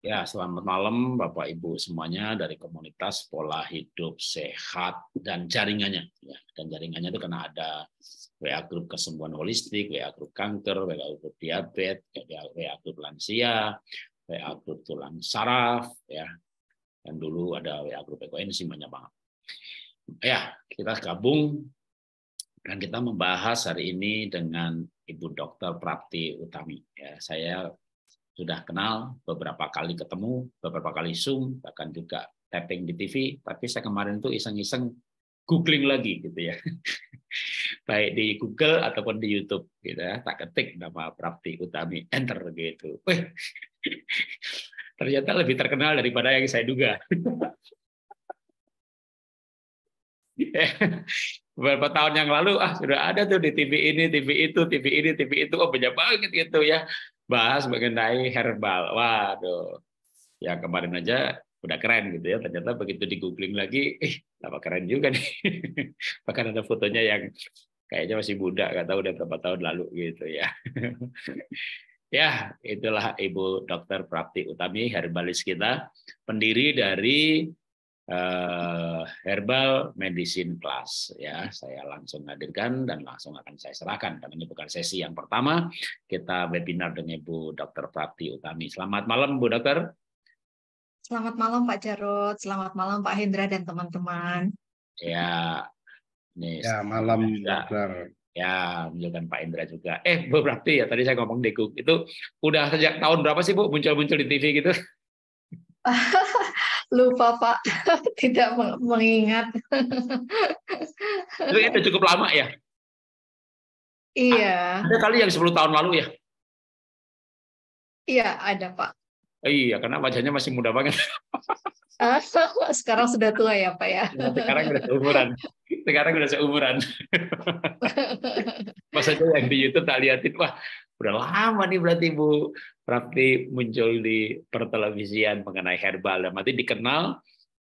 Ya, selamat malam Bapak Ibu semuanya dari komunitas pola hidup sehat dan jaringannya. Ya, dan jaringannya itu karena ada WA grup kesembuhan holistik, WA grup kanker, WA grup diabetes, WA grup lansia, WA grup tulang saraf, ya. Dan dulu ada WA grup ini banyak banget. Ya, kita gabung dan kita membahas hari ini dengan Ibu Dokter Prati Utami. Ya, saya sudah kenal, beberapa kali ketemu, beberapa kali Zoom, bahkan juga tapping di TV, tapi saya kemarin tuh iseng-iseng googling lagi gitu ya. Baik di Google ataupun di YouTube gitu ya. Tak ketik nama Prapti Utami enter gitu. Wih. Ternyata lebih terkenal daripada yang saya duga. beberapa tahun yang lalu ah sudah ada tuh di TV ini, TV itu, TV ini, TV itu oh banyak banget gitu ya bahas mengenai herbal. Waduh, ya kemarin aja udah keren gitu ya. Ternyata begitu di lagi, eh, apa keren juga nih. Bahkan ada fotonya yang kayaknya masih muda, nggak tahu udah berapa tahun lalu gitu ya. ya, itulah Ibu Dr. Prapti Utami, herbalis kita, pendiri dari Eh, herbal medicine class ya saya langsung hadirkan dan langsung akan saya serahkan karena ini bukan sesi yang pertama kita webinar dengan Bu Dr. Prapti Utami. Selamat malam Bu Dokter. Selamat malam Pak Jarod, selamat malam Pak Hendra dan teman-teman. Ya. ini ya malam Dokter. Ya, menunjukkan Pak Indra juga. Eh, Bu Prati ya tadi saya ngomong Deku. Itu udah sejak tahun berapa sih Bu muncul-muncul di TV gitu? lupa Pak, tidak mengingat. Itu ya cukup lama ya? Iya. Ada kali yang 10 tahun lalu ya? Iya, ada Pak. iya, karena wajahnya masih muda banget. Sekarang sudah tua ya Pak ya? Iya, sekarang sudah seumuran. Sekarang sudah seumuran. pas aja yang di Youtube tak pak wah Udah lama nih berarti Bu Rafti muncul di pertelevisian mengenai herbal. Dan mati dikenal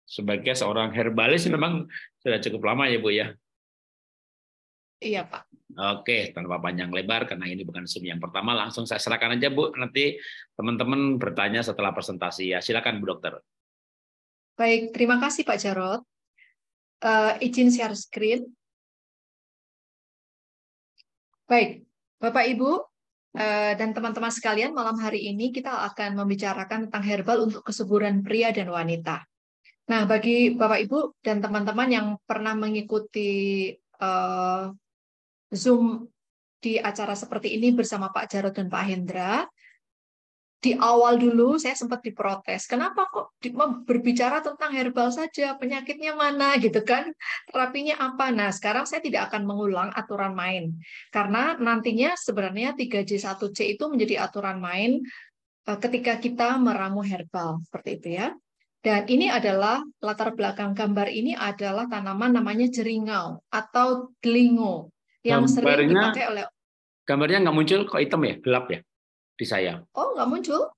sebagai seorang herbalis memang sudah cukup lama ya Bu ya? Iya Pak. Oke, tanpa panjang lebar karena ini bukan Zoom yang pertama, langsung saya serahkan aja Bu. Nanti teman-teman bertanya setelah presentasi ya. Silakan Bu Dokter. Baik, terima kasih Pak Jarot. Uh, eh, izin share screen. Baik, Bapak Ibu, Eh, dan teman-teman sekalian, malam hari ini kita akan membicarakan tentang herbal untuk kesuburan pria dan wanita. Nah, bagi Bapak Ibu dan teman-teman yang pernah mengikuti uh, Zoom di acara seperti ini bersama Pak Jarod dan Pak Hendra, di awal dulu saya sempat diprotes. Kenapa kok berbicara tentang herbal saja? Penyakitnya mana gitu kan? Terapinya apa? Nah, sekarang saya tidak akan mengulang aturan main. Karena nantinya sebenarnya 3J1C itu menjadi aturan main eh, ketika kita meramu herbal seperti itu ya. Dan ini adalah latar belakang gambar ini adalah tanaman namanya jeringau atau delingo yang gambarnya, sering dipakai oleh gambarnya nggak muncul kok hitam ya gelap ya di saya. Oh, nggak muncul?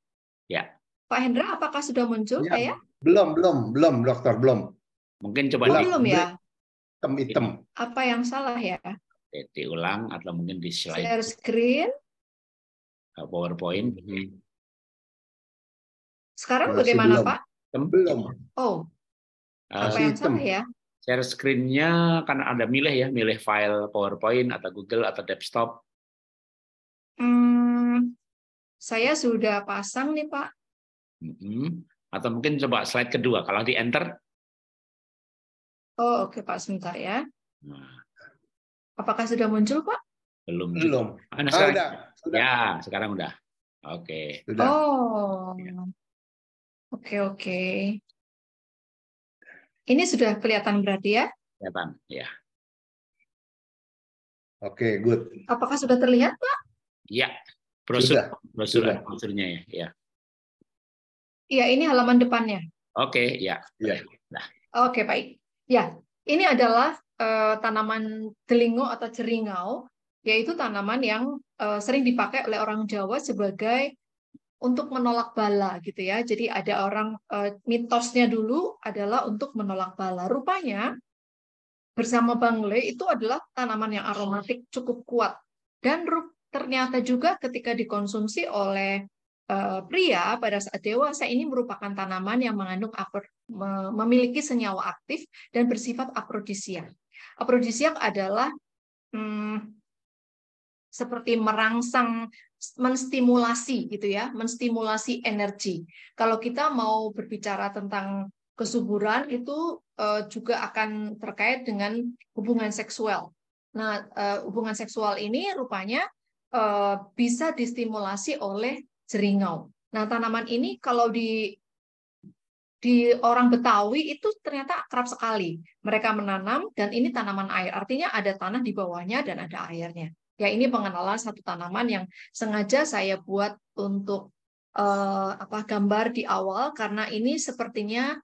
Ya. Pak Hendra, apakah sudah muncul ya. saya? Belum, belum, belum, dokter, belum. Mungkin coba belum, belum ya. Hitam-hitam. Apa yang salah ya? Diulang atau mungkin di slide. Share screen. PowerPoint. Mm-hmm. Sekarang Masih bagaimana belum. Pak? Belum. Oh. Eh, Apa yang salah ya? share screen-nya kan ada milih ya, milih file PowerPoint atau Google atau desktop. Hmm, saya sudah pasang nih Pak. Mm-hmm. Atau mungkin coba slide kedua. Kalau di enter. Oh oke okay, Pak sebentar ya. Nah. Apakah sudah muncul Pak? Belum. Belum. Ah, nah, sekarang, Sudah. Sudah. Ya sekarang udah. Oke. Okay. Sudah. Oh. Ya. Oke okay, oke. Okay. Ini sudah kelihatan berarti ya? Kelihatan, ya. Oke, okay, good. Apakah sudah terlihat, Pak? Ya, brosur brosur brosurnya ya. ya. Iya, ya, ini halaman depannya. Oke, ya. ya. Oke, okay, baik. Ya, ini adalah uh, tanaman telingo atau ceringau, yaitu tanaman yang uh, sering dipakai oleh orang Jawa sebagai untuk menolak bala gitu ya. Jadi ada orang uh, mitosnya dulu adalah untuk menolak bala. Rupanya bersama bangle itu adalah tanaman yang aromatik cukup kuat dan rup, ternyata juga ketika dikonsumsi oleh eh, pria pada saat dewasa ini merupakan tanaman yang mengandung memiliki senyawa aktif dan bersifat aprodisiak. Aprodisiak adalah hmm, seperti merangsang menstimulasi gitu ya, menstimulasi energi. Kalau kita mau berbicara tentang kesuburan itu eh, juga akan terkait dengan hubungan seksual. Nah, eh, hubungan seksual ini rupanya Eh, bisa distimulasi oleh jeringau. Nah, tanaman ini kalau di di orang Betawi itu ternyata kerap sekali. Mereka menanam dan ini tanaman air. Artinya ada tanah di bawahnya dan ada airnya. Ya ini pengenalan satu tanaman yang sengaja saya buat untuk uh, apa gambar di awal karena ini sepertinya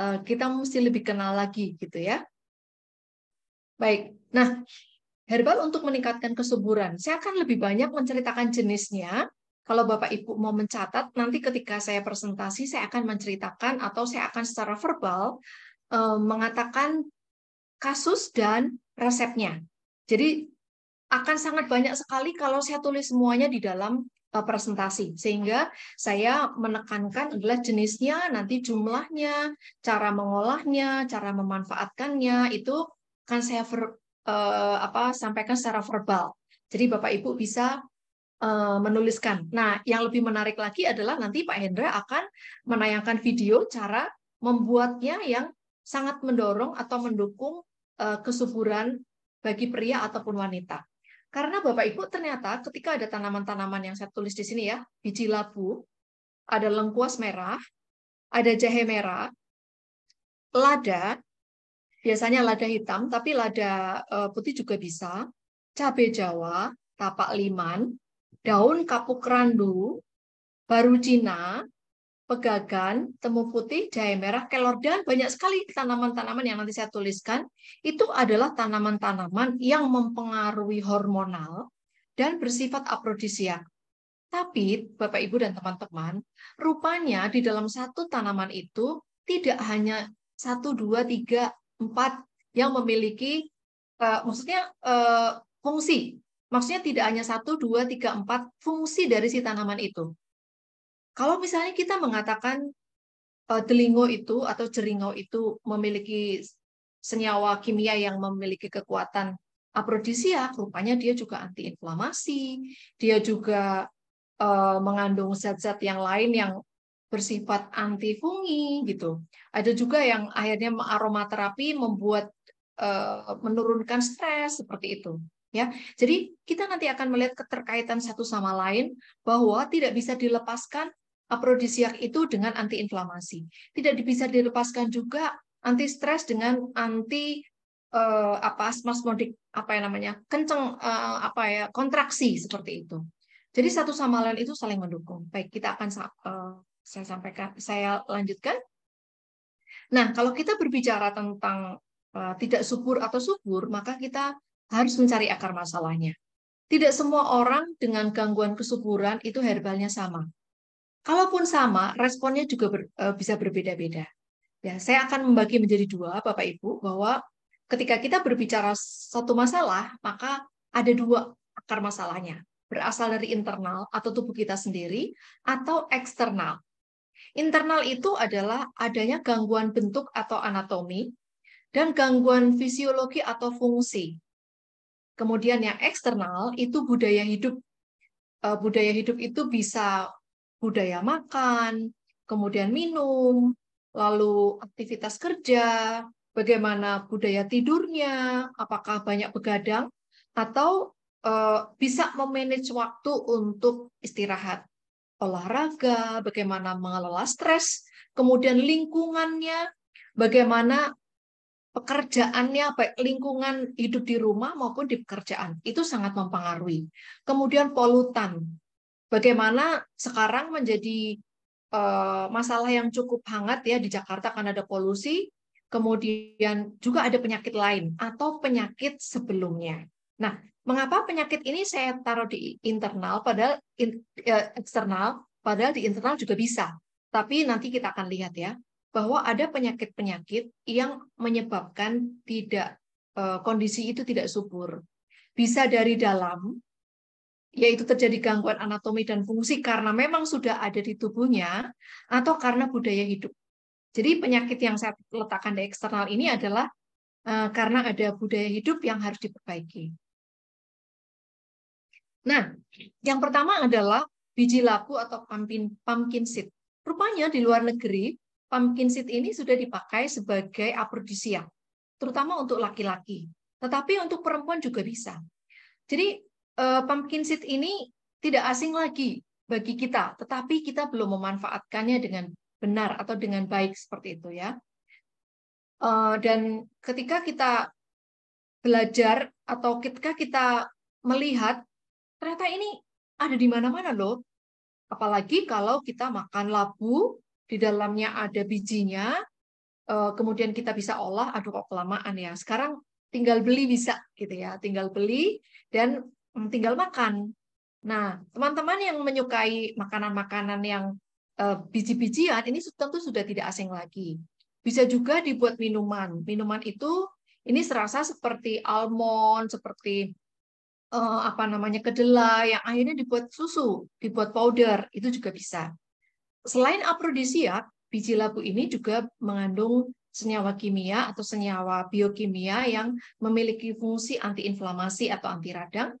uh, kita mesti lebih kenal lagi gitu ya. Baik. Nah, Herbal untuk meningkatkan kesuburan. Saya akan lebih banyak menceritakan jenisnya. Kalau Bapak Ibu mau mencatat, nanti ketika saya presentasi saya akan menceritakan atau saya akan secara verbal eh, mengatakan kasus dan resepnya. Jadi akan sangat banyak sekali kalau saya tulis semuanya di dalam eh, presentasi. Sehingga saya menekankan adalah jenisnya, nanti jumlahnya, cara mengolahnya, cara memanfaatkannya, itu akan saya uh, apa sampaikan secara verbal. Jadi Bapak Ibu bisa uh, menuliskan. Nah, yang lebih menarik lagi adalah nanti Pak Hendra akan menayangkan video cara membuatnya yang sangat mendorong atau mendukung uh, kesuburan bagi pria ataupun wanita. Karena Bapak Ibu ternyata ketika ada tanaman-tanaman yang saya tulis di sini ya, biji labu, ada lengkuas merah, ada jahe merah, lada, biasanya lada hitam, tapi lada eh, putih juga bisa, cabai jawa, tapak liman, daun kapuk randu, baru Cina, pegagan, temu putih, jahe merah, kelor, dan banyak sekali tanaman-tanaman yang nanti saya tuliskan, itu adalah tanaman-tanaman yang mempengaruhi hormonal dan bersifat aprodisiak. Tapi, Bapak, Ibu, dan teman-teman, rupanya di dalam satu tanaman itu tidak hanya satu, dua, tiga, empat yang memiliki uh, maksudnya uh, fungsi. Maksudnya tidak hanya satu, dua, tiga, empat fungsi dari si tanaman itu. Kalau misalnya kita mengatakan uh, delingo itu atau jeringo itu memiliki senyawa kimia yang memiliki kekuatan aprodisia, rupanya dia juga antiinflamasi, dia juga uh, mengandung zat-zat yang lain yang bersifat antifungi gitu. Ada juga hmm. yang akhirnya aromaterapi membuat uh, menurunkan stres seperti itu. Ya, jadi kita nanti akan melihat keterkaitan satu sama lain bahwa tidak bisa dilepaskan aprodisiak itu dengan antiinflamasi. Tidak bisa dilepaskan juga anti stres dengan anti uh, apa spasmodik apa yang namanya kenceng uh, apa ya kontraksi seperti itu. Jadi hmm. satu sama lain itu saling mendukung. Baik, kita akan uh, saya sampaikan, saya lanjutkan. Nah, kalau kita berbicara tentang uh, tidak subur atau subur, maka kita harus mencari akar masalahnya. Tidak semua orang dengan gangguan kesuburan itu herbalnya sama. Kalaupun sama, responnya juga ber, uh, bisa berbeda-beda. Ya, saya akan membagi menjadi dua, Bapak Ibu, bahwa ketika kita berbicara satu masalah, maka ada dua akar masalahnya, berasal dari internal atau tubuh kita sendiri atau eksternal Internal itu adalah adanya gangguan bentuk atau anatomi dan gangguan fisiologi atau fungsi. Kemudian yang eksternal itu budaya hidup. E, budaya hidup itu bisa budaya makan, kemudian minum, lalu aktivitas kerja, bagaimana budaya tidurnya, apakah banyak begadang, atau e, bisa memanage waktu untuk istirahat olahraga, bagaimana mengelola stres, kemudian lingkungannya, bagaimana pekerjaannya baik lingkungan hidup di rumah maupun di pekerjaan itu sangat mempengaruhi. Kemudian polutan. Bagaimana sekarang menjadi eh, masalah yang cukup hangat ya di Jakarta karena ada polusi, kemudian juga ada penyakit lain atau penyakit sebelumnya. Nah, Mengapa penyakit ini saya taruh di internal padahal in, eh, eksternal, padahal di internal juga bisa. Tapi nanti kita akan lihat ya bahwa ada penyakit-penyakit yang menyebabkan tidak eh, kondisi itu tidak subur. Bisa dari dalam yaitu terjadi gangguan anatomi dan fungsi karena memang sudah ada di tubuhnya atau karena budaya hidup. Jadi penyakit yang saya letakkan di eksternal ini adalah eh, karena ada budaya hidup yang harus diperbaiki. Nah, yang pertama adalah biji labu atau pumpkin, seed. Rupanya di luar negeri, pumpkin seed ini sudah dipakai sebagai aprodisiak, terutama untuk laki-laki. Tetapi untuk perempuan juga bisa. Jadi, eh, pumpkin seed ini tidak asing lagi bagi kita, tetapi kita belum memanfaatkannya dengan benar atau dengan baik seperti itu ya. Eh, dan ketika kita belajar atau ketika kita melihat ternyata ini ada di mana-mana loh. Apalagi kalau kita makan labu, di dalamnya ada bijinya, eh, kemudian kita bisa olah, aduh kok kelamaan ya. Sekarang tinggal beli bisa gitu ya, tinggal beli dan mm, tinggal makan. Nah, teman-teman yang menyukai makanan-makanan yang eh, biji-bijian ini tentu sudah tidak asing lagi. Bisa juga dibuat minuman. Minuman itu ini serasa seperti almond, seperti Eh, apa namanya kedelai yang akhirnya dibuat susu, dibuat powder, itu juga bisa. Selain aprodisiak biji labu ini juga mengandung senyawa kimia atau senyawa biokimia yang memiliki fungsi antiinflamasi atau anti radang,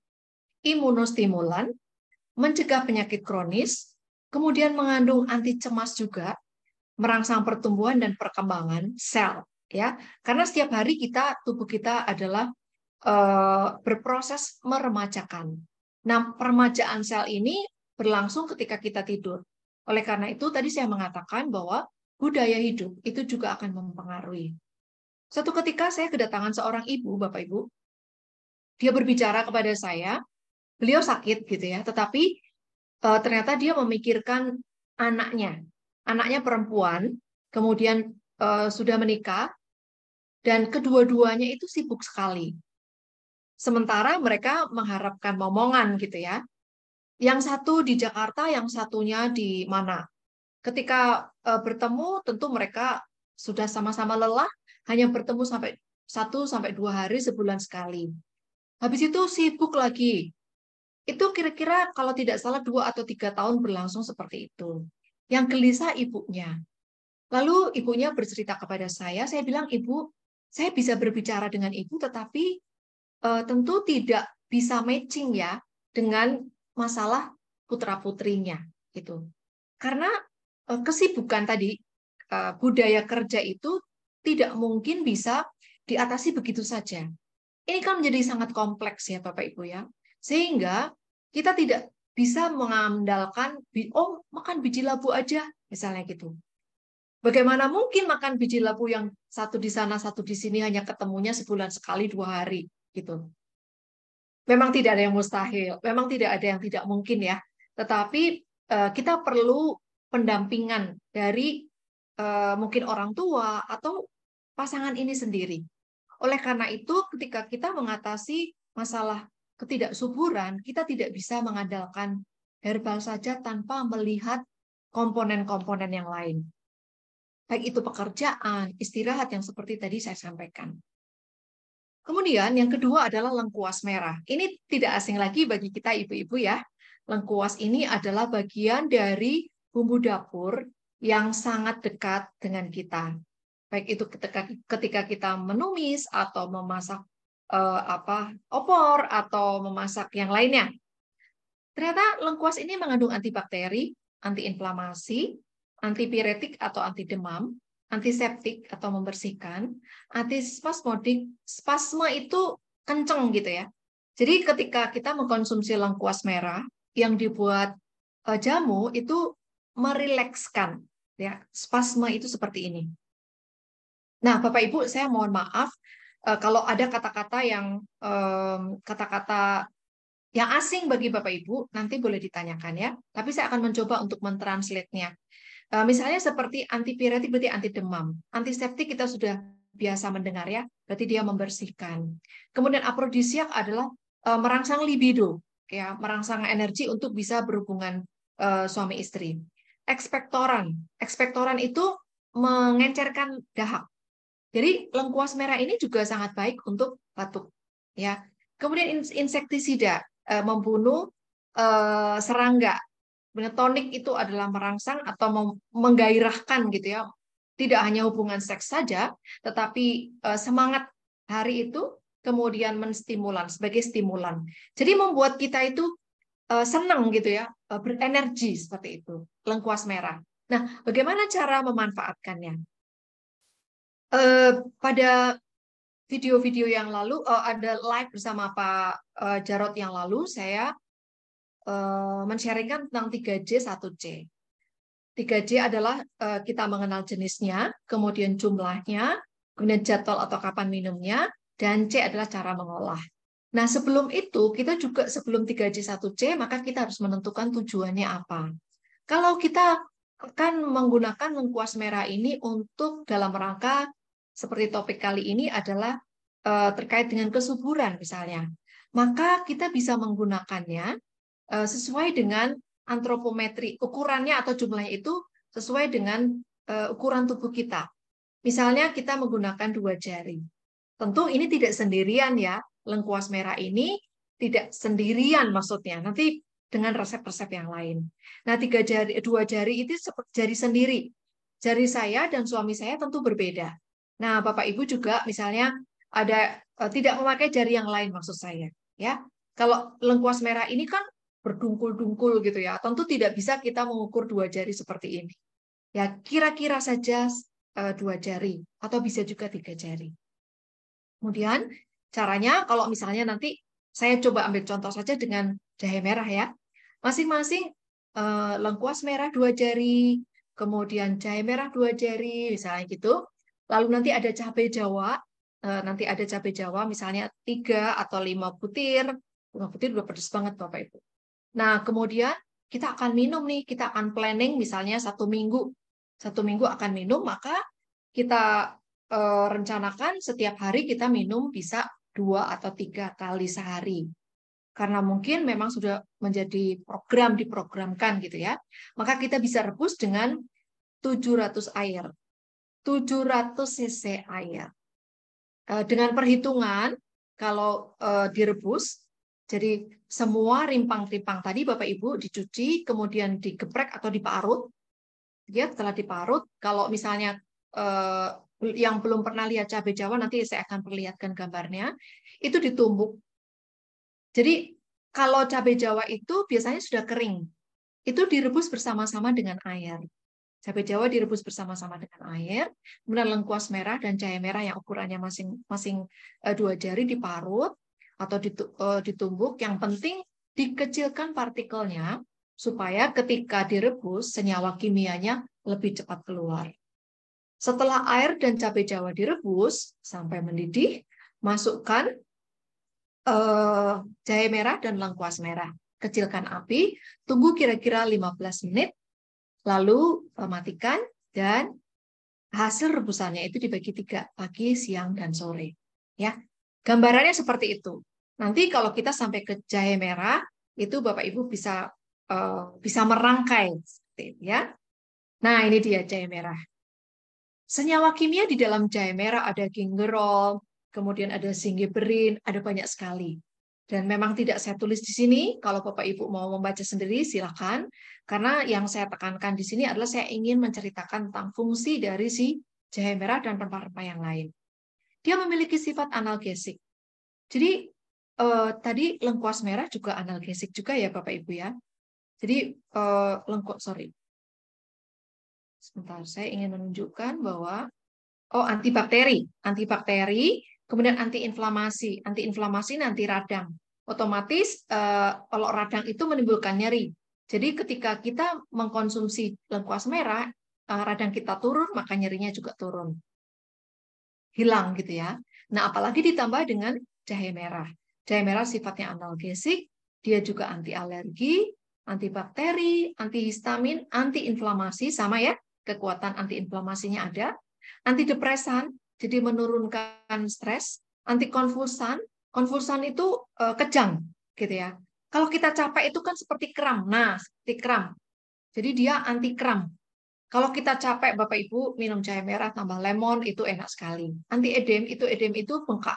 imunostimulan, mencegah penyakit kronis, kemudian mengandung anti cemas juga, merangsang pertumbuhan dan perkembangan sel ya. Karena setiap hari kita tubuh kita adalah Eh, berproses meremajakan. Nah, permajaan sel ini berlangsung ketika kita tidur. Oleh karena itu, tadi saya mengatakan bahwa budaya hidup itu juga akan mempengaruhi. Satu ketika saya kedatangan seorang ibu, Bapak Ibu, dia berbicara kepada saya, beliau sakit gitu ya, tetapi uh, ternyata dia memikirkan anaknya. Anaknya perempuan, kemudian uh, sudah menikah, dan kedua-duanya itu sibuk sekali. Sementara mereka mengharapkan momongan gitu ya. Yang satu di Jakarta, yang satunya di mana. Ketika uh, bertemu tentu mereka sudah sama-sama lelah, hanya bertemu sampai satu sampai dua hari sebulan sekali. Habis itu sibuk lagi. Itu kira-kira kalau tidak salah dua atau tiga tahun berlangsung seperti itu. Yang gelisah ibunya. Lalu ibunya bercerita kepada saya, saya bilang, Ibu, saya bisa berbicara dengan ibu, tetapi Eh, tentu tidak bisa matching ya dengan masalah putra putrinya gitu karena eh, kesibukan tadi eh, budaya kerja itu tidak mungkin bisa diatasi begitu saja ini kan menjadi sangat kompleks ya bapak ibu ya sehingga kita tidak bisa mengandalkan oh makan biji labu aja misalnya gitu Bagaimana mungkin makan biji labu yang satu di sana, satu di sini hanya ketemunya sebulan sekali dua hari? gitu. Memang tidak ada yang mustahil, memang tidak ada yang tidak mungkin ya. Tetapi eh, kita perlu pendampingan dari eh, mungkin orang tua atau pasangan ini sendiri. Oleh karena itu, ketika kita mengatasi masalah ketidaksuburan, kita tidak bisa mengandalkan herbal saja tanpa melihat komponen-komponen yang lain. Baik itu pekerjaan, istirahat yang seperti tadi saya sampaikan. Kemudian yang kedua adalah lengkuas merah. Ini tidak asing lagi bagi kita ibu-ibu ya. Lengkuas ini adalah bagian dari bumbu dapur yang sangat dekat dengan kita. Baik itu ketika ketika kita menumis atau memasak eh, apa opor atau memasak yang lainnya. Ternyata lengkuas ini mengandung antibakteri, antiinflamasi, antipiretik atau anti demam, antiseptik atau membersihkan, antispasmodik, spasma itu kenceng gitu ya. Jadi ketika kita mengkonsumsi lengkuas merah yang dibuat eh, jamu itu merilekskan ya. Spasma itu seperti ini. Nah, Bapak Ibu, saya mohon maaf eh, kalau ada kata-kata yang eh, kata-kata yang asing bagi Bapak Ibu nanti boleh ditanyakan ya. Tapi saya akan mencoba untuk mentranslate-nya. Eh, misalnya seperti antipiretik berarti anti demam, antiseptik kita sudah biasa mendengar ya, berarti dia membersihkan. Kemudian aprodisiak adalah eh, merangsang libido, ya, merangsang energi untuk bisa berhubungan eh, suami istri. Ekspektoran, ekspektoran itu mengencerkan dahak. Jadi lengkuas merah ini juga sangat baik untuk batuk, ya. Kemudian insektisida membunuh serangga Sebenarnya itu adalah merangsang atau menggairahkan gitu ya. Tidak hanya hubungan seks saja, tetapi e, semangat hari itu kemudian menstimulan sebagai stimulan. Jadi membuat kita itu e, senang gitu ya, e, berenergi seperti itu, lengkuas merah. Nah, bagaimana cara memanfaatkannya? pada video-video yang lalu ada live bersama Pak Jarot yang lalu saya uh, mensharingkan tentang 3J 1C. 3J adalah eh, kita mengenal jenisnya, kemudian jumlahnya, kemudian jadwal atau kapan minumnya, dan C adalah cara mengolah. Nah, sebelum itu, kita juga sebelum 3J1C, maka kita harus menentukan tujuannya apa. Kalau kita akan menggunakan lengkuas merah ini untuk dalam rangka seperti topik kali ini adalah eh, terkait dengan kesuburan misalnya, maka kita bisa menggunakannya Eh, sesuai dengan antropometri. Ukurannya atau jumlahnya itu sesuai dengan eh, ukuran tubuh kita. Misalnya kita menggunakan dua jari. Tentu ini tidak sendirian ya. Lengkuas merah ini tidak sendirian maksudnya. Nanti dengan resep-resep yang lain. Nah, tiga jari, dua jari itu jari sendiri. Jari saya dan suami saya tentu berbeda. Nah, Bapak Ibu juga misalnya ada eh, tidak memakai jari yang lain maksud saya, ya. Kalau lengkuas merah ini kan berdungkul-dungkul gitu ya. Tentu tidak bisa kita mengukur dua jari seperti ini. Ya kira-kira saja eh, dua jari atau bisa juga tiga jari. Kemudian caranya kalau misalnya nanti saya coba ambil contoh saja dengan jahe merah ya. Masing-masing eh, lengkuas merah dua jari, kemudian jahe merah dua jari misalnya gitu. Lalu nanti ada cabai Jawa, eh, nanti ada cabai Jawa misalnya tiga atau lima butir. Lima butir udah pedes banget Bapak Ibu. Nah, kemudian kita akan minum nih, kita akan planning misalnya satu minggu. Satu minggu akan minum, maka kita e, rencanakan setiap hari kita minum bisa dua atau tiga kali sehari. Karena mungkin memang sudah menjadi program, diprogramkan gitu ya. Maka kita bisa rebus dengan 700 air. 700 cc air. E, dengan perhitungan, kalau e, direbus, jadi semua rimpang-rimpang tadi Bapak Ibu dicuci, kemudian digeprek atau diparut. Ya, setelah diparut, kalau misalnya eh, yang belum pernah lihat cabai Jawa nanti saya akan perlihatkan gambarnya, itu ditumbuk. Jadi kalau cabai Jawa itu biasanya sudah kering. Itu direbus bersama-sama dengan air. Cabai Jawa direbus bersama-sama dengan air, kemudian lengkuas merah dan jahe merah yang ukurannya masing-masing eh, dua jari diparut, atau e, ditumbuk. Yang penting dikecilkan partikelnya supaya ketika direbus senyawa kimianya lebih cepat keluar. Setelah air dan cabai jawa direbus sampai mendidih, masukkan eh, jahe merah dan lengkuas merah. Kecilkan api, tunggu kira-kira 15 menit, lalu eh, matikan dan hasil rebusannya itu dibagi tiga pagi, siang, dan sore. Ya, gambarannya seperti itu. Nanti kalau kita sampai ke jahe merah, itu Bapak Ibu bisa uh, bisa merangkai ya. Nah, ini dia jahe merah. Senyawa kimia di dalam jahe merah ada gingerol, kemudian ada singgeberin, ada banyak sekali. Dan memang tidak saya tulis di sini, kalau Bapak Ibu mau membaca sendiri silakan. Karena yang saya tekankan di sini adalah saya ingin menceritakan tentang fungsi dari si jahe merah dan rempah-rempah yang lain. Dia memiliki sifat analgesik. Jadi Uh, tadi lengkuas merah juga analgesik juga ya Bapak Ibu ya. Jadi uh, lengkuas sorry. Sebentar, saya ingin menunjukkan bahwa oh antibakteri, antibakteri, kemudian antiinflamasi, antiinflamasi nanti radang. Otomatis uh, kalau radang itu menimbulkan nyeri. Jadi ketika kita mengkonsumsi lengkuas merah, uh, radang kita turun, maka nyerinya juga turun. Hilang gitu ya. Nah, apalagi ditambah dengan jahe merah. Jahe merah sifatnya analgesik, dia juga anti alergi, antibakteri, anti inflamasi sama ya, kekuatan anti inflamasinya ada, anti depresan, jadi menurunkan stres, antikonvulsan, konvulsan itu eh, kejang gitu ya. Kalau kita capek itu kan seperti kram. Nah, seperti kram. Jadi dia anti kram. Kalau kita capek Bapak Ibu minum jahe merah tambah lemon itu enak sekali. Anti edem itu edem itu bengkak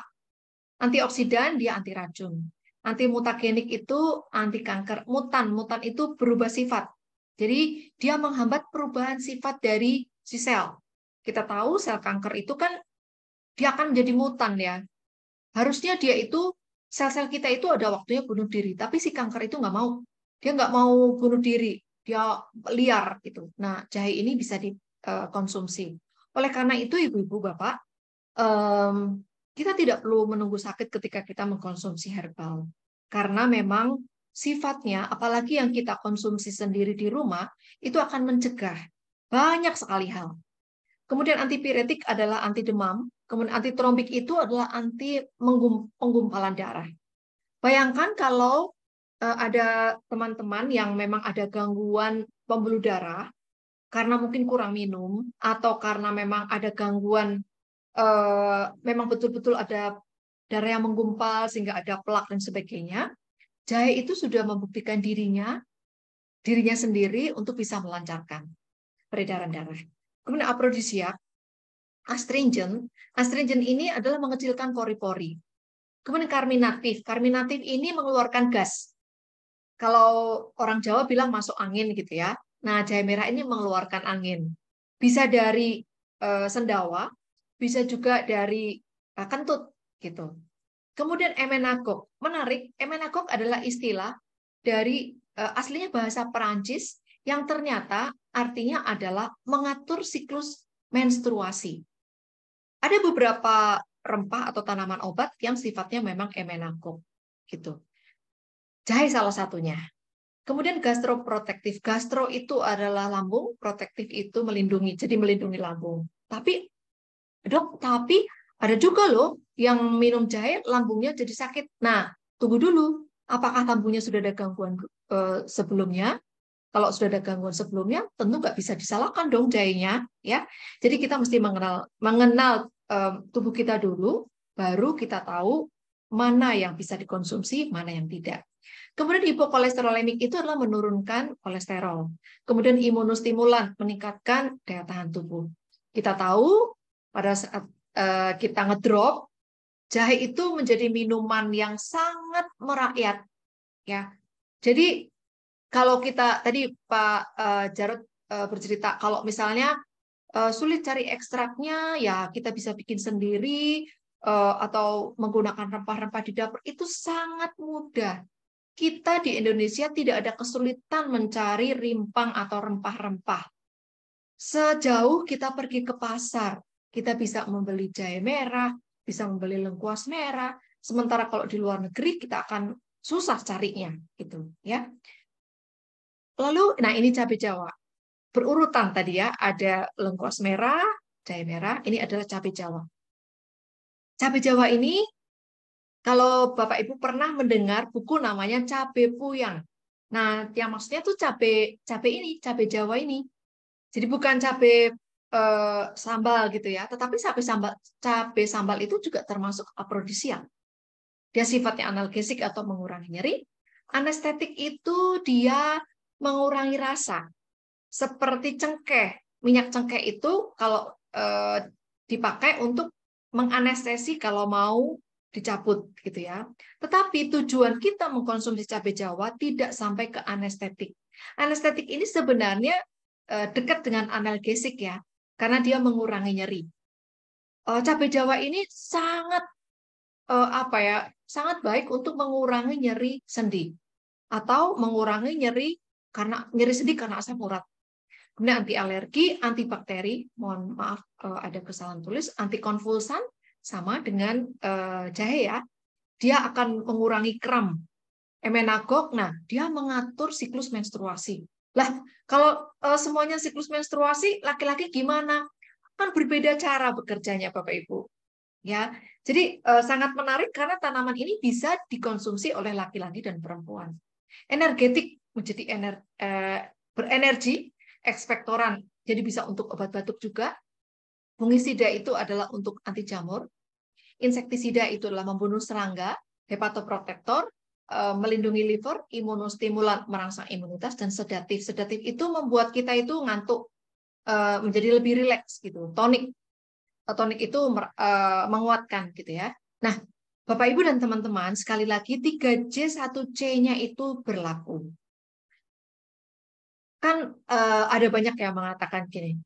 Antioksidan dia anti racun. Anti mutagenik itu anti kanker. Mutan, mutan itu berubah sifat. Jadi dia menghambat perubahan sifat dari si sel. Kita tahu sel kanker itu kan dia akan menjadi mutan ya. Harusnya dia itu sel-sel kita itu ada waktunya bunuh diri, tapi si kanker itu nggak mau. Dia nggak mau bunuh diri, dia liar gitu. Nah, jahe ini bisa dikonsumsi. Eh, Oleh karena itu, ibu-ibu, bapak, kita tidak perlu menunggu sakit ketika kita mengkonsumsi herbal. Karena memang sifatnya, apalagi yang kita konsumsi sendiri di rumah, itu akan mencegah banyak sekali hal. Kemudian antipiretik adalah anti demam, kemudian antitrombik itu adalah anti penggumpalan darah. Bayangkan kalau eh, ada teman-teman yang memang ada gangguan pembuluh darah karena mungkin kurang minum atau karena memang ada gangguan Eh, memang betul-betul ada darah yang menggumpal sehingga ada plak dan sebagainya, jahe itu sudah membuktikan dirinya dirinya sendiri untuk bisa melancarkan peredaran darah. Kemudian aprodisiak astringent, astringent ini adalah mengecilkan pori-pori. Kemudian karminatif, karminatif ini mengeluarkan gas. Kalau orang Jawa bilang masuk angin gitu ya. Nah, jahe merah ini mengeluarkan angin. Bisa dari eh, sendawa, bisa juga dari eh, kentut gitu. Kemudian emenagog. Menarik, emenagog adalah istilah dari eh, aslinya bahasa Perancis yang ternyata artinya adalah mengatur siklus menstruasi. Ada beberapa rempah atau tanaman obat yang sifatnya memang emenagog gitu. Jahe salah satunya. Kemudian gastroprotektif. Gastro itu adalah lambung, protektif itu melindungi, jadi melindungi lambung. Tapi Dok, tapi ada juga loh yang minum jahe lambungnya jadi sakit. Nah, tunggu dulu. Apakah lambungnya sudah ada gangguan eh, sebelumnya? Kalau sudah ada gangguan sebelumnya, tentu nggak bisa disalahkan dong jahenya, ya. Jadi kita mesti mengenal mengenal eh, tubuh kita dulu, baru kita tahu mana yang bisa dikonsumsi, mana yang tidak. Kemudian hipokolesterolemik itu adalah menurunkan kolesterol. Kemudian imunostimulan meningkatkan daya tahan tubuh. Kita tahu pada saat eh, kita ngedrop, jahe itu menjadi minuman yang sangat merakyat. Ya, jadi kalau kita tadi Pak uh, Jarod eh, bercerita kalau misalnya sulit cari ekstraknya, ya kita bisa bikin sendiri atau menggunakan rempah-rempah di dapur itu sangat mudah. Kita di Indonesia tidak ada kesulitan mencari rimpang atau rempah-rempah. Sejauh kita pergi ke pasar, kita bisa membeli jahe merah, bisa membeli lengkuas merah. Sementara kalau di luar negeri kita akan susah carinya gitu ya. Lalu nah ini cabai Jawa. Berurutan tadi ya, ada lengkuas merah, jahe merah, ini adalah cabai Jawa. Cabai Jawa ini kalau Bapak Ibu pernah mendengar buku namanya Cabe Puyang. Nah, yang maksudnya tuh cabe cabe ini, cabe Jawa ini. Jadi bukan cabe Eh, sambal gitu ya. Tetapi cabai sambal cabai sambal itu juga termasuk aprodisiak. Dia sifatnya analgesik atau mengurangi nyeri. Anestetik itu dia mengurangi rasa. Seperti cengkeh, minyak cengkeh itu kalau eh, dipakai untuk menganestesi kalau mau dicabut gitu ya. Tetapi tujuan kita mengkonsumsi cabe Jawa tidak sampai ke anestetik. Anestetik ini sebenarnya eh, dekat dengan analgesik ya karena dia mengurangi nyeri. Uh, cabai Jawa ini sangat uh, apa ya? Sangat baik untuk mengurangi nyeri sendi atau mengurangi nyeri karena nyeri sendi karena asam urat. Kemudian anti alergi, antibakteri, mohon maaf uh, ada kesalahan tulis, Anti konvulsan sama dengan uh, jahe ya. Dia akan mengurangi kram. Emenagog, nah dia mengatur siklus menstruasi. Lah, kalau eh, semuanya siklus menstruasi, laki-laki gimana? Kan berbeda cara bekerjanya, Bapak Ibu. Ya, jadi eh, sangat menarik karena tanaman ini bisa dikonsumsi oleh laki-laki dan perempuan. Energetik menjadi ener, eh, berenergi, ekspektoran, jadi bisa untuk obat batuk juga. Fungisida itu adalah untuk anti jamur, insektisida itu adalah membunuh serangga, hepatoprotektor, Eh, melindungi liver, imunostimulan merangsang imunitas dan sedatif. Sedatif itu membuat kita itu ngantuk eh, menjadi lebih rileks gitu. Tonik eh, tonik itu menguatkan gitu ya. Nah, Bapak Ibu dan teman-teman, sekali lagi 3J 1C-nya itu berlaku. Kan ada banyak yang mengatakan gini,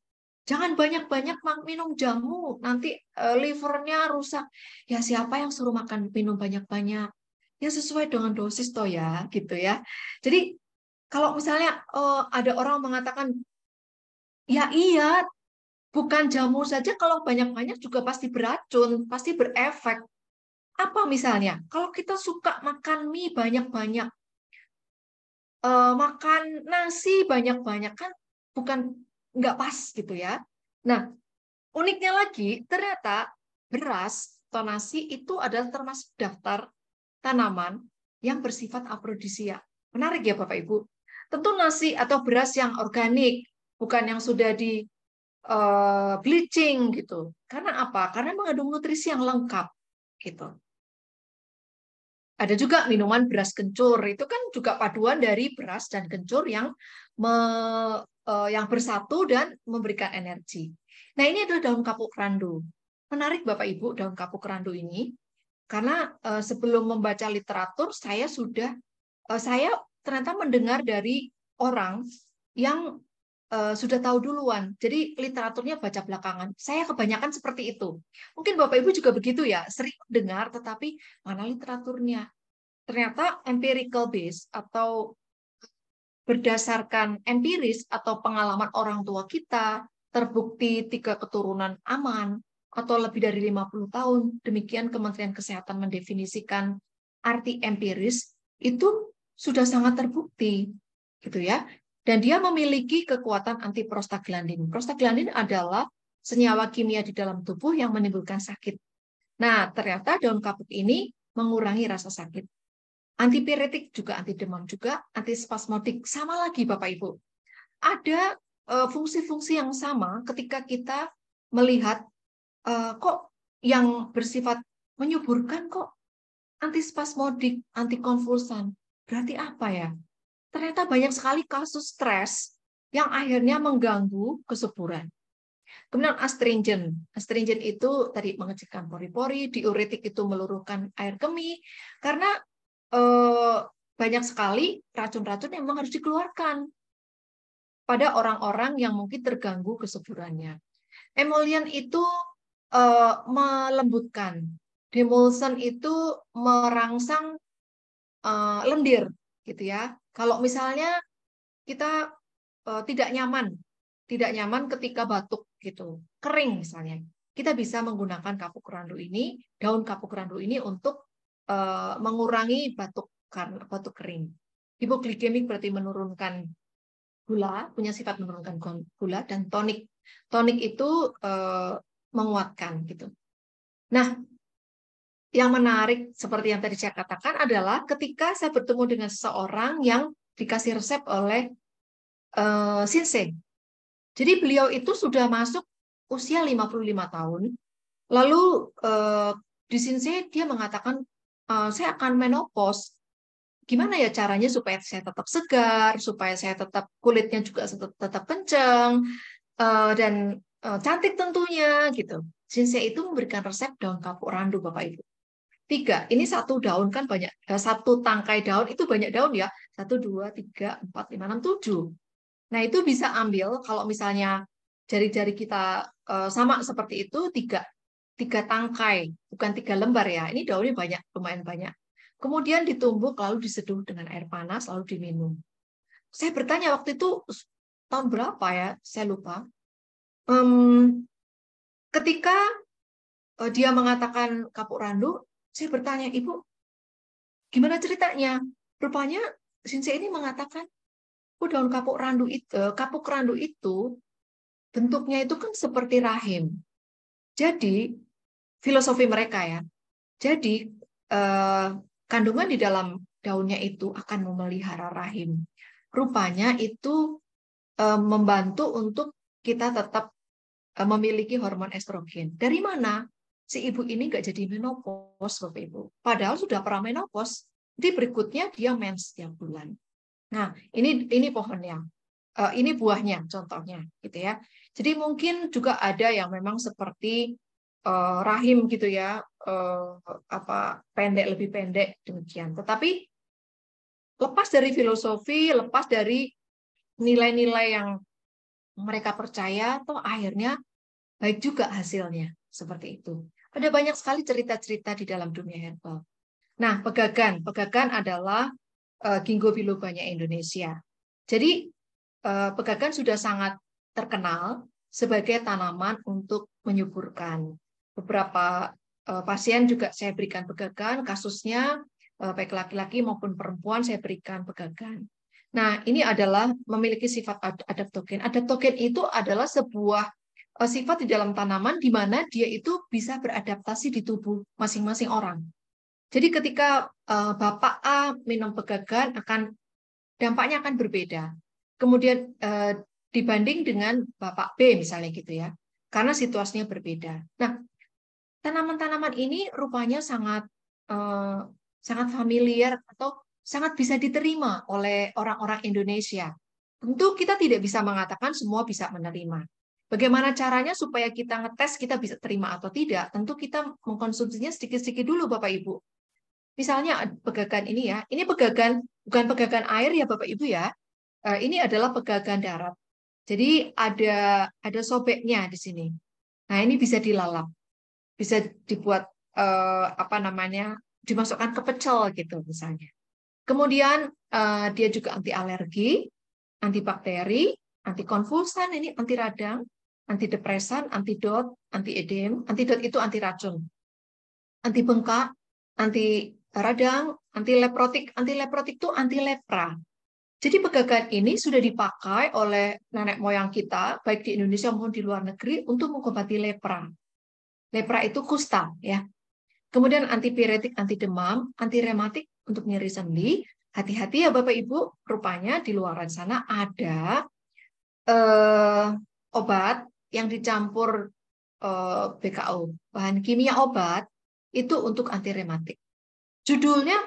jangan banyak-banyak minum jamu, nanti livernya rusak. Ya siapa yang suruh makan minum banyak-banyak? ya sesuai dengan dosis toh ya gitu ya jadi kalau misalnya uh, ada orang mengatakan ya iya bukan jamu saja kalau banyak-banyak juga pasti beracun pasti berefek apa misalnya kalau kita suka makan mie banyak-banyak uh, makan nasi banyak-banyak kan bukan nggak pas gitu ya nah uniknya lagi ternyata beras atau nasi itu adalah termasuk daftar tanaman yang bersifat aprodisia. Menarik ya Bapak Ibu. Tentu nasi atau beras yang organik, bukan yang sudah di uh, bleaching gitu. Karena apa? Karena mengandung nutrisi yang lengkap gitu. Ada juga minuman beras kencur, itu kan juga paduan dari beras dan kencur yang me, uh, yang bersatu dan memberikan energi. Nah, ini adalah daun kapuk randu. Menarik Bapak Ibu, daun kapuk randu ini karena uh, sebelum membaca literatur saya sudah uh, saya ternyata mendengar dari orang yang uh, sudah tahu duluan. Jadi literaturnya baca belakangan. Saya kebanyakan seperti itu. Mungkin Bapak Ibu juga begitu ya, sering dengar tetapi mana literaturnya. Ternyata empirical base atau berdasarkan empiris atau pengalaman orang tua kita, terbukti tiga keturunan aman, atau lebih dari 50 tahun, demikian Kementerian Kesehatan mendefinisikan arti empiris itu sudah sangat terbukti gitu ya. Dan dia memiliki kekuatan antiprostaglandin. Prostaglandin adalah senyawa kimia di dalam tubuh yang menimbulkan sakit. Nah, ternyata daun kapuk ini mengurangi rasa sakit. Antipiretik juga antidemam juga, antispasmodik sama lagi Bapak Ibu. Ada e, fungsi-fungsi yang sama ketika kita melihat uh, kok yang bersifat menyuburkan kok antispasmodik, antikonvulsan. Berarti apa ya? Ternyata banyak sekali kasus stres yang akhirnya mengganggu kesuburan. Kemudian astringent. Astringent itu tadi mengecilkan pori-pori, diuretik itu meluruhkan air kemih karena eh, banyak sekali racun-racun yang memang harus dikeluarkan pada orang-orang yang mungkin terganggu kesuburannya. Emollient itu uh, melembutkan. Demulsion itu merangsang uh, lendir, gitu ya. Kalau misalnya kita uh, tidak nyaman, tidak nyaman ketika batuk, gitu, kering misalnya, kita bisa menggunakan kapuk randu ini, daun kapuk randu ini untuk uh, mengurangi batuk karena batuk kering. Hipoglikemik berarti menurunkan gula, punya sifat menurunkan gula dan tonik. Tonik itu uh, menguatkan gitu. Nah, yang menarik seperti yang tadi saya katakan adalah ketika saya bertemu dengan seseorang yang dikasih resep oleh uh, eh, Sinse. Jadi beliau itu sudah masuk usia 55 tahun. Lalu uh, di Sinse dia mengatakan uh, saya akan menopause. Gimana ya caranya supaya saya tetap segar, supaya saya tetap kulitnya juga tetap, tetap kenceng dan Eh, cantik tentunya gitu. Ginseng itu memberikan resep daun kapuk randu Bapak Ibu. Tiga, ini satu daun kan banyak, eh, satu tangkai daun itu banyak daun ya. Satu, dua, tiga, empat, lima, enam, tujuh. Nah itu bisa ambil kalau misalnya jari-jari kita eh, sama seperti itu, tiga, tiga tangkai, bukan tiga lembar ya. Ini daunnya banyak, lumayan banyak. Kemudian ditumbuk lalu diseduh dengan air panas lalu diminum. Saya bertanya waktu itu tahun berapa ya? Saya lupa um, ketika uh, dia mengatakan kapuk randu, saya bertanya, Ibu, gimana ceritanya? Rupanya sinse ini mengatakan, oh, daun kapuk randu itu, eh, kapuk randu itu bentuknya itu kan seperti rahim. Jadi filosofi mereka ya. Jadi uh, kandungan di dalam daunnya itu akan memelihara rahim. Rupanya itu membantu untuk kita tetap eh, memiliki hormon estrogen. Dari mana si ibu ini nggak jadi menopause, Bapak Ibu? Padahal sudah pernah pramenopause, Jadi berikutnya dia mens setiap bulan. Nah, ini ini pohonnya. Eh, ini buahnya contohnya gitu ya. Jadi mungkin juga ada yang memang seperti eh, rahim gitu ya, apa pendek lebih pendek demikian. Tetapi lepas dari filosofi, lepas dari nilai-nilai yang mereka percaya, toh akhirnya baik juga hasilnya. Seperti itu. Ada banyak sekali cerita-cerita di dalam dunia herbal. Nah, pegagan. Pegagan adalah uh, eh, ginkgo bilobanya Indonesia. Jadi, uh, pegagan sudah sangat terkenal sebagai tanaman untuk menyuburkan. Beberapa uh, pasien juga saya berikan pegagan, kasusnya baik laki-laki maupun perempuan saya berikan pegagan. Nah, ini adalah memiliki sifat adaptogen. Adaptogen itu adalah sebuah eh, sifat di dalam tanaman di mana dia itu bisa beradaptasi di tubuh masing-masing orang. Jadi ketika eh, Bapak A minum pegagan akan dampaknya akan berbeda. Kemudian eh, dibanding dengan Bapak B misalnya gitu ya. Karena situasinya berbeda. Nah, tanaman-tanaman ini rupanya sangat sangat familiar atau sangat bisa diterima oleh orang-orang Indonesia. Tentu kita tidak bisa mengatakan semua bisa menerima. Bagaimana caranya supaya kita ngetes kita bisa terima atau tidak? Tentu kita mengkonsumsinya sedikit-sedikit dulu Bapak Ibu. Misalnya pegagan ini ya, ini pegagan bukan pegagan air ya Bapak Ibu ya. Eh, ini adalah pegagan darat. Jadi ada ada sobeknya di sini. Nah, ini bisa dilalap. Bisa dibuat eh, apa namanya? dimasukkan ke pecel gitu misalnya. Kemudian uh, dia juga anti alergi, antibakteri, anti konvulsan, ini anti radang, antidepresan, antidot, anti edem. Antidot itu anti racun. Anti bengkak, anti radang, anti leprotik. Anti leprotik itu anti lepra. Jadi pegagan ini sudah dipakai oleh nenek moyang kita, baik di Indonesia maupun di luar negeri, untuk mengobati lepra. Lepra itu kusta, ya. Kemudian antipiretik, anti demam, anti rematik, untuk nyeri sendi, hati-hati ya Bapak Ibu, rupanya di luar sana ada eh, obat yang dicampur eh, BKO, bahan kimia obat itu untuk anti rematik. Judulnya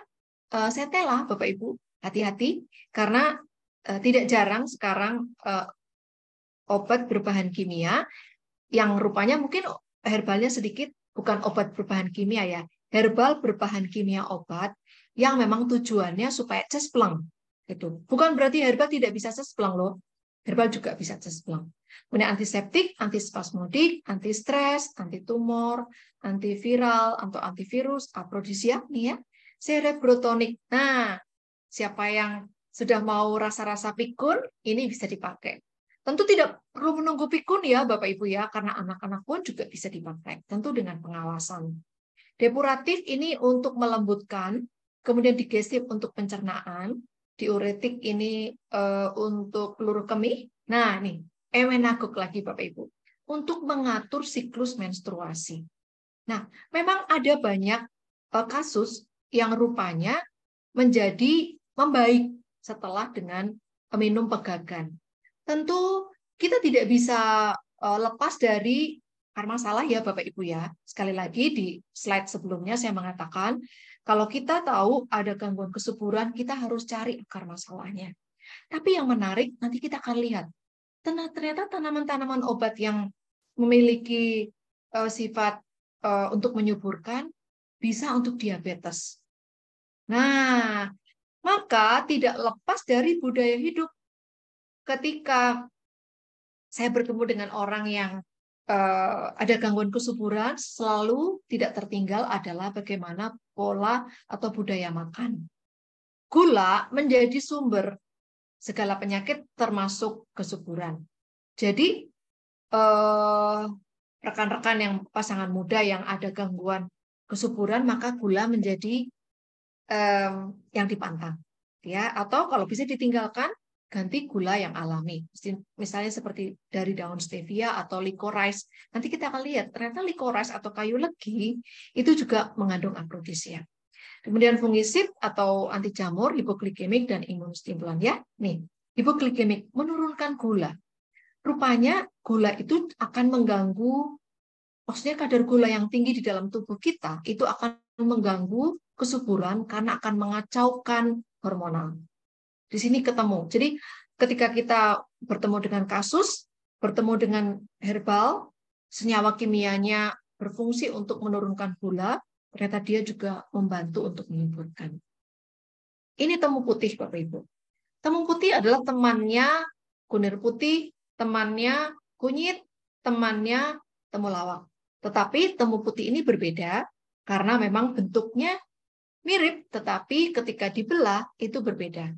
eh, setelah Bapak Ibu, hati-hati karena eh, tidak jarang sekarang eh, obat berbahan kimia yang rupanya mungkin herbalnya sedikit bukan obat berbahan kimia ya, herbal berbahan kimia obat yang memang tujuannya supaya cespleng gitu. Bukan berarti herbal tidak bisa cespleng loh. Herbal juga bisa cespleng. Punya antiseptik, antispasmodik, anti stres, anti tumor, antiviral, atau antivirus, aprodisiak nih ya. Serebrotonik. Nah, siapa yang sudah mau rasa-rasa pikun, ini bisa dipakai. Tentu tidak perlu menunggu pikun ya Bapak Ibu ya, karena anak-anak pun juga bisa dipakai. Tentu dengan pengawasan. Depuratif ini untuk melembutkan Kemudian digestif untuk pencernaan, diuretik ini uh, untuk peluru kemih. Nah, nih, emenagog eh, lagi Bapak Ibu. Untuk mengatur siklus menstruasi. Nah, memang ada banyak uh, kasus yang rupanya menjadi membaik setelah dengan minum pegagan. Tentu kita tidak bisa uh, lepas dari karena salah ya Bapak Ibu ya. Sekali lagi di slide sebelumnya saya mengatakan kalau kita tahu ada gangguan kesuburan, kita harus cari akar masalahnya. Tapi yang menarik, nanti kita akan lihat. Ternyata tanaman-tanaman obat yang memiliki uh, sifat uh, untuk menyuburkan bisa untuk diabetes. Nah, maka tidak lepas dari budaya hidup. Ketika saya bertemu dengan orang yang Eh, ada gangguan kesuburan, selalu tidak tertinggal adalah bagaimana pola atau budaya makan. Gula menjadi sumber segala penyakit termasuk kesuburan. Jadi eh, rekan-rekan yang pasangan muda yang ada gangguan kesuburan maka gula menjadi yang dipantang ya atau kalau bisa ditinggalkan ganti gula yang alami. Misalnya seperti dari daun stevia atau licorice. Nanti kita akan lihat, ternyata licorice atau kayu legi itu juga mengandung afrodisia. Ya. Kemudian fungisid atau anti jamur, hipoglikemik dan imun stimulan. ya. Nih, hipoglikemik menurunkan gula. Rupanya gula itu akan mengganggu maksudnya kadar gula yang tinggi di dalam tubuh kita itu akan mengganggu kesuburan karena akan mengacaukan hormonal. Di sini ketemu. Jadi ketika kita bertemu dengan kasus, bertemu dengan herbal, senyawa kimianya berfungsi untuk menurunkan gula, ternyata dia juga membantu untuk menyembuhkan. Ini temu putih, Bapak Ibu. Temu putih adalah temannya kunir putih, temannya kunyit, temannya temulawak. Tetapi temu putih ini berbeda karena memang bentuknya mirip, tetapi ketika dibelah itu berbeda.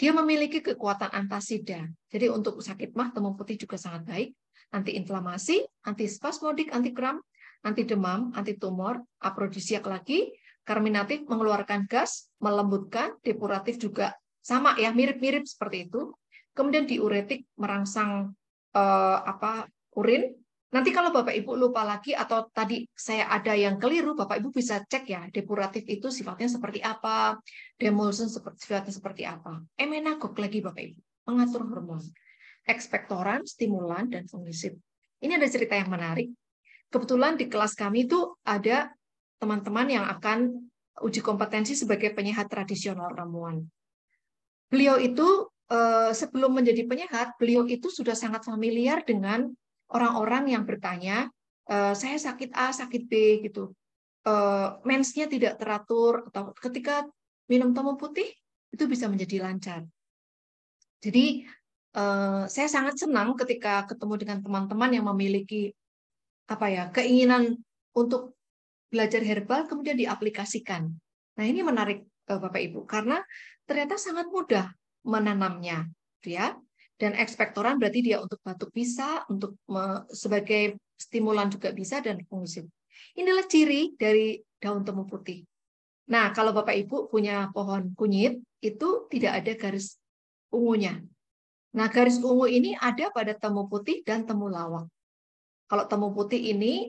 Dia memiliki kekuatan antasida. Jadi untuk sakit mah temu putih juga sangat baik. Anti inflamasi, anti spasmodik, anti kram, anti demam, anti tumor, aprodisiak lagi, karminatif mengeluarkan gas, melembutkan, depuratif juga sama ya, mirip-mirip seperti itu. Kemudian diuretik merangsang eh, apa urin, Nanti kalau Bapak Ibu lupa lagi atau tadi saya ada yang keliru, Bapak Ibu bisa cek ya, depuratif itu sifatnya seperti apa, demulsion sifatnya seperti apa. Emenagog lagi Bapak Ibu, mengatur hormon, ekspektoran, stimulan, dan fungisip. Ini ada cerita yang menarik. Kebetulan di kelas kami itu ada teman-teman yang akan uji kompetensi sebagai penyehat tradisional ramuan. Beliau itu eh, sebelum menjadi penyehat, beliau itu sudah sangat familiar dengan orang-orang yang bertanya, eh, saya sakit A, sakit B gitu, eh, mensnya tidak teratur atau ketika minum tomo putih itu bisa menjadi lancar. Jadi eh, saya sangat senang ketika ketemu dengan teman-teman yang memiliki apa ya keinginan untuk belajar herbal kemudian diaplikasikan. Nah ini menarik Bapak Ibu karena ternyata sangat mudah menanamnya, ya. Dan ekspektoran berarti dia untuk batuk bisa, untuk sebagai stimulan juga bisa dan fungsi. Inilah ciri dari daun temu putih. Nah, kalau Bapak Ibu punya pohon kunyit, itu tidak ada garis ungunya. Nah, garis ungu ini ada pada temu putih dan temu lawak. Kalau temu putih ini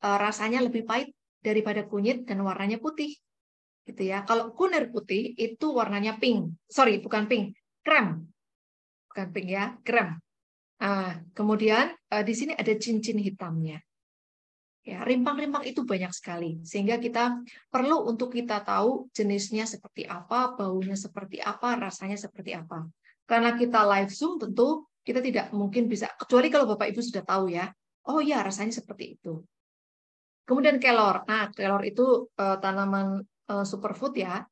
e, rasanya lebih pahit daripada kunyit dan warnanya putih. Gitu ya. Kalau kunir putih itu warnanya pink. Sorry, bukan pink, krem bukan pink ya, krem. Nah, kemudian eh, di sini ada cincin hitamnya. Ya, rimpang-rimpang itu banyak sekali sehingga kita perlu untuk kita tahu jenisnya seperti apa, baunya seperti apa, rasanya seperti apa. Karena kita live zoom tentu kita tidak mungkin bisa kecuali kalau Bapak Ibu sudah tahu ya. Oh ya, rasanya seperti itu. Kemudian kelor. Nah, kelor itu uh, tanaman uh, superfood ya.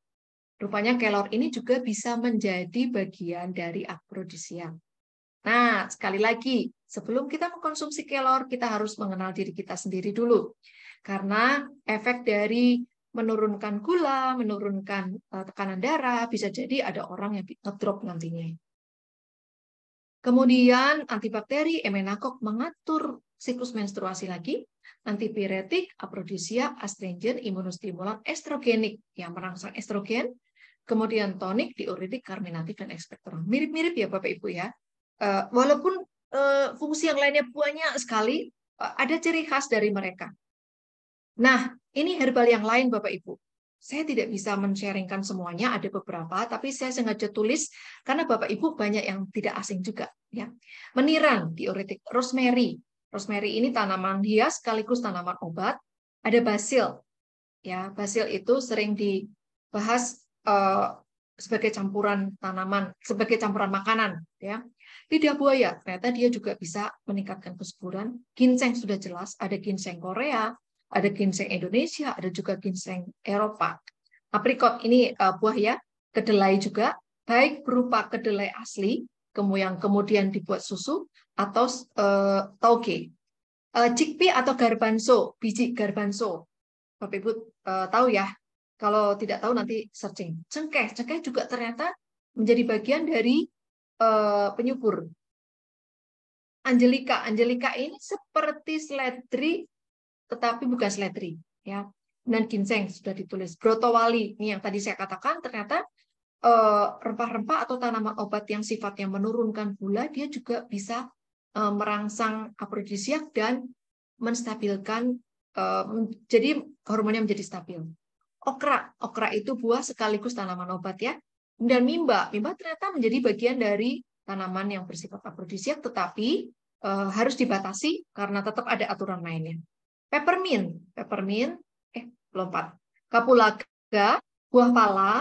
Rupanya kelor ini juga bisa menjadi bagian dari afrodisiak. Nah, sekali lagi, sebelum kita mengkonsumsi kelor, kita harus mengenal diri kita sendiri dulu. Karena efek dari menurunkan gula, menurunkan eh, tekanan darah, bisa jadi ada orang yang ngedrop nantinya. Kemudian antibakteri emenakok mengatur siklus menstruasi lagi, antipiretik, aprodisia, astringen, imunostimulan, estrogenik yang merangsang estrogen, Kemudian tonik, diuretik, karminatif, dan ekspektoral. Mirip-mirip ya Bapak Ibu ya. Eh, walaupun eh, fungsi yang lainnya banyak sekali, eh, ada ciri khas dari mereka. Nah, ini herbal yang lain Bapak Ibu. Saya tidak bisa men-sharingkan semuanya, ada beberapa, tapi saya sengaja tulis karena Bapak Ibu banyak yang tidak asing juga. Ya. Meniran, diuretik, rosemary. Rosemary ini tanaman hias sekaligus tanaman obat. Ada basil. Ya, basil itu sering dibahas Eh, sebagai campuran tanaman, sebagai campuran makanan, ya. Lidah buaya ternyata dia juga bisa meningkatkan kesuburan. Ginseng sudah jelas, ada ginseng Korea, ada ginseng Indonesia, ada juga ginseng Eropa. Aprikot ini uh, buah ya, kedelai juga, baik berupa kedelai asli kemudian kemudian dibuat susu atau uh, eh, toge. Uh, chickpea atau garbanzo, biji garbanzo. Bapak Ibu uh, tahu ya, kalau tidak tahu nanti searching. Cengkeh, cengkeh juga ternyata menjadi bagian dari uh, penyubur. Angelika, Angelika ini seperti seledri tetapi bukan seledri, ya. Dan ginseng sudah ditulis. Brotowali, ini yang tadi saya katakan ternyata eh, rempah-rempah atau tanaman obat yang sifatnya menurunkan gula, dia juga bisa eh, merangsang aprodisiak dan menstabilkan, jadi hormonnya menjadi stabil okra. Okra itu buah sekaligus tanaman obat ya. Dan mimba. Mimba ternyata menjadi bagian dari tanaman yang bersifat afrodisiak tetapi e, harus dibatasi karena tetap ada aturan lainnya Peppermint, peppermint eh lompat. Kapulaga, buah pala,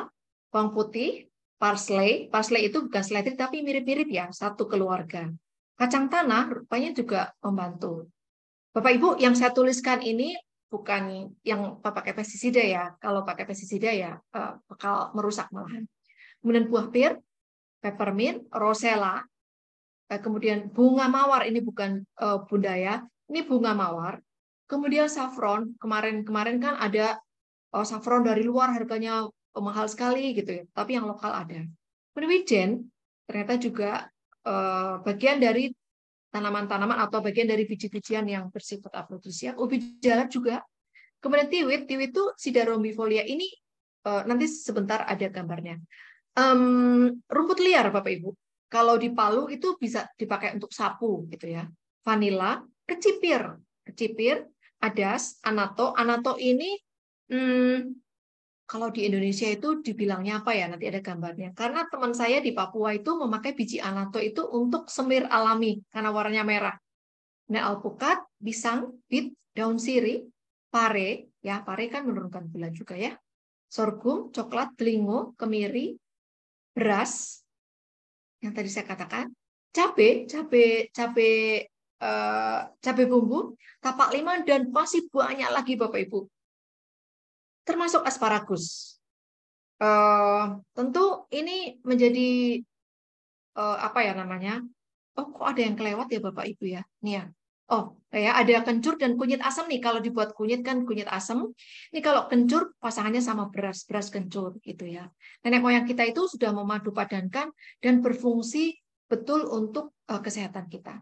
bawang putih, parsley. Parsley itu bukan seledri tapi mirip-mirip ya, satu keluarga. Kacang tanah rupanya juga membantu. Bapak Ibu, yang saya tuliskan ini bukan yang pakai pestisida ya. Kalau pakai pestisida ya eh, bakal merusak malahan. Hmm. Kemudian buah pir, peppermint, rosella, eh, kemudian bunga mawar ini bukan uh, ya, ini bunga mawar. Kemudian saffron, kemarin-kemarin kan ada saffron dari luar harganya mahal sekali gitu ya, tapi yang lokal ada. Kemudian wijen ternyata juga bagian dari tanaman-tanaman atau bagian dari biji-bijian yang bersifat afrodisiak, ubi jalar juga. Kemudian tiwit, tiwit itu sidarombifolia ini uh, nanti sebentar ada gambarnya. Um, rumput liar Bapak Ibu, kalau di Palu itu bisa dipakai untuk sapu gitu ya. Vanilla, kecipir, kecipir, adas, anato, anato ini hmm, kalau di Indonesia itu dibilangnya apa ya nanti ada gambarnya karena teman saya di Papua itu memakai biji anato itu untuk semir alami karena warnanya merah nah alpukat pisang bit daun siri pare ya pare kan menurunkan gula juga ya sorghum coklat telingo kemiri beras yang tadi saya katakan cabe cabe cabe eh, cabe bumbu tapak lima dan masih banyak lagi bapak ibu termasuk asparagus. Uh, tentu ini menjadi uh, apa ya namanya? Oh, kok ada yang kelewat ya Bapak Ibu ya? Nih ya. Oh, ya ada kencur dan kunyit asam nih. Kalau dibuat kunyit kan kunyit asam. Ini kalau kencur pasangannya sama beras, beras kencur gitu ya. Nenek moyang kita itu sudah memadu padankan dan berfungsi betul untuk uh, kesehatan kita.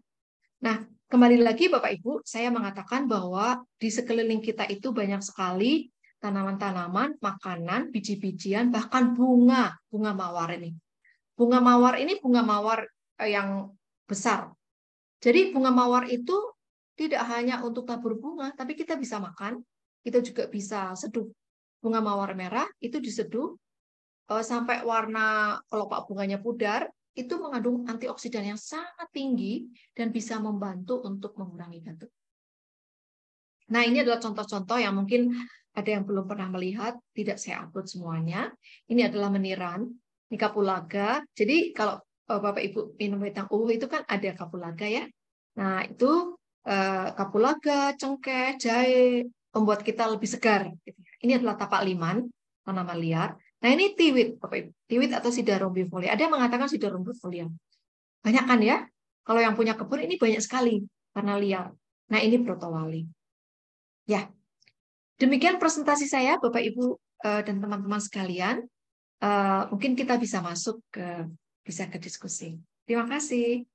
Nah, kembali lagi Bapak Ibu, saya mengatakan bahwa di sekeliling kita itu banyak sekali tanaman-tanaman, makanan, biji-bijian, bahkan bunga, bunga mawar ini. Bunga mawar ini bunga mawar eh, yang besar. Jadi bunga mawar itu tidak hanya untuk tabur bunga, tapi kita bisa makan, kita juga bisa seduh. Bunga mawar merah itu diseduh eh, sampai warna kelopak bunganya pudar, itu mengandung antioksidan yang sangat tinggi dan bisa membantu untuk mengurangi batuk. Nah, ini adalah contoh-contoh yang mungkin ada yang belum pernah melihat, tidak saya upload semuanya. Ini adalah meniran, ini kapulaga. Jadi kalau eh, Bapak Ibu minum wetang uhu itu kan ada kapulaga ya. Nah, itu eh, kapulaga, cengkeh, jahe, membuat kita lebih segar. Gitu ya. Ini adalah tapak liman, tanaman liar. Nah, ini tiwit, Bapak Ibu. Tiwit atau sidarum bifolia. Ada yang mengatakan sidarum bifolia. Banyak kan ya? Kalau yang punya kebun ini banyak sekali karena liar. Nah, ini protowali. Ya, demikian presentasi saya, Bapak Ibu eh, dan teman-teman sekalian. Eh, mungkin kita bisa masuk ke bisa ke diskusi. Terima kasih.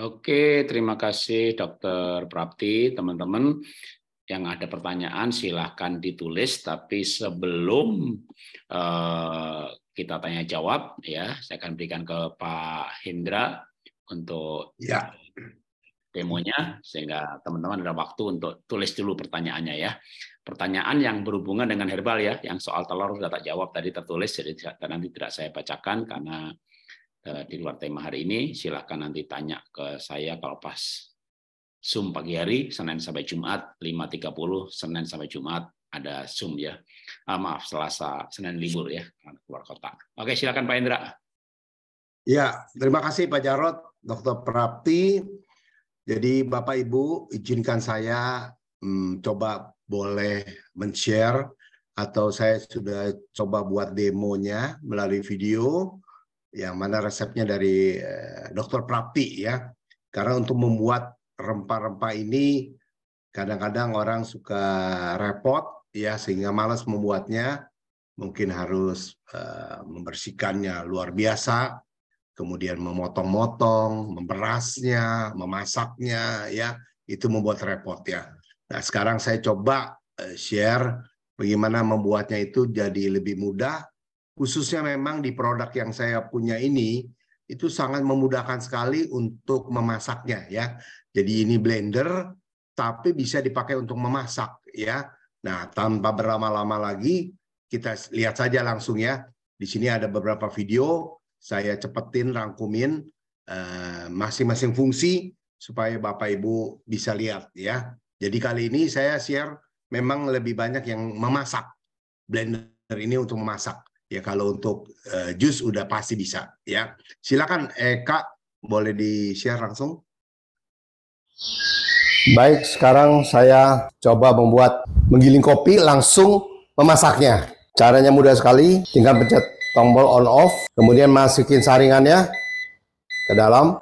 Oke, terima kasih Dokter Prapti, teman-teman yang ada pertanyaan silahkan ditulis tapi sebelum eh, kita tanya jawab ya saya akan berikan ke Pak Hendra untuk ya demonya hmm. sehingga teman-teman ada waktu untuk tulis dulu pertanyaannya ya. Pertanyaan yang berhubungan dengan herbal ya, yang soal telur sudah tak jawab tadi tertulis jadi nanti tidak saya bacakan karena eh, di luar tema hari ini silahkan nanti tanya ke saya kalau pas Zoom pagi hari Senin sampai Jumat 5.30 Senin sampai Jumat ada Zoom ya ah, maaf Selasa Senin libur ya keluar kota oke silakan Pak Indra ya terima kasih Pak Jarot Dr. Prapti jadi Bapak Ibu izinkan saya hmm, coba boleh men-share atau saya sudah coba buat demonya melalui video yang mana resepnya dari eh, Dokter Dr. Prapi ya. Karena untuk membuat rempah-rempah ini kadang-kadang orang suka repot ya sehingga malas membuatnya. Mungkin harus uh, membersihkannya luar biasa kemudian memotong-motong, memerasnya, memasaknya, ya itu membuat repot ya. Nah sekarang saya coba eh, share bagaimana membuatnya itu jadi lebih mudah, khususnya memang di produk yang saya punya ini itu sangat memudahkan sekali untuk memasaknya ya. Jadi ini blender tapi bisa dipakai untuk memasak ya. Nah, tanpa berlama-lama lagi kita lihat saja langsung ya. Di sini ada beberapa video saya cepetin rangkumin eh, masing-masing uh, fungsi supaya Bapak Ibu bisa lihat ya. Jadi kali ini saya share memang lebih banyak yang memasak. Blender ini untuk memasak. Ya kalau untuk uh, jus udah pasti bisa ya. Silakan Eka eh, boleh di-share langsung. Baik, sekarang saya coba membuat menggiling kopi langsung memasaknya. Caranya mudah sekali, tinggal pencet tombol on off, kemudian masukin saringannya ke dalam.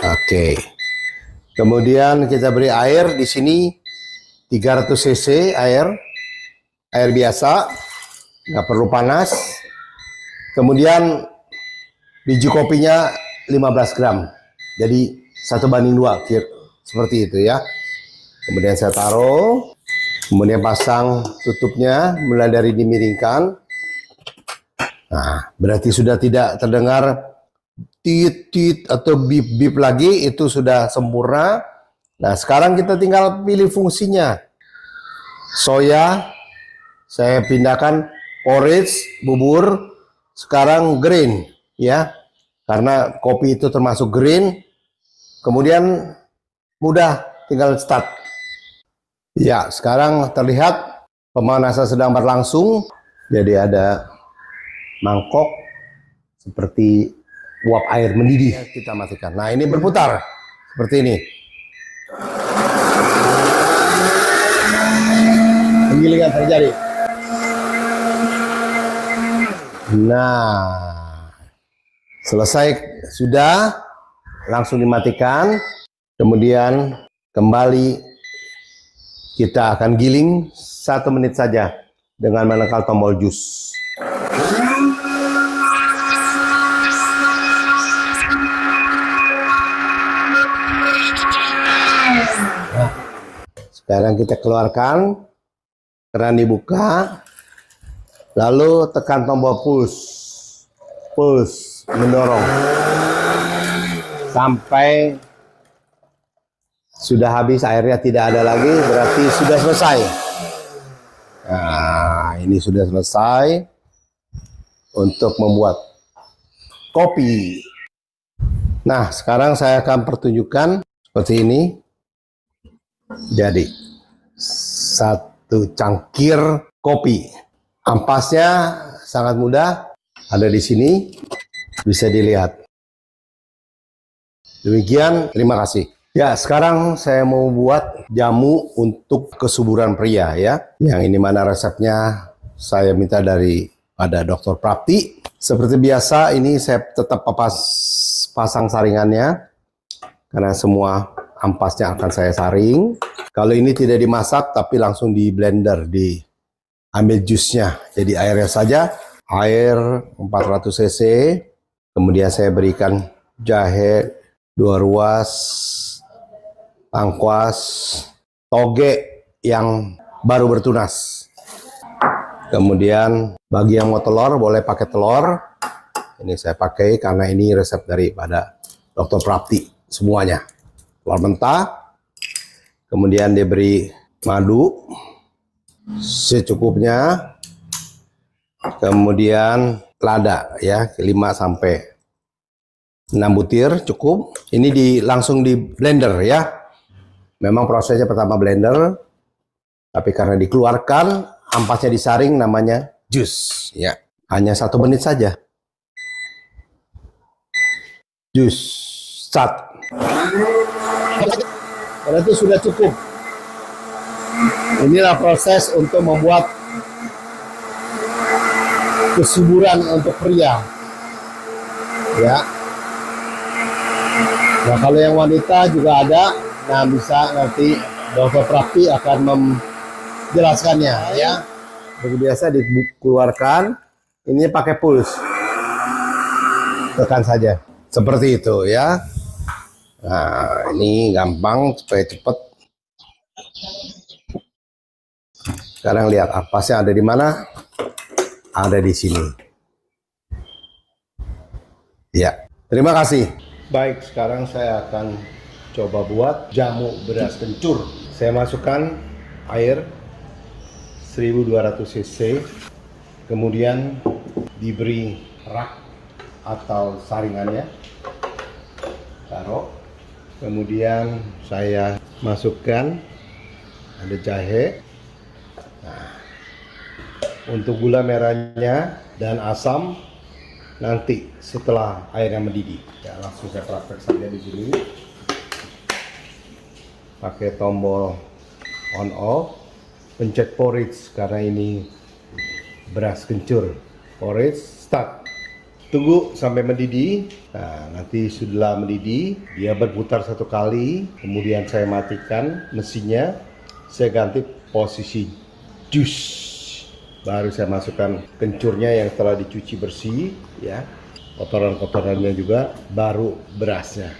Oke. Kemudian kita beri air di sini 300 cc air, air biasa, nggak perlu panas. Kemudian biji kopinya 15 gram. Jadi satu banding dua seperti itu ya. Kemudian saya taruh, kemudian pasang tutupnya mulai dari dimiringkan Nah, berarti sudah tidak terdengar tit-tit atau bip-bip lagi, itu sudah sempurna. Nah, sekarang kita tinggal pilih fungsinya. Soya, saya pindahkan porridge, bubur, sekarang green, ya. Karena kopi itu termasuk green. Kemudian mudah, tinggal start. Ya, sekarang terlihat pemanasan sedang berlangsung. Jadi ada mangkok seperti uap air mendidih iya. kita matikan. Nah ini berputar seperti ini. Penggilingan terjadi. Nah selesai sudah langsung dimatikan. Kemudian kembali kita akan giling satu menit saja dengan menekan tombol jus. Sekarang kita keluarkan, keran dibuka, lalu tekan tombol push. Push, mendorong. Sampai sudah habis airnya tidak ada lagi, berarti sudah selesai. Nah, ini sudah selesai untuk membuat kopi. Nah, sekarang saya akan pertunjukkan seperti ini. Jadi satu cangkir kopi. Ampasnya sangat mudah, ada di sini, bisa dilihat. Demikian, terima kasih. Ya, sekarang saya mau buat jamu untuk kesuburan pria ya. Yang ini mana resepnya saya minta dari pada dokter Prapti. Seperti biasa ini saya tetap pas pasang saringannya karena semua ampasnya akan saya saring. Kalau ini tidak dimasak tapi langsung di blender, di ambil jusnya. Jadi airnya saja air 400 cc. Kemudian saya berikan jahe dua ruas, tangkuas, toge yang baru bertunas. Kemudian bagi yang mau telur boleh pakai telur. Ini saya pakai karena ini resep daripada Dokter Prapti semuanya telur mentah, kemudian diberi madu secukupnya, kemudian lada ya 5 sampai 6 butir cukup. Ini di langsung di blender ya. Memang prosesnya pertama blender tapi karena dikeluarkan ampasnya disaring namanya jus ya. Hanya satu menit saja. Jus start. Karena itu sudah cukup. Inilah proses untuk membuat kesuburan untuk pria. Ya. Nah, kalau yang wanita juga ada, nah bisa nanti dokter Prapti akan menjelaskannya ya. Seperti biasa dikeluarkan, ini pakai puls. Tekan saja. Seperti itu ya. Nah, ini gampang supaya cepat. Sekarang lihat apa sih ada di mana? Ada di sini. Ya, terima kasih. Baik, sekarang saya akan coba buat jamu beras kencur. Saya masukkan air 1200 cc, kemudian diberi rak atau saringannya. Taruh kemudian saya masukkan ada jahe nah, untuk gula merahnya dan asam nanti setelah airnya mendidih ya langsung saya praktek saja di sini pakai tombol on off pencet porridge karena ini beras kencur porridge start Tunggu sampai mendidih. Nah, nanti sudah mendidih, dia berputar satu kali, kemudian saya matikan mesinnya. Saya ganti posisi jus. Baru saya masukkan kencurnya yang telah dicuci bersih, ya. Kotoran-kotorannya juga, baru berasnya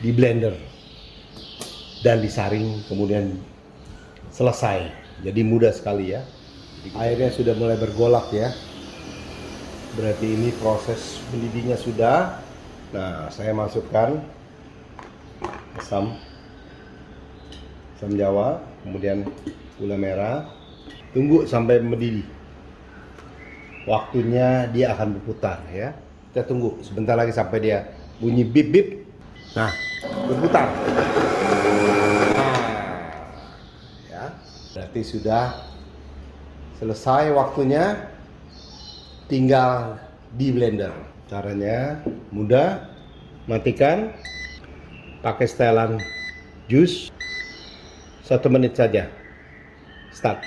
di blender dan disaring kemudian selesai. Jadi mudah sekali ya. Airnya sudah mulai bergolak ya berarti ini proses mendidihnya sudah nah saya masukkan asam asam jawa kemudian gula merah tunggu sampai mendidih waktunya dia akan berputar ya kita tunggu sebentar lagi sampai dia bunyi bip bip nah berputar nah, ya berarti sudah selesai waktunya tinggal di blender caranya mudah matikan pakai setelan jus satu menit saja start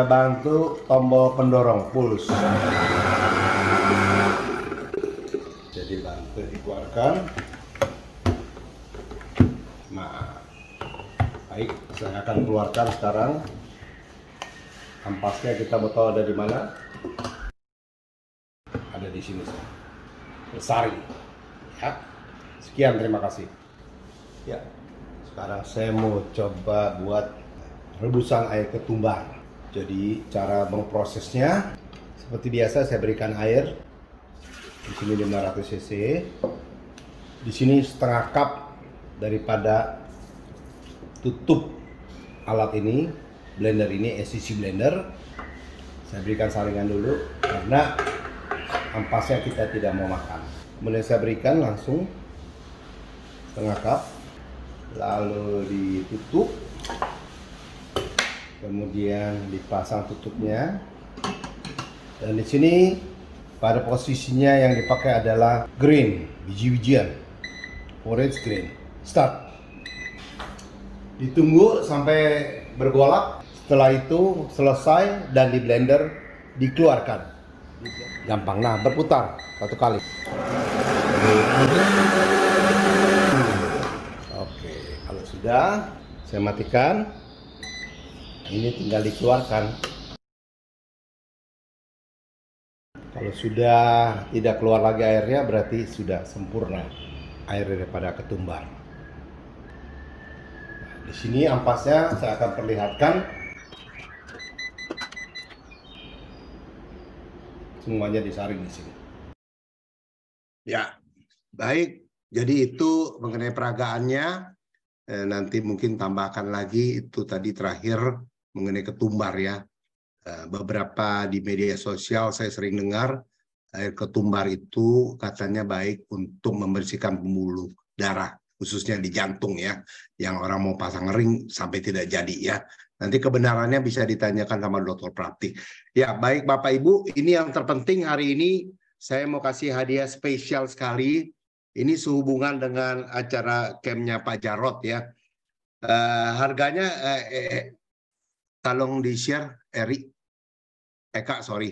Anda bantu tombol pendorong puls. Jadi bantu dikeluarkan. Nah, baik, saya akan keluarkan sekarang. Ampasnya kita betul ada di mana? Ada di sini, saya. Besar Ya. Sekian, terima kasih. Ya, sekarang saya mau coba buat rebusan air ketumbar. Jadi cara memprosesnya seperti biasa saya berikan air di sini 500 cc. Di sini setengah cup daripada tutup alat ini blender ini SCC blender. Saya berikan saringan dulu karena ampasnya kita tidak mau makan. Kemudian saya berikan langsung setengah cup lalu ditutup kemudian dipasang tutupnya dan di sini pada posisinya yang dipakai adalah green biji-bijian orange green start ditunggu sampai bergolak setelah itu selesai dan di blender dikeluarkan gampang nah berputar satu kali oke kalau sudah saya matikan ini tinggal dikeluarkan kalau sudah tidak keluar lagi airnya berarti sudah sempurna air daripada ketumbar nah, di sini ampasnya saya akan perlihatkan semuanya disaring di sini ya baik jadi itu mengenai peragaannya eh, nanti mungkin tambahkan lagi itu tadi terakhir mengenai ketumbar ya. Eh, beberapa di media sosial saya sering dengar air ketumbar itu katanya baik untuk membersihkan pembuluh darah khususnya di jantung ya yang orang mau pasang ring sampai tidak jadi ya nanti kebenarannya bisa ditanyakan sama dokter praktik ya baik bapak ibu ini yang terpenting hari ini saya mau kasih hadiah spesial sekali ini sehubungan dengan acara campnya Pak Jarot ya uh, harganya uh, tolong di share Eri Eka eh, sorry.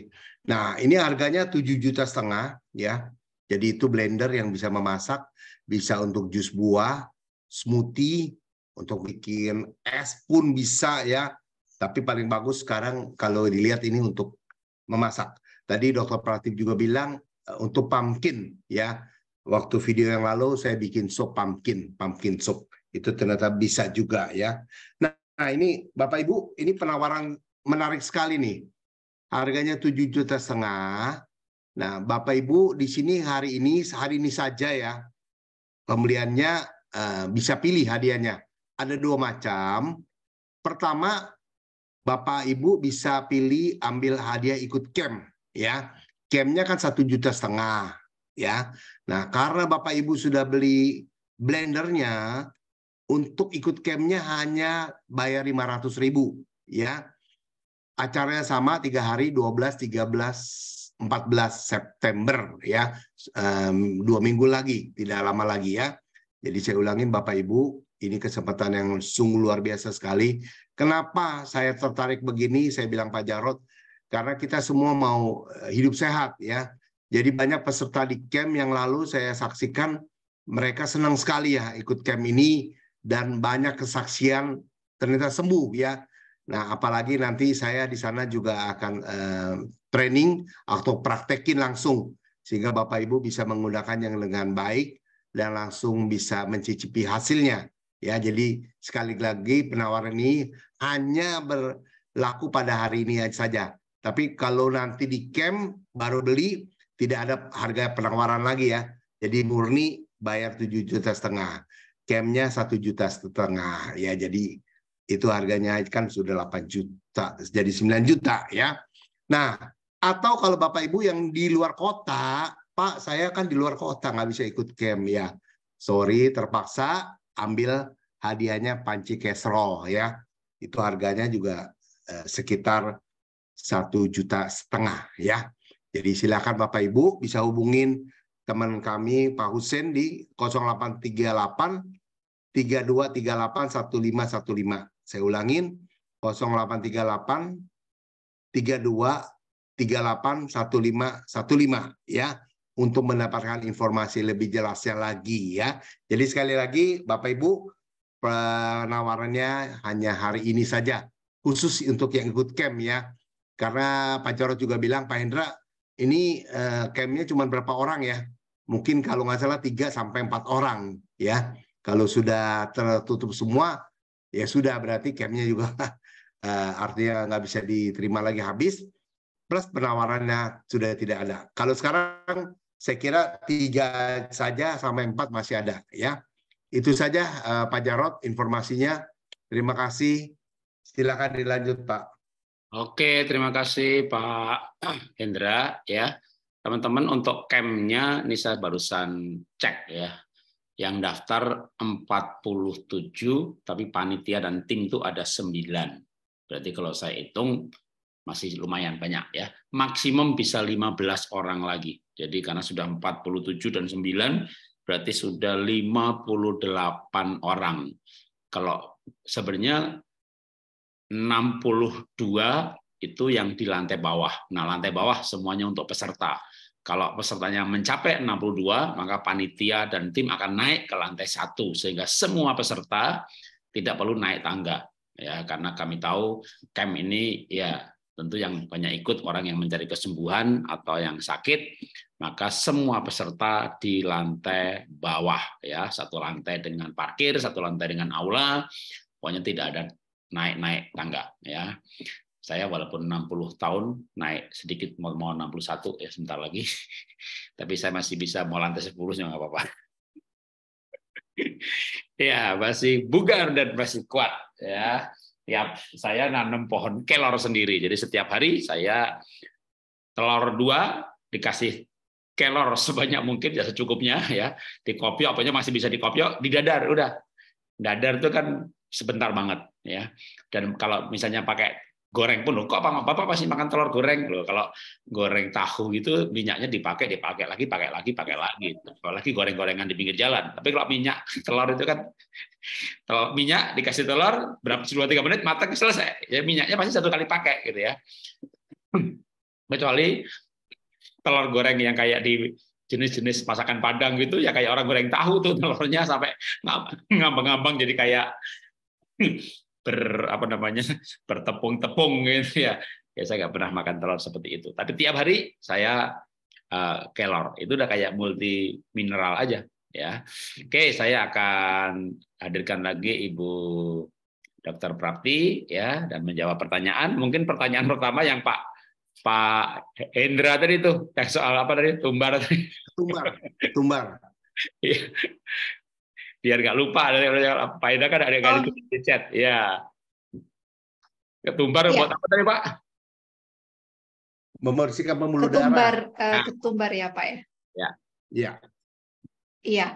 Nah ini harganya 7 juta setengah ya. Jadi itu blender yang bisa memasak, bisa untuk jus buah, smoothie, untuk bikin es pun bisa ya. Tapi paling bagus sekarang kalau dilihat ini untuk memasak. Tadi Dokter Pratik juga bilang eh, untuk pumpkin ya. Waktu video yang lalu saya bikin sup pumpkin, pumpkin sup itu ternyata bisa juga ya. Nah, Nah, ini Bapak Ibu, ini penawaran menarik sekali nih. Harganya 7 juta setengah. Nah, Bapak Ibu di sini hari ini hari ini saja ya. Pembeliannya uh, bisa pilih hadiahnya. Ada dua macam. Pertama, Bapak Ibu bisa pilih ambil hadiah ikut camp ya. Campnya kan satu juta setengah ya. Nah, karena Bapak Ibu sudah beli blendernya, untuk ikut campnya hanya bayar 500 ribu ya acaranya sama tiga hari 12 13 14 September ya um, dua minggu lagi tidak lama lagi ya jadi saya ulangin Bapak Ibu ini kesempatan yang sungguh luar biasa sekali kenapa saya tertarik begini saya bilang Pak Jarot karena kita semua mau eh, hidup sehat ya jadi banyak peserta di camp yang lalu saya saksikan mereka senang sekali ya ikut camp ini dan banyak kesaksian ternyata sembuh ya. Nah, apalagi nanti saya di sana juga akan eh, training atau praktekin langsung sehingga Bapak Ibu bisa menggunakan yang dengan baik dan langsung bisa mencicipi hasilnya. Ya, jadi sekali lagi penawaran ini hanya berlaku pada hari ini saja. Tapi kalau nanti di camp baru beli tidak ada harga penawaran lagi ya. Jadi murni bayar tujuh juta setengah. Camnya satu juta setengah ya jadi itu harganya kan sudah 8 juta jadi 9 juta ya nah atau kalau bapak ibu yang di luar kota pak saya kan di luar kota nggak bisa ikut camp ya sorry terpaksa ambil hadiahnya panci casserole ya itu harganya juga eh, sekitar satu juta setengah ya jadi silakan bapak ibu bisa hubungin teman kami Pak Husen di 0838 3238 1515. Saya ulangin 0838 satu lima satu lima ya untuk mendapatkan informasi lebih jelasnya lagi ya. Jadi sekali lagi Bapak Ibu penawarannya hanya hari ini saja khusus untuk yang ikut camp ya. Karena Pak Jarod juga bilang Pak Hendra ini eh, campnya cuma berapa orang ya? Mungkin kalau nggak salah 3 sampai 4 orang ya. Kalau sudah tertutup semua, ya sudah berarti campnya juga uh, artinya nggak bisa diterima lagi habis. Plus penawarannya sudah tidak ada. Kalau sekarang saya kira tiga saja sama empat masih ada ya. Itu saja uh, Pak Jarot informasinya. Terima kasih. Silakan dilanjut Pak. Oke, terima kasih Pak Hendra ya. Teman-teman untuk campnya Nisa barusan cek ya yang daftar 47, tapi panitia dan tim itu ada 9. Berarti kalau saya hitung masih lumayan banyak ya. Maksimum bisa 15 orang lagi. Jadi karena sudah 47 dan 9, berarti sudah 58 orang. Kalau sebenarnya 62 itu yang di lantai bawah. Nah, lantai bawah semuanya untuk peserta. Kalau pesertanya mencapai 62, maka panitia dan tim akan naik ke lantai satu sehingga semua peserta tidak perlu naik tangga. Ya, karena kami tahu camp ini ya tentu yang banyak ikut orang yang mencari kesembuhan atau yang sakit, maka semua peserta di lantai bawah ya, satu lantai dengan parkir, satu lantai dengan aula, pokoknya tidak ada naik-naik tangga ya saya walaupun 60 tahun naik sedikit mau, mau 61 ya sebentar lagi tapi saya masih bisa mau lantai 10 ya nggak apa-apa ya masih bugar dan masih kuat ya tiap saya nanam pohon kelor sendiri jadi setiap hari saya telur dua dikasih kelor sebanyak mungkin ya secukupnya ya Di kopi apanya masih bisa di di didadar udah dadar itu kan sebentar banget ya dan kalau misalnya pakai goreng pun loh kok bapak bapak pasti makan telur goreng loh kalau goreng tahu gitu minyaknya dipakai dipakai lagi pakai lagi pakai lagi Kalau lagi goreng-gorengan di pinggir jalan tapi kalau minyak telur itu kan kalau minyak dikasih telur berapa dua tiga menit matang kan selesai ya minyaknya pasti satu kali pakai gitu ya kecuali telur goreng yang kayak di jenis-jenis masakan Padang gitu ya kayak orang goreng tahu tuh telurnya sampai ngambang-ngambang jadi kayak ber apa namanya bertepung-tepung gitu ya. Ya saya nggak pernah makan telur seperti itu. Tapi tiap hari saya uh, kelor. Itu udah kayak multi mineral aja ya. Oke, saya akan hadirkan lagi Ibu dokter Prapti ya dan menjawab pertanyaan. Mungkin pertanyaan pertama yang Pak Pak Hendra tadi tuh eh, soal apa tadi tumbar tadi. Tumbar, tumbar. Iya biar nggak lupa ada yang faedah kan ada yang oh. di chat ya ketumbar ya. buat apa tadi pak membersihkan pembuluh ketumbar, uh, nah. ketumbar ya pak ya ya ya ya.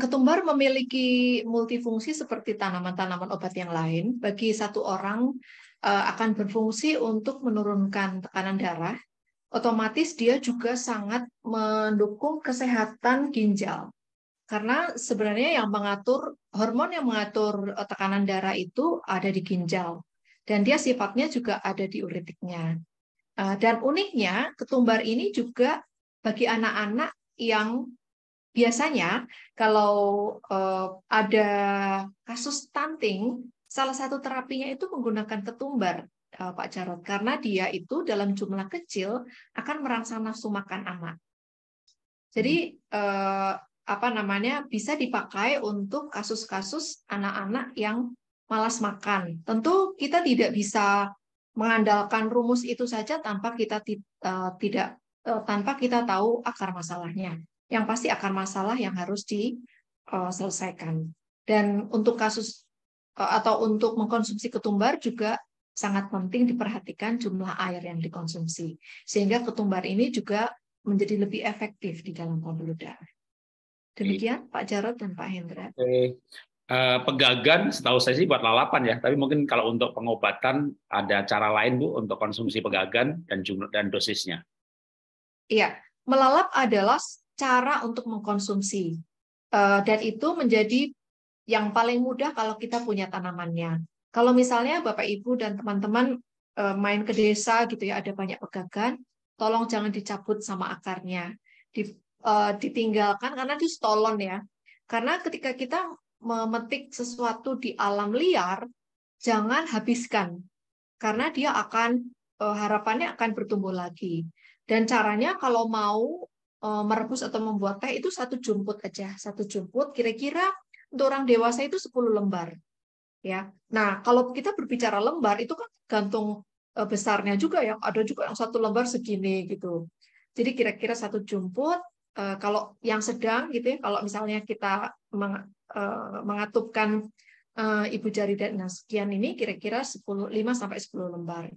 ketumbar memiliki multifungsi seperti tanaman-tanaman obat yang lain bagi satu orang eh, akan berfungsi untuk menurunkan tekanan darah otomatis dia juga sangat mendukung kesehatan ginjal karena sebenarnya yang mengatur hormon yang mengatur e, tekanan darah itu ada di ginjal dan dia sifatnya juga ada di uretiknya. E, dan uniknya ketumbar ini juga bagi anak-anak yang biasanya kalau e, ada kasus stunting, salah satu terapinya itu menggunakan ketumbar, Pak Jarot, karena dia itu dalam jumlah kecil akan merangsang nafsu makan anak. Jadi apa namanya bisa dipakai untuk kasus-kasus anak-anak yang malas makan. Tentu kita tidak bisa mengandalkan rumus itu saja tanpa kita eh, tidak eh, tanpa kita tahu akar masalahnya. Yang pasti akar masalah yang harus diselesaikan. Eh, Dan untuk kasus atau untuk mengkonsumsi ketumbar juga sangat penting diperhatikan jumlah air yang dikonsumsi sehingga ketumbar ini juga menjadi lebih efektif di dalam pembuluh darah. Demikian iya. Pak Jarod dan Pak Hendra. Oke. Uh, pegagan setahu saya sih buat lalapan ya, tapi mungkin kalau untuk pengobatan ada cara lain Bu untuk konsumsi pegagan dan jumlah dan dosisnya. Iya, melalap adalah cara untuk mengkonsumsi uh, dan itu menjadi yang paling mudah kalau kita punya tanamannya. Kalau misalnya Bapak Ibu dan teman-teman uh, main ke desa gitu ya ada banyak pegagan, tolong jangan dicabut sama akarnya. Di, uh, ditinggalkan karena itu stolon ya. Karena ketika kita memetik sesuatu di alam liar, jangan habiskan. Karena dia akan uh, harapannya akan bertumbuh lagi. Dan caranya kalau mau uh, merebus atau membuat teh itu satu jumput aja, satu jumput kira-kira untuk orang dewasa itu 10 lembar. Ya. Nah, kalau kita berbicara lembar itu kan gantung besarnya juga ya ada juga yang satu lembar segini gitu jadi kira-kira satu jumput Eh, kalau yang sedang gitu ya, kalau misalnya kita meng, eh, mengatupkan eh, ibu jari dan nah, sekian ini kira-kira 10 5 sampai 10 lembar.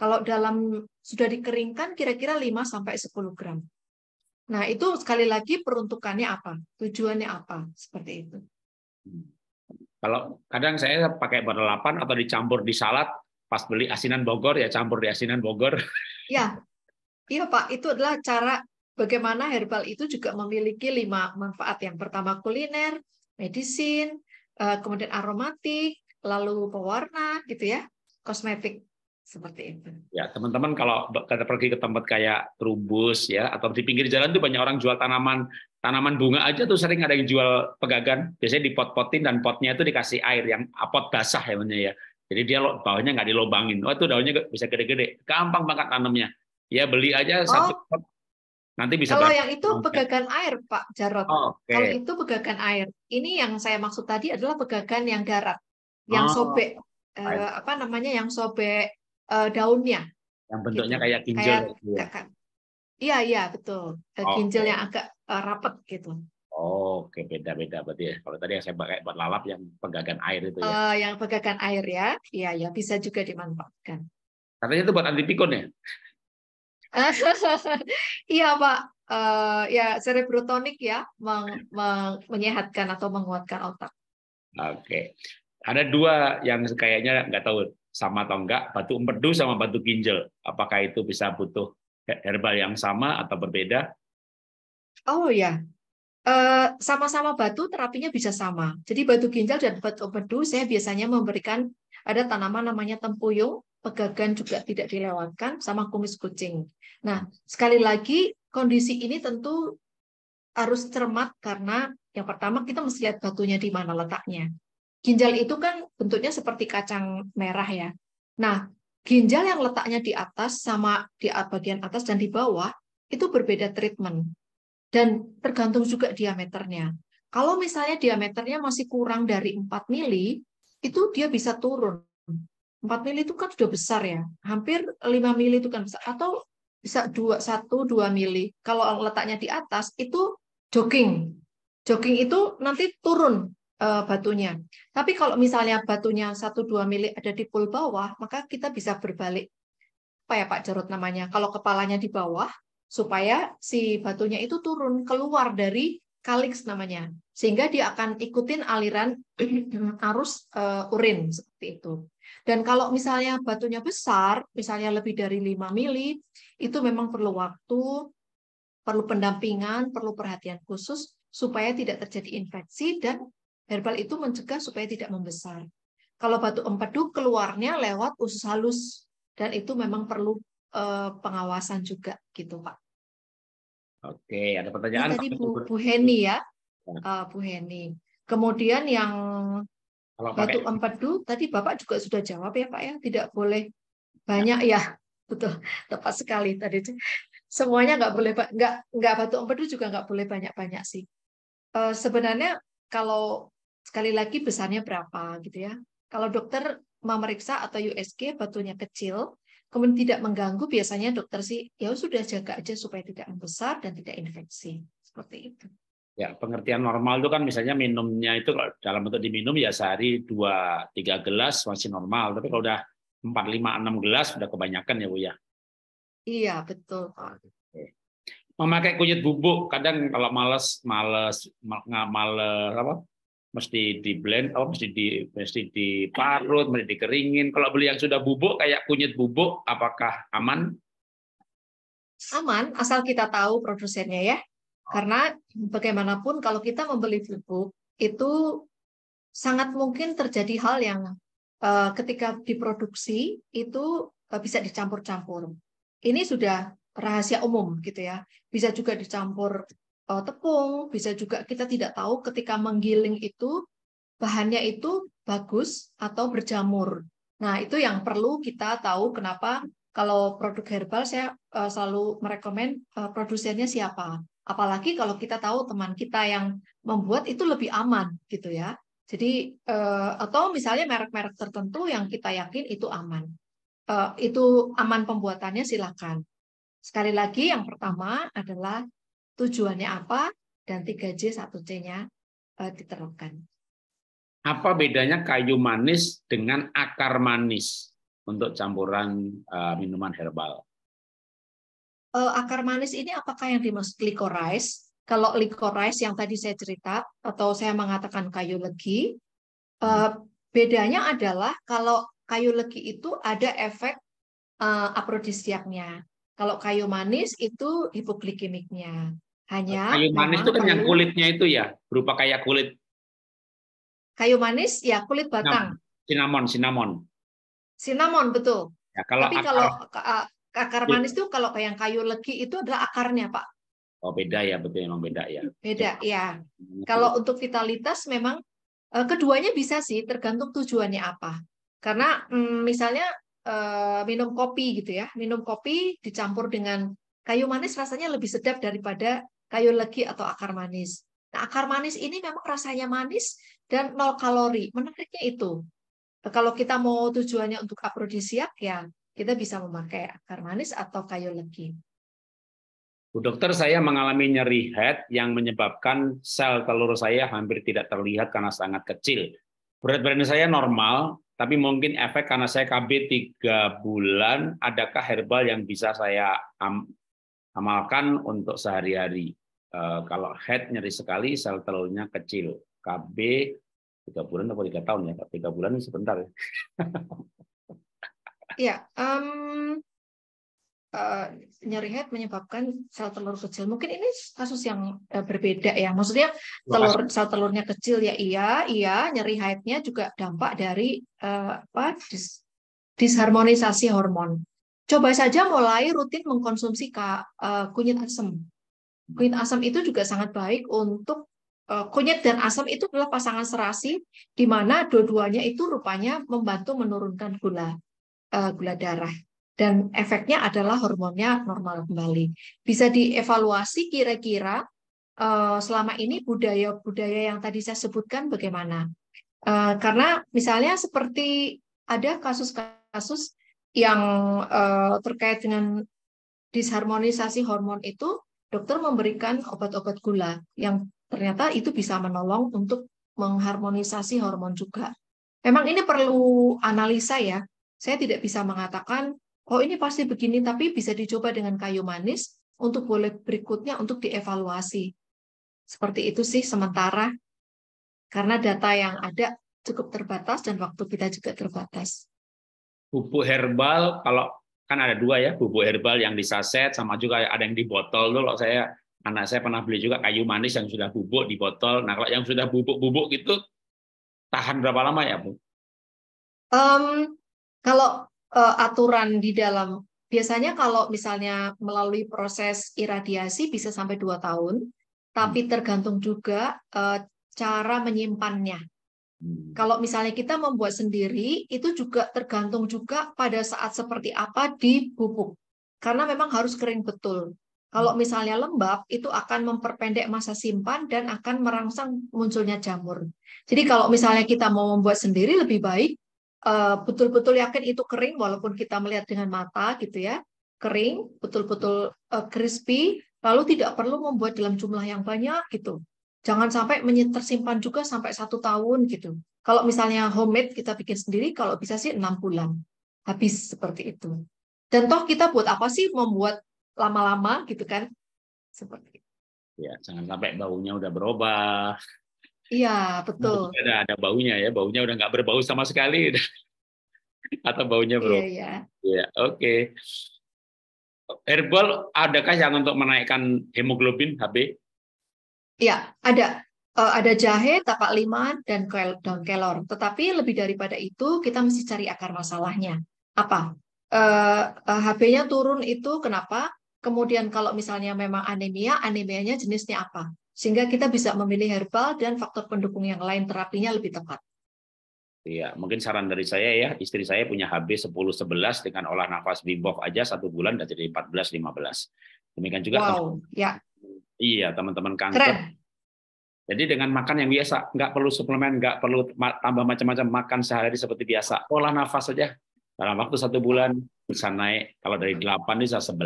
Kalau dalam sudah dikeringkan kira-kira 5 sampai 10 gram. Nah, itu sekali lagi peruntukannya apa? Tujuannya apa? Seperti itu. Kalau kadang saya pakai berdelapan atau dicampur di salad, pas beli asinan Bogor ya campur di asinan Bogor. Iya, Iya, Pak, itu adalah cara Bagaimana herbal itu juga memiliki lima manfaat. Yang pertama kuliner, medisin, eh, kemudian aromatik, lalu pewarna, gitu ya, kosmetik seperti itu. Ya teman-teman kalau kita pergi ke tempat kayak Trubus ya atau di pinggir jalan tuh banyak orang jual tanaman tanaman bunga aja tuh sering ada yang jual pegagan biasanya dipot-potin dan potnya itu dikasih air yang ah, pot basah ya ya jadi dia bawahnya nggak dilobangin. Oh itu daunnya bisa gede-gede. Gampang banget tanamnya. Ya beli aja oh. satu pot Nanti bisa Kalau yang itu pegagan air, Pak Jarot. Oh, okay. Kalau itu pegagan air. Ini yang saya maksud tadi adalah pegagan yang darat, yang oh, sobek eh, apa namanya yang sobek eh, daunnya. Yang bentuknya gitu. kayak ginjal. Kayak, gitu ya? kan. Iya, iya, betul. Eh, oh, ginjal yang agak eh, rapat gitu. Oh, Oke, okay. beda-beda berarti ya. Kalau tadi yang saya pakai buat lalap yang pegagan air itu ya. Uh, yang pegagan air ya. Iya, ya bisa juga dimanfaatkan. Katanya itu buat anti pikun ya. iya Pak, uh, ya serebrotonik ya, meng, meng, menyehatkan atau menguatkan otak. Oke, ada dua yang kayaknya nggak tahu sama atau enggak, batu empedu sama batu ginjal. Apakah itu bisa butuh herbal yang sama atau berbeda? Oh ya, sama-sama uh, batu terapinya bisa sama. Jadi batu ginjal dan batu empedu saya biasanya memberikan ada tanaman namanya tempuyung pegagan juga tidak dilewatkan, sama kumis kucing. Nah, sekali lagi kondisi ini tentu harus cermat karena yang pertama kita mesti lihat batunya di mana letaknya. Ginjal itu kan bentuknya seperti kacang merah ya. Nah, ginjal yang letaknya di atas sama di bagian atas dan di bawah itu berbeda treatment dan tergantung juga diameternya. Kalau misalnya diameternya masih kurang dari 4 mili, itu dia bisa turun 4 mili itu kan sudah besar ya, hampir 5 mili itu kan besar. Atau bisa 2, 1, 2 mili. Kalau letaknya di atas, itu jogging. Jogging itu nanti turun uh, batunya. Tapi kalau misalnya batunya 1-2 mili ada di pool bawah, maka kita bisa berbalik. Apa ya Pak Jarot namanya? Kalau kepalanya di bawah, supaya si batunya itu turun, keluar dari kaliks namanya. Sehingga dia akan ikutin aliran arus uh, urin, seperti itu. Dan kalau misalnya batunya besar, misalnya lebih dari 5 mili, itu memang perlu waktu, perlu pendampingan, perlu perhatian khusus supaya tidak terjadi infeksi dan herbal itu mencegah supaya tidak membesar. Kalau batu empedu keluarnya lewat usus halus dan itu memang perlu eh, pengawasan juga gitu Pak. Oke, ada pertanyaan. Ini tadi Bu, Bu Heni ya, ya. Eh, Bu Heni. Kemudian yang Batu empedu tadi Bapak juga sudah jawab ya Pak ya, tidak boleh ya. banyak ya. ya. Betul, tepat sekali tadi. Semuanya nggak boleh nggak nggak batu empedu juga nggak boleh banyak-banyak sih. Eh, sebenarnya kalau sekali lagi besarnya berapa gitu ya. Kalau dokter memeriksa atau USG batunya kecil, kemudian tidak mengganggu, biasanya dokter sih ya sudah jaga aja supaya tidak membesar dan tidak infeksi. Seperti itu. Ya, pengertian normal itu kan misalnya minumnya itu kalau dalam bentuk diminum ya sehari 2 3 gelas masih normal, tapi kalau udah 4 5 6 gelas sudah kebanyakan ya, Bu ya. Iya, betul, Pak. Memakai kunyit bubuk kadang kalau males males nggak males apa? mesti di blend, apa mesti di mesti diparut, mesti dikeringin. Kalau beli yang sudah bubuk kayak kunyit bubuk apakah aman? Aman asal kita tahu produsennya ya. Karena bagaimanapun kalau kita membeli flipbook itu sangat mungkin terjadi hal yang uh, ketika diproduksi itu uh, bisa dicampur-campur. Ini sudah rahasia umum gitu ya. Bisa juga dicampur uh, tepung, bisa juga kita tidak tahu ketika menggiling itu bahannya itu bagus atau berjamur. Nah, itu yang perlu kita tahu kenapa kalau produk herbal saya uh, selalu merekomend uh, produsennya siapa. Apalagi kalau kita tahu teman kita yang membuat itu lebih aman gitu ya. Jadi eh, atau misalnya merek-merek tertentu yang kita yakin itu aman. Eh, itu aman pembuatannya silakan. Sekali lagi yang pertama adalah tujuannya apa dan 3J 1C-nya eh, diterapkan. Apa bedanya kayu manis dengan akar manis untuk campuran minuman herbal? Eh, akar manis ini apakah yang dimaksud licorice? Kalau licorice yang tadi saya cerita atau saya mengatakan kayu legi, eh, hmm. bedanya adalah kalau kayu legi itu ada efek uh, Kalau kayu manis itu hipoglikemiknya. Hanya kayu manis itu kan yang kulitnya itu ya, berupa kayak kulit. Kayu manis ya kulit batang. Cinnamon, cinnamon. Cinnamon betul. Ya, kalau Tapi kalau Akar iya. manis tuh kalau kayak yang kayu legi itu adalah akarnya, Pak. Oh, beda ya, betul memang beda ya. Beda ya. Kalau untuk vitalitas memang eh, keduanya bisa sih, tergantung tujuannya apa. Karena mm, misalnya eh, minum kopi gitu ya, minum kopi dicampur dengan kayu manis rasanya lebih sedap daripada kayu legi atau akar manis. Nah, akar manis ini memang rasanya manis dan nol kalori. Menariknya itu. Kalau kita mau tujuannya untuk aprodisiak ya kita bisa memakai akar manis atau kayu legi. Bu dokter, saya mengalami nyeri head yang menyebabkan sel telur saya hampir tidak terlihat karena sangat kecil. Berat badan saya normal, tapi mungkin efek karena saya KB 3 bulan, adakah herbal yang bisa saya am amalkan untuk sehari-hari? E, kalau head nyeri sekali, sel telurnya kecil. KB 3 bulan atau tiga tahun ya? Tiga bulan sebentar ya. Ya um, uh, eh, nyeri head menyebabkan sel telur kecil. Mungkin ini kasus yang uh, berbeda ya. Maksudnya telur sel telurnya kecil ya iya, iya. Nyeri headnya juga dampak dari uh, apa? Dis, disharmonisasi hormon. Coba saja mulai rutin mengkonsumsi ka, uh, kunyit asam. Kunyit asam itu juga sangat baik untuk kunyit dan asam itu adalah pasangan serasi di mana dua-duanya itu rupanya membantu menurunkan gula. Eh, gula darah dan efeknya adalah hormonnya normal kembali. Bisa dievaluasi kira-kira eh, selama ini budaya-budaya yang tadi saya sebutkan bagaimana. Eh, karena misalnya seperti ada kasus-kasus yang terkait dengan disharmonisasi hormon itu, dokter memberikan obat-obat gula yang ternyata itu bisa menolong untuk mengharmonisasi hormon juga. Memang ini perlu analisa ya, saya tidak bisa mengatakan, oh ini pasti begini, tapi bisa dicoba dengan kayu manis untuk boleh berikutnya untuk dievaluasi. Seperti itu sih sementara, karena data yang ada cukup terbatas dan waktu kita juga terbatas. Bubuk herbal, kalau kan ada dua ya, bubuk herbal yang disaset sama juga ada yang di botol. Dulu saya anak saya pernah beli juga kayu manis yang sudah bubuk di botol. Nah kalau yang sudah bubuk-bubuk gitu tahan berapa lama ya bu? Um, kalau uh, aturan di dalam biasanya kalau misalnya melalui proses iradiasi bisa sampai dua tahun, tapi hmm. tergantung juga uh, cara menyimpannya. Hmm. Kalau misalnya kita membuat sendiri, itu juga tergantung juga pada saat seperti apa di pupuk. Karena memang harus kering betul. Kalau hmm. misalnya lembab, itu akan memperpendek masa simpan dan akan merangsang munculnya jamur. Jadi kalau misalnya kita mau membuat sendiri, lebih baik Eh, betul-betul uh, yakin itu kering walaupun kita melihat dengan mata gitu ya kering betul-betul uh, crispy lalu tidak perlu membuat dalam jumlah yang banyak gitu jangan sampai tersimpan juga sampai satu tahun gitu kalau misalnya homemade kita bikin sendiri kalau bisa sih enam bulan habis seperti itu dan toh kita buat apa sih membuat lama-lama gitu kan seperti itu. ya jangan sampai baunya udah berubah Iya, betul. Nah, ada ada baunya ya, baunya udah nggak berbau sama sekali. Atau baunya iya, bro? Iya, iya. Iya, oke. Okay. Herbal adakah yang untuk menaikkan hemoglobin HB? Iya, ada. Uh, ada jahe, tapak lima, dan daun kelor. Tetapi lebih daripada itu, kita mesti cari akar masalahnya. Apa? Uh, eh, uh, eh, HB-nya turun itu kenapa? Kemudian kalau misalnya memang anemia, anemianya jenisnya apa? sehingga kita bisa memilih herbal dan faktor pendukung yang lain terapinya lebih tepat. Iya, mungkin saran dari saya ya, istri saya punya HB 10 11 dengan olah nafas Bimbof aja satu bulan udah jadi 14 15. Demikian juga Wow, teman, ya. Iya, teman-teman kanker. Keren. Jadi dengan makan yang biasa, nggak perlu suplemen, nggak perlu tambah macam-macam, makan sehari seperti biasa. Olah nafas saja. Dalam waktu satu bulan bisa naik, kalau dari 8 bisa 11,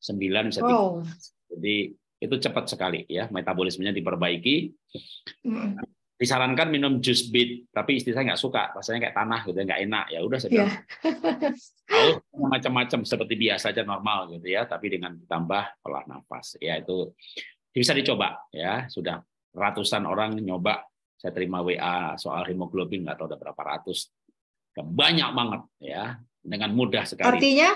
9 bisa 3. Wow. Jadi itu cepat sekali ya metabolismenya diperbaiki. Disarankan minum jus bit tapi istri saya nggak suka, rasanya kayak tanah gitu, nggak enak. Ya udah saya iya. bilang, yeah. macam-macam seperti biasa aja normal gitu ya, tapi dengan ditambah olah nafas. Ya itu bisa dicoba ya, sudah ratusan orang nyoba. Saya terima WA soal hemoglobin nggak tahu ada berapa ratus, banyak banget ya dengan mudah sekali. Artinya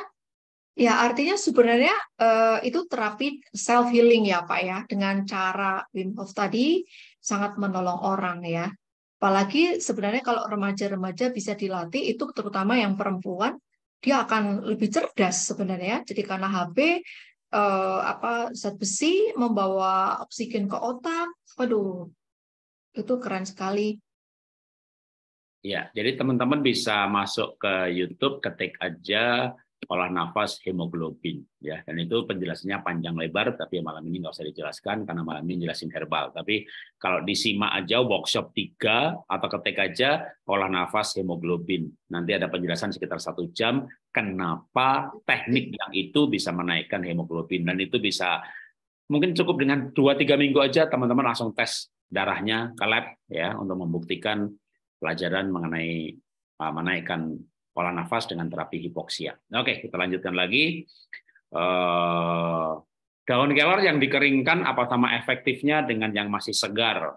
Ya, artinya sebenarnya uh, itu terapi self healing ya, Pak ya, dengan cara Wim Hof tadi sangat menolong orang ya. Apalagi sebenarnya kalau remaja-remaja bisa dilatih itu terutama yang perempuan dia akan lebih cerdas sebenarnya. Jadi karena HP uh, eh, apa zat besi membawa oksigen ke otak, waduh itu keren sekali. Ya, jadi teman-teman bisa masuk ke YouTube, ketik aja olah nafas hemoglobin ya dan itu penjelasannya panjang lebar tapi malam ini nggak usah dijelaskan karena malam ini jelasin herbal tapi kalau disimak aja workshop 3 atau ketik aja olah nafas hemoglobin nanti ada penjelasan sekitar satu jam kenapa teknik yang itu bisa menaikkan hemoglobin dan itu bisa mungkin cukup dengan 2-3 minggu aja teman-teman langsung tes darahnya ke lab ya untuk membuktikan pelajaran mengenai uh, menaikkan pola nafas dengan terapi hipoksia. Oke, kita lanjutkan lagi. Eh, daun kelor yang dikeringkan apa sama efektifnya dengan yang masih segar?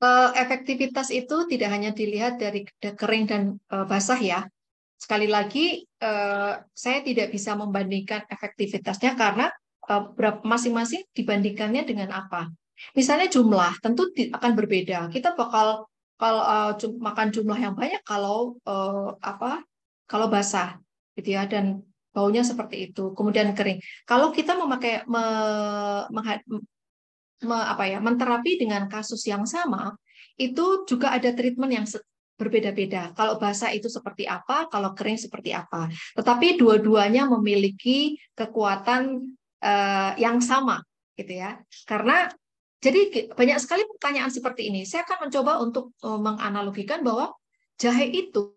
Eh, efektivitas itu tidak hanya dilihat dari kering dan eh, basah ya. Sekali lagi, saya tidak bisa membandingkan efektivitasnya karena masing-masing dibandingkannya dengan apa. Misalnya jumlah, tentu akan berbeda. Kita bakal kalau eh, makan jumlah yang banyak kalau uh, apa kalau basah gitu ya dan baunya seperti itu kemudian kering kalau kita memakai me, me, me, apa ya menterapi dengan kasus yang sama itu juga ada treatment yang berbeda-beda kalau basah itu seperti apa kalau kering seperti apa tetapi dua-duanya memiliki kekuatan uh, yang sama gitu ya karena jadi banyak sekali pertanyaan seperti ini. Saya akan mencoba untuk eh, menganalogikan bahwa jahe itu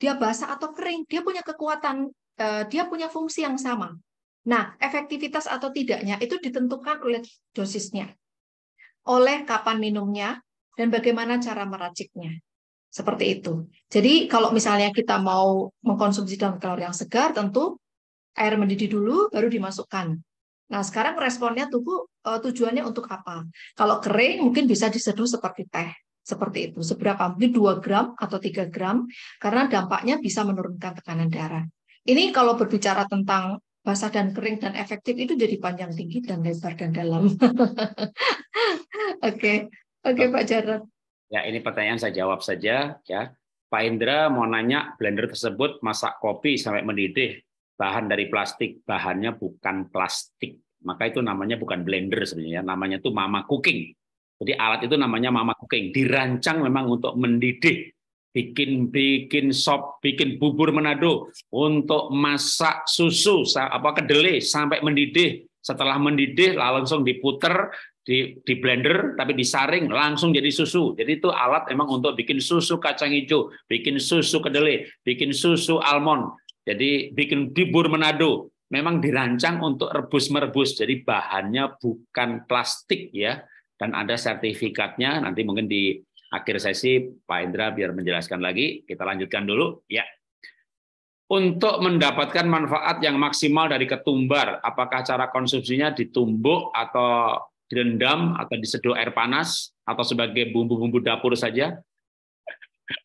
dia basah atau kering, dia punya kekuatan, eh, dia punya fungsi yang sama. Nah, efektivitas atau tidaknya itu ditentukan oleh dosisnya, oleh kapan minumnya, dan bagaimana cara meraciknya. Seperti itu. Jadi kalau misalnya kita mau mengkonsumsi daun kelor yang segar, tentu air mendidih dulu, baru dimasukkan Nah, sekarang responnya tubuh eh, tujuannya untuk apa? Kalau kering mungkin bisa diseduh seperti teh. Seperti itu. Seberapa? Mungkin 2 gram atau 3 gram karena dampaknya bisa menurunkan tekanan darah. Ini kalau berbicara tentang basah dan kering dan efektif itu jadi panjang tinggi dan lebar dan dalam. Oke. Oke, okay. okay, Pak Jarot. Ya, ini pertanyaan saya jawab saja ya. Pak Indra mau nanya blender tersebut masak kopi sampai mendidih bahan dari plastik bahannya bukan plastik maka itu namanya bukan blender sebenarnya ya, namanya itu mama cooking jadi alat itu namanya mama cooking dirancang memang untuk mendidih bikin bikin sop bikin bubur Manado untuk masak susu apa kedelai sampai mendidih setelah mendidih langsung diputer di, di blender tapi disaring langsung jadi susu jadi itu alat memang untuk bikin susu kacang hijau bikin susu kedelai bikin susu almond jadi bikin dibur Manado memang dirancang untuk rebus-merebus. Jadi bahannya bukan plastik ya dan ada sertifikatnya nanti mungkin di akhir sesi Pak Indra biar menjelaskan lagi. Kita lanjutkan dulu ya. Untuk mendapatkan manfaat yang maksimal dari ketumbar, apakah cara konsumsinya ditumbuk atau direndam atau diseduh air panas atau sebagai bumbu-bumbu dapur saja?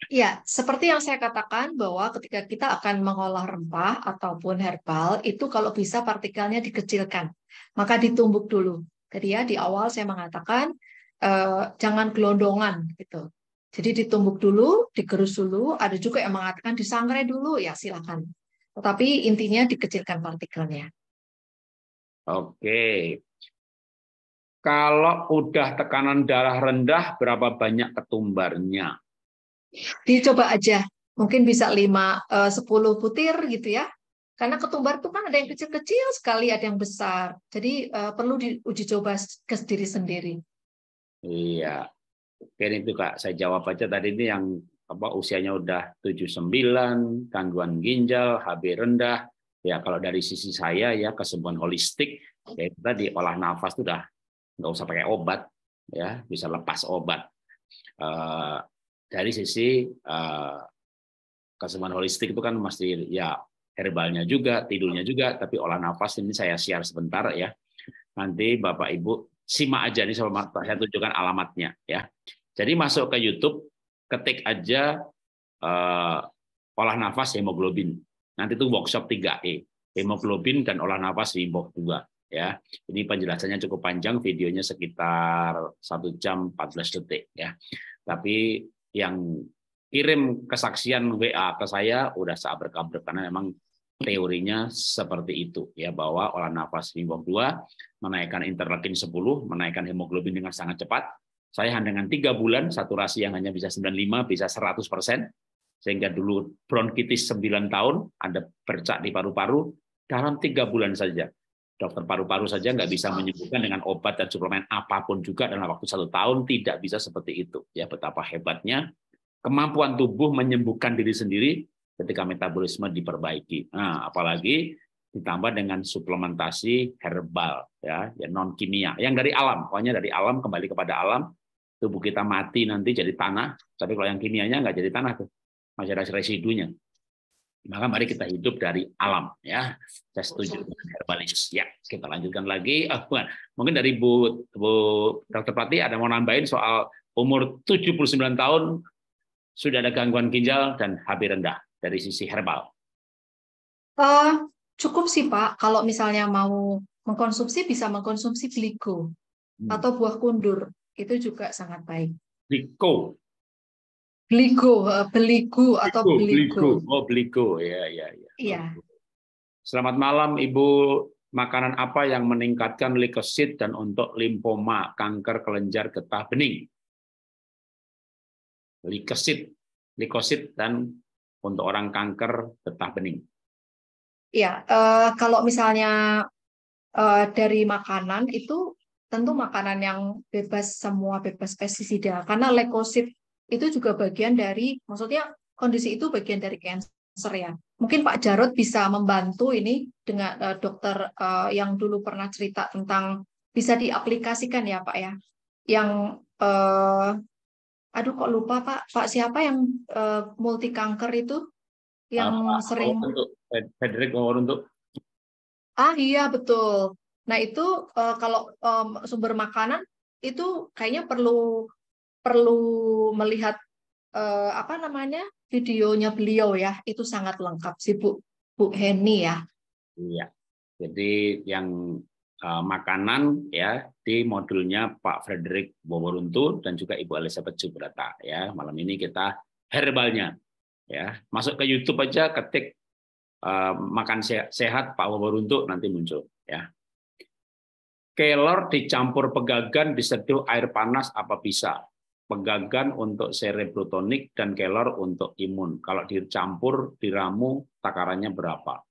Ya, seperti yang saya katakan bahwa ketika kita akan mengolah rempah ataupun herbal, itu kalau bisa partikelnya dikecilkan. Maka ditumbuk dulu. Jadi ya di awal saya mengatakan eh, jangan gelondongan gitu. Jadi ditumbuk dulu, digerus dulu, ada juga yang mengatakan disangrai dulu, ya silakan. Tetapi intinya dikecilkan partikelnya. Oke. Kalau udah tekanan darah rendah, berapa banyak ketumbarnya? dicoba aja mungkin bisa lima, eh, sepuluh butir gitu ya karena ketumbar itu kan ada yang kecil-kecil sekali ada yang besar jadi eh, perlu diuji coba ke diri sendiri iya oke itu kak saya jawab aja tadi ini yang apa usianya udah tujuh sembilan, gangguan ginjal HB rendah ya kalau dari sisi saya ya kesembuhan holistik ya tadi olah nafas itu udah nggak usah pakai obat ya bisa lepas obat eh, dari sisi uh, eh, kesembuhan holistik itu kan mesti ya herbalnya juga, tidurnya juga, tapi olah nafas ini saya share sebentar ya. Nanti Bapak Ibu simak aja nih sama saya tunjukkan alamatnya ya. Jadi masuk ke YouTube, ketik aja uh, olah nafas hemoglobin. Nanti itu workshop 3E, hemoglobin dan olah nafas box 2 ya. Ini penjelasannya cukup panjang, videonya sekitar satu jam 14 detik ya. Tapi yang kirim kesaksian WA ke saya udah sabar berkabar karena memang teorinya seperti itu ya bahwa olah nafas simbol dua menaikkan interleukin 10 menaikkan hemoglobin dengan sangat cepat saya hanya dengan tiga bulan saturasi yang hanya bisa 95 bisa 100 persen sehingga dulu bronkitis 9 tahun ada bercak di paru-paru dalam tiga bulan saja dokter paru-paru saja nggak bisa menyembuhkan dengan obat dan suplemen apapun juga dalam waktu satu tahun tidak bisa seperti itu ya betapa hebatnya kemampuan tubuh menyembuhkan diri sendiri ketika metabolisme diperbaiki nah, apalagi ditambah dengan suplementasi herbal ya, ya non kimia yang dari alam pokoknya dari alam kembali kepada alam tubuh kita mati nanti jadi tanah tapi kalau yang kimianya nggak jadi tanah tuh masih ada residunya maka mari kita hidup dari alam ya. Saya setuju dengan herbalis. Ya, kita lanjutkan lagi. Oh, bukan. Mungkin dari Bu Bu Dr. Prati ada mau nambahin soal umur 79 tahun sudah ada gangguan ginjal dan HB rendah dari sisi herbal. Uh, cukup sih Pak, kalau misalnya mau mengkonsumsi bisa mengkonsumsi gliko hmm. atau buah kundur. Itu juga sangat baik. Gliko. Bligo, eh, Beligo atau Beligo. Oh, Beligo. Ya, ya, ya. Iya. Selamat malam Ibu. Makanan apa yang meningkatkan leukosit dan untuk limfoma, kanker kelenjar getah bening? Leukosit, leukosit dan untuk orang kanker getah bening. Ya, uh, kalau misalnya uh, dari makanan itu tentu makanan yang bebas semua bebas pestisida karena leukosit itu juga bagian dari, maksudnya kondisi itu bagian dari cancer ya. Mungkin Pak Jarod bisa membantu ini dengan uh, dokter uh, yang dulu pernah cerita tentang bisa diaplikasikan ya Pak ya. Yang uh, aduh kok lupa Pak, Pak siapa yang uh, multi kanker itu yang ah, sering untuk Frederick untuk Ah iya betul. Nah itu uh, kalau um, sumber makanan itu kayaknya perlu perlu melihat uh, apa namanya videonya beliau ya itu sangat lengkap sih Bu Bu Heni ya. Iya. Jadi yang uh, makanan ya di modulnya Pak Frederick Boboruntu dan juga Ibu Elizabeth Subrata ya. Malam ini kita herbalnya ya. Masuk ke YouTube aja ketik uh, makan sehat, sehat Pak Boboruntu nanti muncul ya. Kelor dicampur pegagan diseduh air panas apa bisa? pegagan untuk serebrotonik dan kelor untuk imun. Kalau dicampur, diramu, takarannya berapa?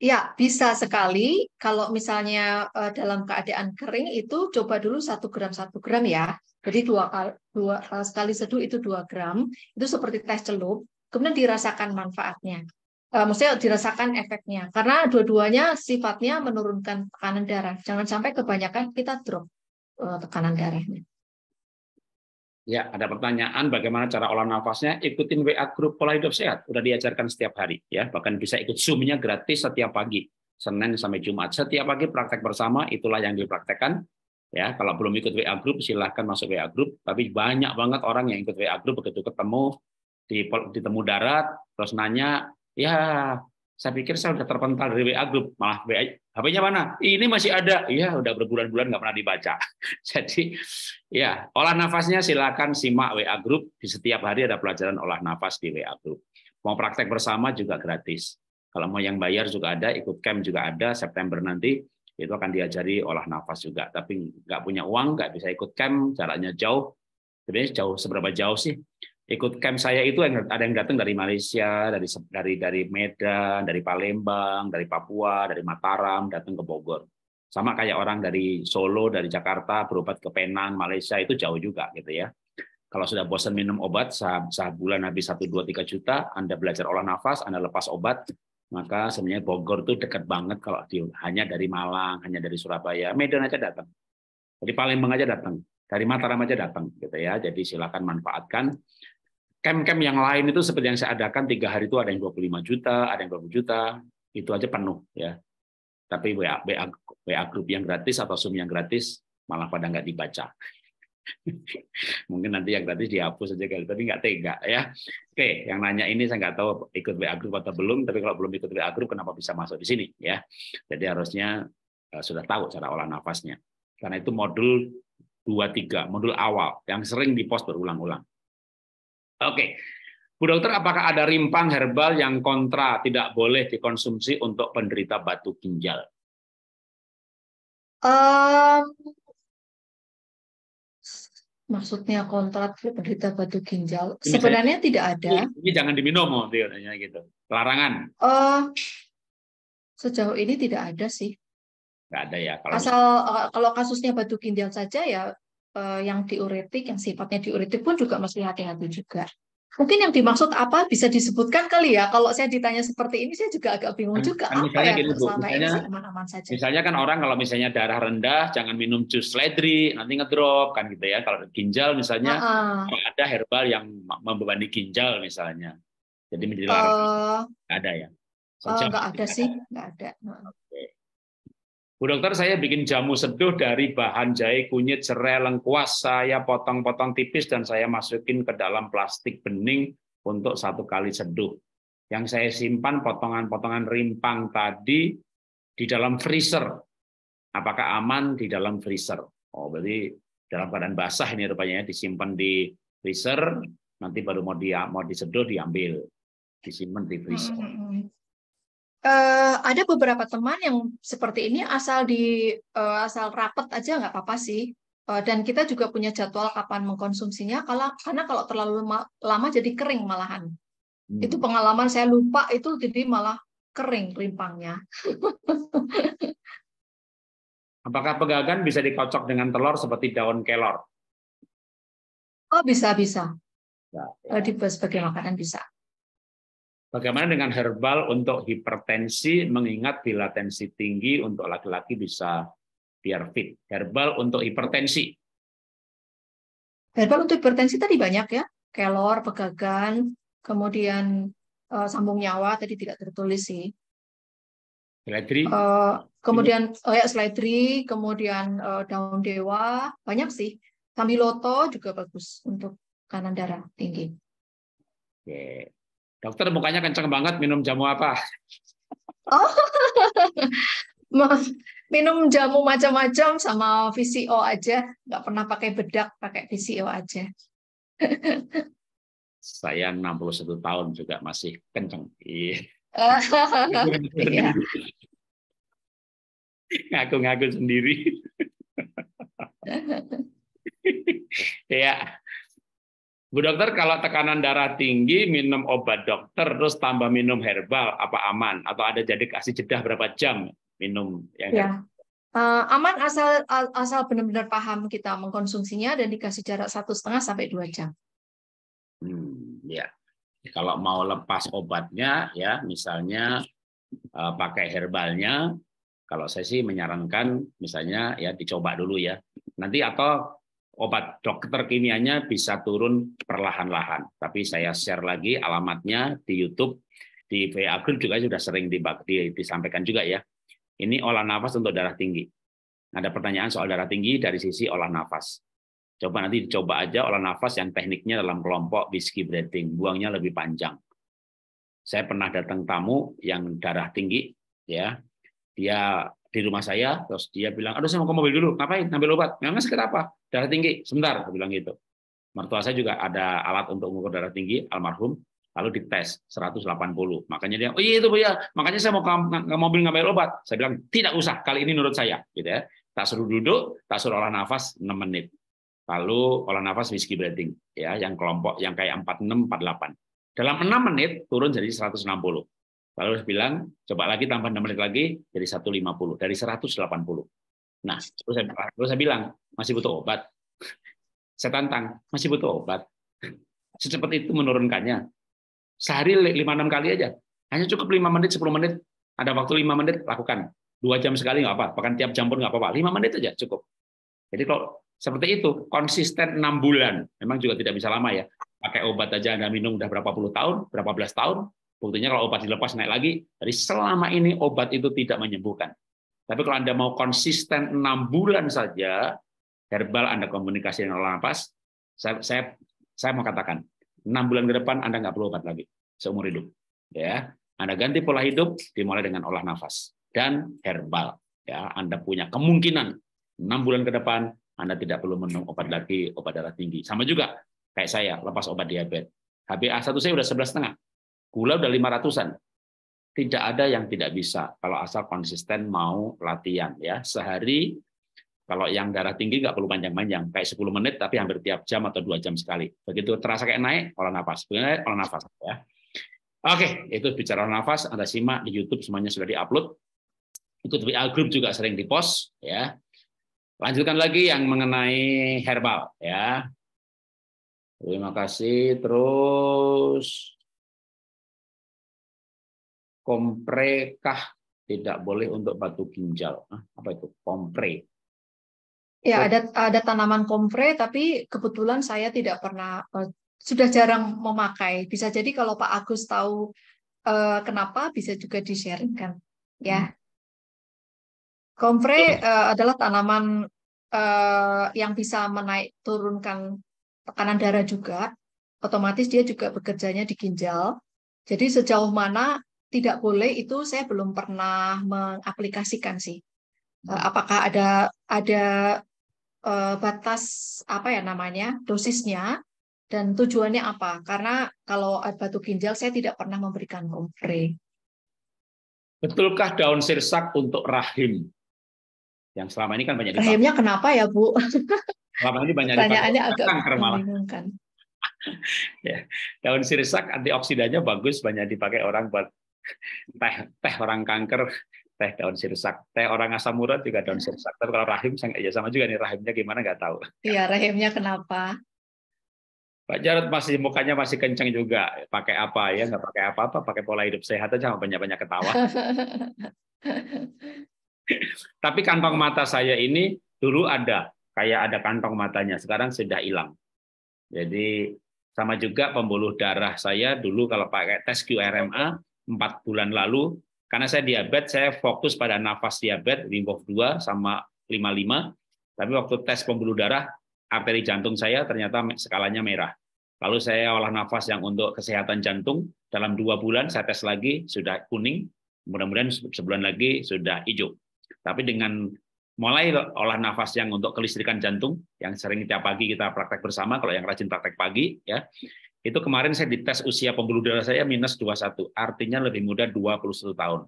Ya, bisa sekali. Kalau misalnya eh, dalam keadaan kering itu coba dulu 1 gram 1 gram ya. Jadi dua, dua eh, sekali seduh itu 2 gram. Itu seperti teh celup. Kemudian dirasakan manfaatnya. Eh, maksudnya dirasakan efeknya. Karena dua-duanya sifatnya menurunkan tekanan darah. Jangan sampai kebanyakan kita drop tekanan darahnya. Ya, ada pertanyaan bagaimana cara olah nafasnya? Ikutin WA grup pola hidup sehat, udah diajarkan setiap hari ya, bahkan bisa ikut Zoom-nya gratis setiap pagi. Senin sampai Jumat. Setiap pagi praktek bersama itulah yang dipraktekkan. Ya, kalau belum ikut WA grup silahkan masuk WA grup, tapi banyak banget orang yang ikut WA grup begitu ketemu di, di darat terus nanya, "Ya, saya pikir saya sudah terpental dari WA Group malah WA, HP-nya mana? Ini masih ada. ya udah berbulan-bulan nggak pernah dibaca. Jadi, ya, olah nafasnya silakan simak WA Group Di setiap hari ada pelajaran olah nafas di WA Group. Mau praktek bersama juga gratis. Kalau mau yang bayar juga ada, ikut camp juga ada. September nanti itu akan diajari olah nafas juga. Tapi nggak punya uang, nggak bisa ikut camp, jaraknya jauh. Sebenarnya jauh seberapa jauh sih? ikut camp saya itu ada yang datang dari Malaysia, dari dari dari Medan, dari Palembang, dari Papua, dari Mataram, datang ke Bogor. Sama kayak orang dari Solo, dari Jakarta berobat ke Penang, Malaysia itu jauh juga gitu ya. Kalau sudah bosan minum obat, bulan habis 1, 2, 3 juta, Anda belajar olah nafas, Anda lepas obat, maka sebenarnya Bogor itu dekat banget kalau di, hanya dari Malang, hanya dari Surabaya, Medan aja datang. Dari Palembang aja datang, dari Mataram aja datang gitu ya. Jadi silakan manfaatkan Kem-kem yang lain itu seperti yang saya adakan tiga hari itu ada yang 25 juta, ada yang 20 juta, itu aja penuh ya. Tapi WA, WA, WA grup yang gratis atau Zoom yang gratis malah pada nggak dibaca. Mungkin nanti yang gratis dihapus saja kali, tapi nggak tega ya. Oke, yang nanya ini saya nggak tahu ikut WA grup atau belum, tapi kalau belum ikut WA grup kenapa bisa masuk di sini ya. Jadi harusnya e, sudah tahu cara olah nafasnya. Karena itu modul 2 3, modul awal yang sering dipost berulang-ulang Oke. Bu dokter, apakah ada rimpang herbal yang kontra tidak boleh dikonsumsi untuk penderita batu ginjal? Um, maksudnya kontra penderita batu ginjal ini sebenarnya saya, tidak ada. Ini jangan diminum, maksudnya oh, gitu. Larangan. Uh, sejauh ini tidak ada sih. Tidak ada ya. Kalau Asal eh, kalau kasusnya batu ginjal saja ya uh, yang diuretik, yang sifatnya diuretik pun juga mesti hati-hati juga. Mungkin yang dimaksud apa bisa disebutkan kali ya. Kalau saya ditanya seperti ini, saya juga agak bingung hmm, juga. Kan, misalnya apa ya, gitu, Bu, misalnya, aman-aman saja. Misalnya kan orang kalau misalnya darah rendah, jangan minum jus seledri, nanti ngedrop kan gitu ya. Kalau ginjal misalnya, uh -uh. ada herbal yang membebani ginjal misalnya. Jadi menjadi Uh, ada ya? enggak eh, ada sih, enggak ada. Oke. Okay. Bu dokter, saya bikin jamu seduh dari bahan jahe, kunyit, serai, lengkuas, saya potong-potong tipis dan saya masukin ke dalam plastik bening untuk satu kali seduh. Yang saya simpan potongan-potongan rimpang tadi di dalam freezer. Apakah aman di dalam freezer? Oh, berarti dalam keadaan basah ini rupanya ya. disimpan di freezer, nanti baru mau di mau diseduh diambil, disimpan di freezer. Hmm, hmm, hmm uh, ada beberapa teman yang seperti ini asal di uh, asal rapet aja nggak apa-apa sih. Uh, dan kita juga punya jadwal kapan mengkonsumsinya. Kalau karena kalau terlalu lama, lama jadi kering malahan. Hmm. Itu pengalaman saya lupa itu jadi malah kering rimpangnya. Apakah pegagan bisa dikocok dengan telur seperti daun kelor? Oh bisa bisa. Nah, ya, ya. Di sebagai makanan bisa. Bagaimana dengan herbal untuk hipertensi mengingat bila tensi tinggi untuk laki-laki bisa biar fit. Herbal untuk hipertensi. Herbal untuk hipertensi tadi banyak ya. Kelor, pegagan, kemudian uh, sambung nyawa tadi tidak tertulis sih. Seledri. Uh, kemudian oh ya seledri, kemudian uh, daun dewa, banyak sih. Sambiloto juga bagus untuk kanan darah tinggi. Oke dokter mukanya kenceng banget minum jamu apa? Oh, minum jamu macam-macam sama VCO aja, nggak pernah pakai bedak, pakai VCO aja. Saya 61 tahun juga masih kenceng. Iya. iya. Ngaku-ngaku sendiri. Iya. Bu dokter, kalau tekanan darah tinggi, minum obat dokter, terus tambah minum herbal, apa aman? Atau ada jadi kasih jeda berapa jam minum yang ya. Uh, aman asal asal benar-benar paham kita mengkonsumsinya dan dikasih jarak satu setengah sampai dua jam. Hmm, ya. Kalau mau lepas obatnya, ya misalnya uh, pakai herbalnya, kalau saya sih menyarankan misalnya ya dicoba dulu ya. Nanti atau obat dokter kimianya bisa turun perlahan-lahan. Tapi saya share lagi alamatnya di YouTube, di VA Group juga sudah sering dibagi, disampaikan juga ya. Ini olah nafas untuk darah tinggi. Ada pertanyaan soal darah tinggi dari sisi olah nafas. Coba nanti coba aja olah nafas yang tekniknya dalam kelompok whiskey breathing, buangnya lebih panjang. Saya pernah datang tamu yang darah tinggi, ya, dia di rumah saya terus dia bilang aduh saya mau ke mobil dulu ngapain ngambil obat memang sakit apa darah tinggi sebentar dia bilang gitu mertua saya juga ada alat untuk mengukur darah tinggi almarhum lalu dites 180 makanya dia oh iya itu bu ya makanya saya mau ke mobil ngambil obat saya bilang tidak usah kali ini menurut saya gitu ya tak suruh duduk tak suruh olah nafas 6 menit lalu olah nafas whiskey breathing ya yang kelompok yang kayak 46 48 dalam 6 menit turun jadi 160 Lalu saya bilang, coba lagi tambah 6 menit lagi, jadi 150, dari 180. Nah, terus saya, terus saya bilang, masih butuh obat. Saya tantang, masih butuh obat. Secepat itu menurunkannya. Sehari 5-6 kali aja. Hanya cukup 5 menit, 10 menit. Ada waktu 5 menit, lakukan. Dua jam sekali nggak apa, bahkan tiap jam pun nggak apa-apa. 5 menit aja cukup. Jadi kalau seperti itu, konsisten 6 bulan. Memang juga tidak bisa lama ya. Pakai obat aja Anda minum udah berapa puluh tahun, berapa belas tahun, Buktinya kalau obat dilepas naik lagi, dari selama ini obat itu tidak menyembuhkan. Tapi kalau Anda mau konsisten enam bulan saja, herbal Anda komunikasi dengan orang lapas, saya, saya, saya mau katakan, enam bulan ke depan Anda nggak perlu obat lagi seumur hidup. ya Anda ganti pola hidup, dimulai dengan olah nafas dan herbal. ya Anda punya kemungkinan enam bulan ke depan Anda tidak perlu minum obat lagi, obat darah tinggi. Sama juga kayak saya, lepas obat diabetes. HbA1 saya udah sebelas setengah. Gula udah lima ratusan, Tidak ada yang tidak bisa kalau asal konsisten mau latihan ya. Sehari kalau yang darah tinggi nggak perlu panjang-panjang, kayak 10 menit tapi hampir tiap jam atau dua jam sekali. Begitu terasa kayak naik, olah nafas. Begitu olah nafas. Ya. Oke, itu bicara olah nafas. Anda simak di YouTube semuanya sudah diupload. Ikut WA group juga sering di dipost. Ya. Lanjutkan lagi yang mengenai herbal. Ya. Terima kasih. Terus komprekah tidak boleh untuk batu ginjal. Apa itu? Kompre. Ya, ada ada tanaman kompre tapi kebetulan saya tidak pernah eh, sudah jarang memakai. Bisa jadi kalau Pak Agus tahu eh, kenapa bisa juga di-sharing kan? Ya. Hmm. Kompre eh, adalah tanaman eh, yang bisa menaik turunkan tekanan darah juga. Otomatis dia juga bekerjanya di ginjal. Jadi sejauh mana tidak boleh itu saya belum pernah mengaplikasikan sih. Eh, hmm. Apakah ada ada uh, batas apa ya namanya dosisnya dan tujuannya apa? Karena kalau batu ginjal saya tidak pernah memberikan kompre. Betulkah daun sirsak untuk rahim? Yang selama ini kan banyak dipakai. Rahimnya kenapa ya Bu? Selama ini banyak Pertanyaannya agak kanker malah. ya. Daun sirsak antioksidannya bagus, banyak dipakai orang buat teh teh orang kanker, teh daun sirsak, teh orang asam urat juga daun sirsak. Tapi kalau rahim ya sama juga nih rahimnya gimana nggak tahu. Iya rahimnya kenapa? Pak Jarod masih mukanya masih kencang juga. Pakai apa ya? Nggak pakai apa-apa. Pakai pola hidup sehat aja banyak-banyak ketawa. Tapi kantong mata saya ini dulu ada, kayak ada kantong matanya. Sekarang sudah hilang. Jadi sama juga pembuluh darah saya dulu kalau pakai tes QRMA empat bulan lalu karena saya diabetes, saya fokus pada nafas diabetes Wim 2 sama 55. Tapi waktu tes pembuluh darah arteri jantung saya ternyata skalanya merah. Lalu saya olah nafas yang untuk kesehatan jantung dalam dua bulan saya tes lagi sudah kuning, mudah-mudahan sebulan lagi sudah hijau. Tapi dengan mulai olah nafas yang untuk kelistrikan jantung yang sering tiap pagi kita praktek bersama kalau yang rajin praktek pagi ya itu kemarin saya dites usia pembuluh darah saya minus 21, artinya lebih muda 21 tahun.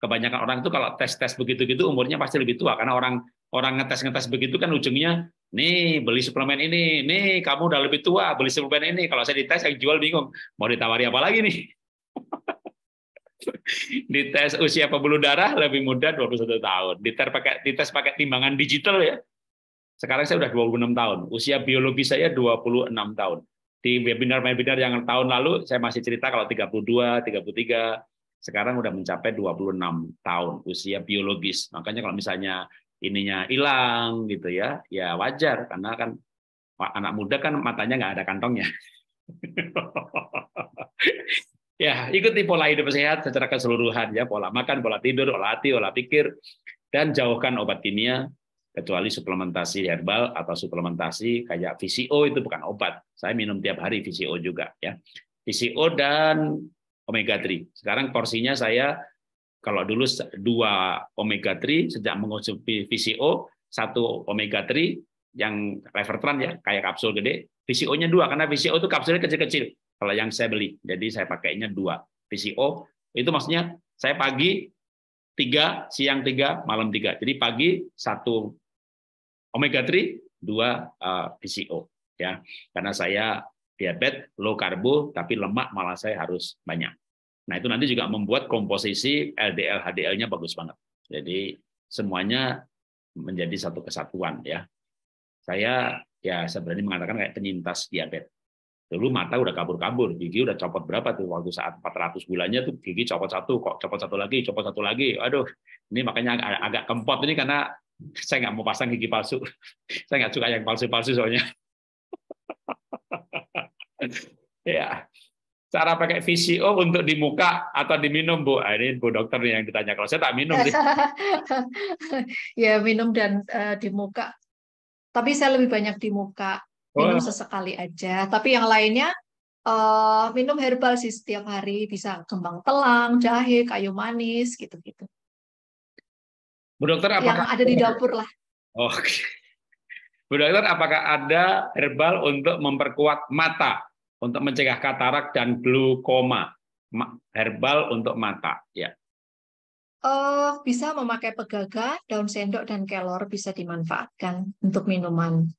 Kebanyakan orang itu kalau tes-tes begitu-gitu umurnya pasti lebih tua karena orang orang ngetes-ngetes begitu kan ujungnya nih beli suplemen ini, nih kamu udah lebih tua beli suplemen ini. Kalau saya dites yang jual bingung, mau ditawari apa lagi nih? dites usia pembuluh darah lebih muda 21 tahun. Dites pakai dites pakai timbangan digital ya. Sekarang saya udah 26 tahun. Usia biologi saya 26 tahun di webinar-webinar yang tahun lalu saya masih cerita kalau 32, 33, sekarang udah mencapai 26 tahun usia biologis. Makanya kalau misalnya ininya hilang gitu ya, ya wajar karena kan anak muda kan matanya nggak ada kantongnya. ya, ikuti pola hidup sehat secara keseluruhan ya, pola makan, pola tidur, pola hati, pola pikir dan jauhkan obat kimia, kecuali suplementasi herbal atau suplementasi kayak VCO itu bukan obat. Saya minum tiap hari VCO juga ya. VCO dan omega 3. Sekarang porsinya saya kalau dulu dua omega 3 sejak mengonsumsi VCO, satu omega 3 yang Revertran ya, kayak kapsul gede, VCO-nya dua karena VCO itu kapsulnya kecil-kecil. Kalau yang saya beli, jadi saya pakainya dua VCO. Itu maksudnya saya pagi tiga, siang tiga, malam tiga. Jadi pagi satu omega 3 dua eh, PCO ya karena saya diabetes low karbo tapi lemak malah saya harus banyak nah itu nanti juga membuat komposisi LDL HDL-nya bagus banget jadi semuanya menjadi satu kesatuan ya saya ya sebenarnya mengatakan kayak penyintas diabetes Dulu mata udah kabur-kabur, gigi udah copot berapa tuh waktu saat 400 bulannya tuh gigi copot satu, kok copot satu lagi, copot satu lagi. Aduh, ini makanya agak, agak kempot ini karena saya nggak mau pasang gigi palsu. saya nggak suka yang palsu-palsu soalnya. ya, cara pakai VCO untuk di muka atau diminum Bu? nah, ini Bu dokter yang ditanya. Kalau saya tak minum sih. ya minum dan uh, di muka. Tapi saya lebih banyak di muka minum sesekali aja. Tapi yang lainnya uh, minum herbal sih setiap hari, bisa kembang telang, jahe, kayu manis, gitu-gitu. Bu dokter, apakah yang ada di dapur lah? Oke. Okay. Bu dokter, apakah ada herbal untuk memperkuat mata, untuk mencegah katarak dan glukoma? Herbal untuk mata, ya. Uh, bisa memakai pegaga, daun sendok, dan kelor bisa dimanfaatkan untuk minuman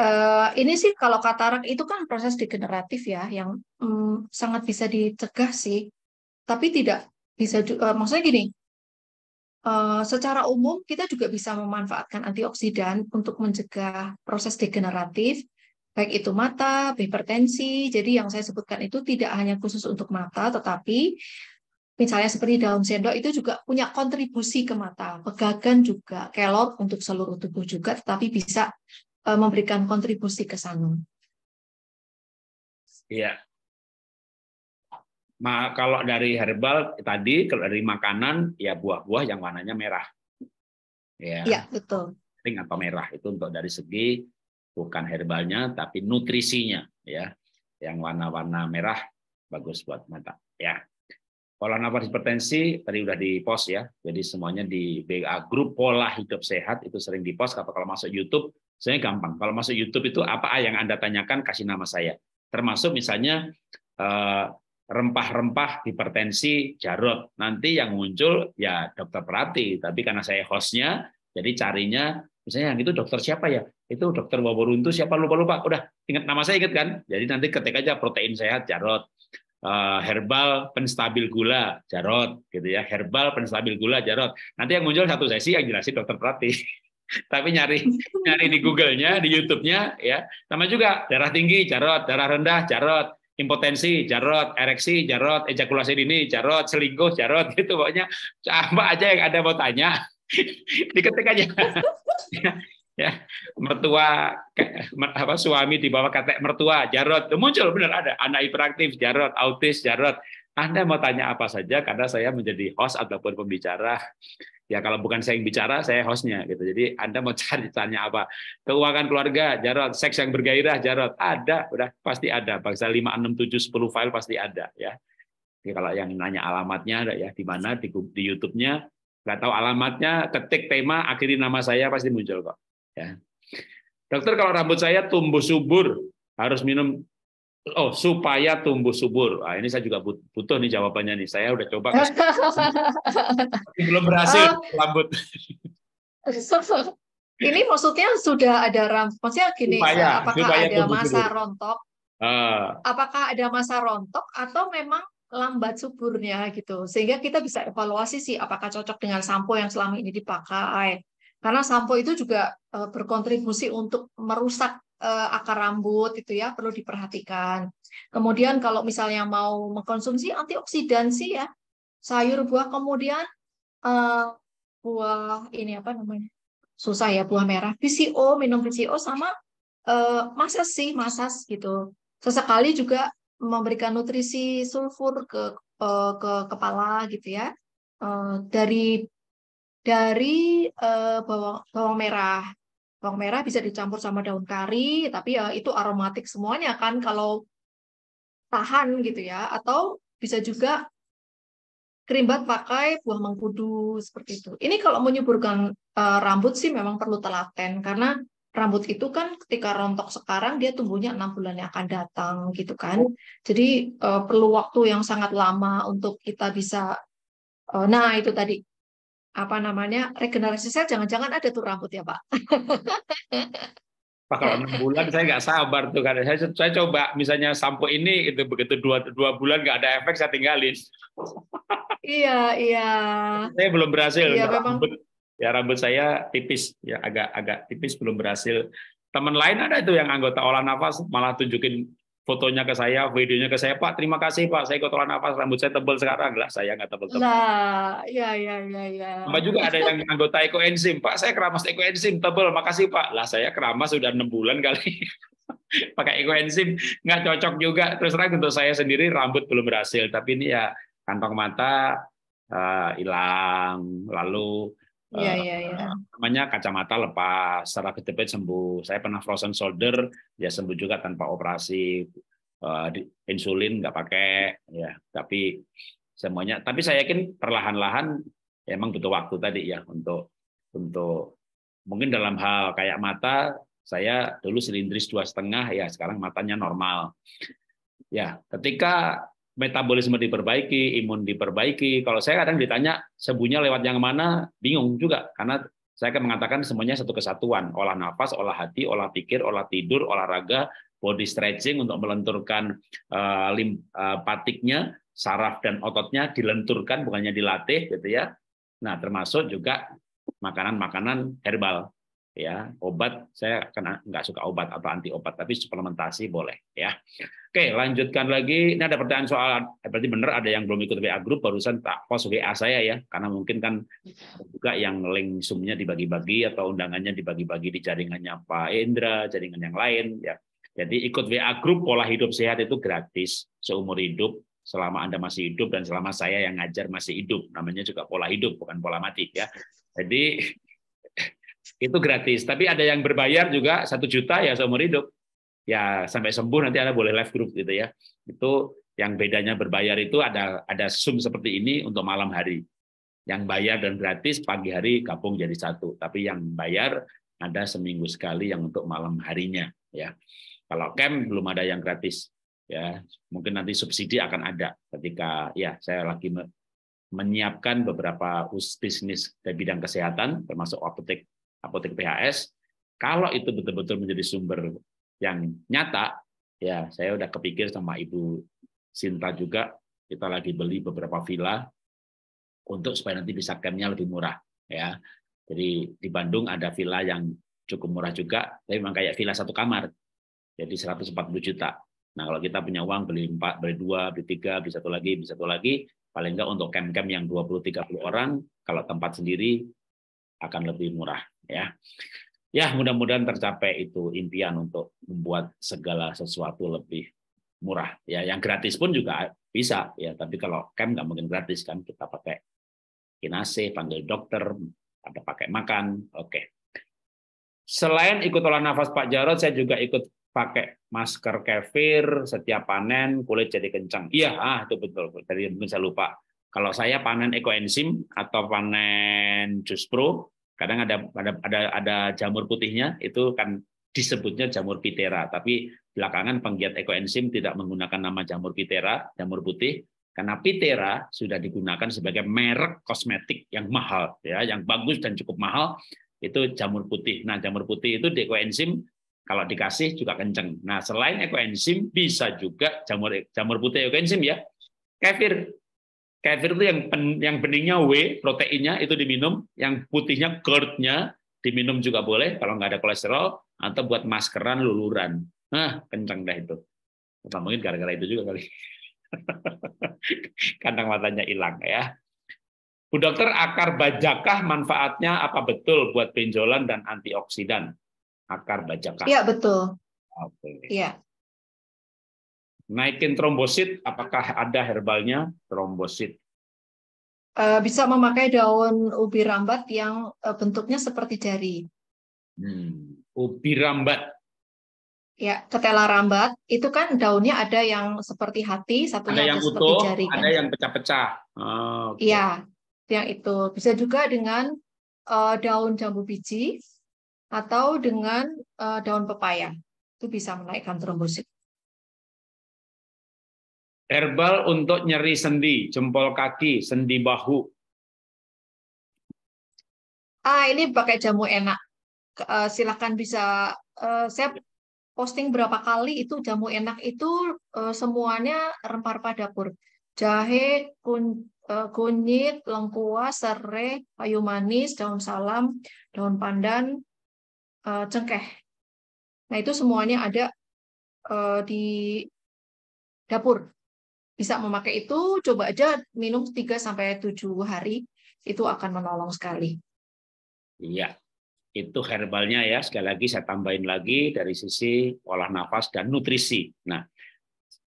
Uh, ini sih kalau katarak itu kan proses degeneratif ya, yang um, sangat bisa dicegah sih, tapi tidak bisa. Uh, maksudnya gini, uh, secara umum kita juga bisa memanfaatkan antioksidan untuk mencegah proses degeneratif, baik itu mata, hipertensi. Jadi yang saya sebutkan itu tidak hanya khusus untuk mata, tetapi misalnya seperti daun sendok itu juga punya kontribusi ke mata, pegagan juga, kelor untuk seluruh tubuh juga, tetapi bisa Eh, memberikan kontribusi ke sana. Iya. Ma, kalau dari herbal tadi, kalau dari makanan, ya buah-buah yang warnanya merah. Iya, ya betul. Kering atau merah itu untuk dari segi bukan herbalnya, tapi nutrisinya, ya. Yang warna-warna merah bagus buat mata. Ya. Pola nafas hipertensi tadi udah di post ya, jadi semuanya di BA Group pola hidup sehat itu sering di post. kalau masuk YouTube saya gampang. Kalau masuk YouTube itu apa yang Anda tanyakan kasih nama saya. Termasuk misalnya eh, rempah-rempah hipertensi Jarot. Nanti yang muncul ya dokter Prati, tapi karena saya hostnya, jadi carinya misalnya yang itu dokter siapa ya? Itu dokter Waboruntu siapa lupa-lupa. Udah ingat nama saya ingat kan? Jadi nanti ketik aja protein sehat Jarot eh, herbal penstabil gula jarot gitu ya herbal penstabil gula jarot nanti yang muncul satu sesi yang jelasin dokter Prati tapi nyari nyari di Google-nya, di YouTube-nya ya. Sama juga darah tinggi Jarot, darah rendah Jarot, impotensi Jarot, ereksi Jarot, ejakulasi dini Jarot, selingkuh Jarot gitu pokoknya coba aja yang ada mau tanya diketik aja. Ya, ya, mertua apa suami di bawah katek mertua Jarot muncul bener ada anak hiperaktif Jarot, autis Jarot, anda hmm. mau tanya apa saja karena saya menjadi host ataupun pembicara. Ya kalau bukan saya yang bicara, saya hostnya gitu. Jadi Anda mau cari tanya apa? Keuangan keluarga, Jarot, seks yang bergairah, Jarot. Ada, udah pasti ada. Bangsa 5 6 7 10 file pasti ada ya. Jadi ya, kalau yang nanya alamatnya ada ya di mana di, di YouTube-nya nggak tahu alamatnya, ketik tema, akhiri nama saya pasti muncul kok. Ya. Dokter kalau rambut saya tumbuh subur harus minum Oh, supaya tumbuh subur. Ah, ini saya juga butuh nih jawabannya nih. Saya udah coba belum berhasil. Oh. Lambut. ini maksudnya sudah ada rambut, Maksudnya gini, supaya, eh, apakah supaya ada masa subur. rontok? Uh, Apakah ada masa rontok atau memang lambat suburnya gitu. Sehingga kita bisa evaluasi sih apakah cocok dengan sampo yang selama ini dipakai. Karena sampo itu juga eh, berkontribusi untuk merusak Eh, akar rambut itu ya perlu diperhatikan. Kemudian kalau misalnya mau mengkonsumsi antioksidan sih ya sayur buah kemudian eh, buah ini apa namanya susah ya buah merah VCO minum VCO sama uh, eh, masas sih masas gitu sesekali juga memberikan nutrisi sulfur ke uh, ke kepala gitu ya dari dari bawang bawang merah bawang merah bisa dicampur sama daun kari, tapi ya itu aromatik semuanya kan kalau tahan gitu ya. Atau bisa juga kerimbat pakai buah mengkudu seperti itu. Ini kalau menyuburkan uh, rambut sih memang perlu telaten karena rambut itu kan ketika rontok sekarang dia tumbuhnya enam bulan yang akan datang gitu kan jadi uh, perlu waktu yang sangat lama untuk kita bisa uh, nah itu tadi apa namanya regenerasi sel jangan-jangan ada tuh rambut ya pak Pak kalau enam bulan saya nggak sabar tuh karena saya, saya coba misalnya sampo ini itu begitu dua, dua bulan nggak ada efek saya tinggalin. iya iya. Saya belum berhasil. Iya, memang. Rambut, ya rambut saya tipis ya agak agak tipis belum berhasil. Teman lain ada itu yang anggota olah nafas malah tunjukin fotonya ke saya, videonya ke saya, Pak, terima kasih Pak, saya kotoran nafas, rambut saya tebal sekarang. Lah, saya nggak tebal-tebal. Lah, ya, ya, ya, ya. Mbak juga ada yang anggota enzim, Pak, saya keramas Eko enzim tebal, makasih Pak. Lah, saya keramas sudah enam bulan kali. Pakai Eko enzim, nggak cocok juga. Terus terang untuk saya sendiri, rambut belum berhasil. Tapi ini ya kantong mata eh, hilang, lalu yeah, iya, yeah, yeah. namanya kacamata lepas, secara kejepit sembuh. Saya pernah frozen shoulder, ya sembuh juga tanpa operasi. Uh, insulin nggak pakai, ya. Tapi semuanya. Tapi saya yakin perlahan-lahan ya emang butuh waktu tadi ya untuk untuk mungkin dalam hal kayak mata saya dulu silindris dua setengah ya sekarang matanya normal. Ya, ketika metabolisme diperbaiki, imun diperbaiki. Kalau saya kadang ditanya sembuhnya lewat yang mana, bingung juga karena saya akan mengatakan semuanya satu kesatuan, olah nafas, olah hati, olah pikir, olah tidur, olahraga, body stretching untuk melenturkan uh, saraf dan ototnya dilenturkan bukannya dilatih gitu ya. Nah, termasuk juga makanan-makanan herbal ya obat saya kena nggak suka obat atau anti obat tapi suplementasi boleh ya oke lanjutkan lagi ini ada pertanyaan soal eh, berarti benar ada yang belum ikut WA grup barusan tak post WA saya ya karena mungkin kan juga yang link sumnya dibagi-bagi atau undangannya dibagi-bagi di jaringannya Pak Indra jaringan yang lain ya jadi ikut WA grup pola hidup sehat itu gratis seumur hidup selama Anda masih hidup dan selama saya yang ngajar masih hidup namanya juga pola hidup bukan pola mati ya jadi itu gratis. Tapi ada yang berbayar juga satu juta ya seumur hidup. Ya sampai sembuh nanti Anda boleh live group gitu ya. Itu yang bedanya berbayar itu ada ada sum seperti ini untuk malam hari. Yang bayar dan gratis pagi hari kampung jadi satu. Tapi yang bayar ada seminggu sekali yang untuk malam harinya ya. Kalau camp belum ada yang gratis ya. Mungkin nanti subsidi akan ada ketika ya saya lagi menyiapkan beberapa bisnis di bidang kesehatan termasuk apotek apotek PHS, kalau itu betul-betul menjadi sumber yang nyata, ya saya udah kepikir sama Ibu Sinta juga, kita lagi beli beberapa villa untuk supaya nanti bisa campnya lebih murah. ya. Jadi di Bandung ada villa yang cukup murah juga, tapi memang kayak villa satu kamar, jadi 140 juta. Nah kalau kita punya uang beli empat, beli dua, beli tiga, beli satu lagi, beli satu lagi, paling nggak untuk camp-camp yang 20-30 orang, kalau tempat sendiri akan lebih murah ya ya mudah-mudahan tercapai itu impian untuk membuat segala sesuatu lebih murah ya yang gratis pun juga bisa ya tapi kalau kem nggak mungkin gratis kan kita pakai kinase panggil dokter ada pakai makan oke selain ikut olah nafas Pak Jarod saya juga ikut pakai masker kefir setiap panen kulit jadi kencang iya ah itu betul tadi mungkin saya lupa kalau saya panen ekoenzim atau panen jus pro kadang ada ada ada, ada jamur putihnya itu kan disebutnya jamur pitera, tapi belakangan penggiat ekoenzim tidak menggunakan nama jamur pitera, jamur putih, karena pitera sudah digunakan sebagai merek kosmetik yang mahal, ya, yang bagus dan cukup mahal itu jamur putih. Nah, jamur putih itu di ekoenzim kalau dikasih juga kenceng. Nah, selain ekoenzim bisa juga jamur jamur putih ekoenzim ya. Kefir Kefir itu yang pen, yang beningnya W, proteinnya itu diminum, yang putihnya GERD-nya diminum juga boleh kalau nggak ada kolesterol atau buat maskeran luluran. Nah, kencang dah itu. Nah, mungkin gara-gara itu juga kali. Kandang matanya hilang ya. Bu dokter, akar bajakah manfaatnya apa betul buat benjolan dan antioksidan? Akar bajakah? Iya, betul. Oke. Okay. Iya. Naikin trombosit, apakah ada herbalnya trombosit? Eh, bisa memakai daun ubi rambat yang eh, bentuknya seperti jari. Hmm, ubi rambat. Ya, ketela rambat itu kan daunnya ada yang seperti hati, satunya ada yang ada utuh, seperti jari. Ada kan? yang pecah-pecah. Ah, iya, oh, yang itu bisa juga dengan uh, daun jambu biji atau dengan uh, daun pepaya itu bisa menaikkan trombosit. Herbal untuk nyeri sendi, jempol kaki, sendi bahu. Ah, ini pakai jamu enak. Uh, eh, silahkan bisa uh, saya posting berapa kali itu jamu enak itu uh, semuanya rempah-rempah dapur. Jahe, kun, uh, kunyit, lengkuas, serai, kayu manis, daun salam, daun pandan, uh, cengkeh. Nah, itu semuanya ada uh, di dapur bisa memakai itu, coba aja minum 3 sampai 7 hari, itu akan menolong sekali. Iya. Itu herbalnya ya, sekali lagi saya tambahin lagi dari sisi olah nafas dan nutrisi. Nah,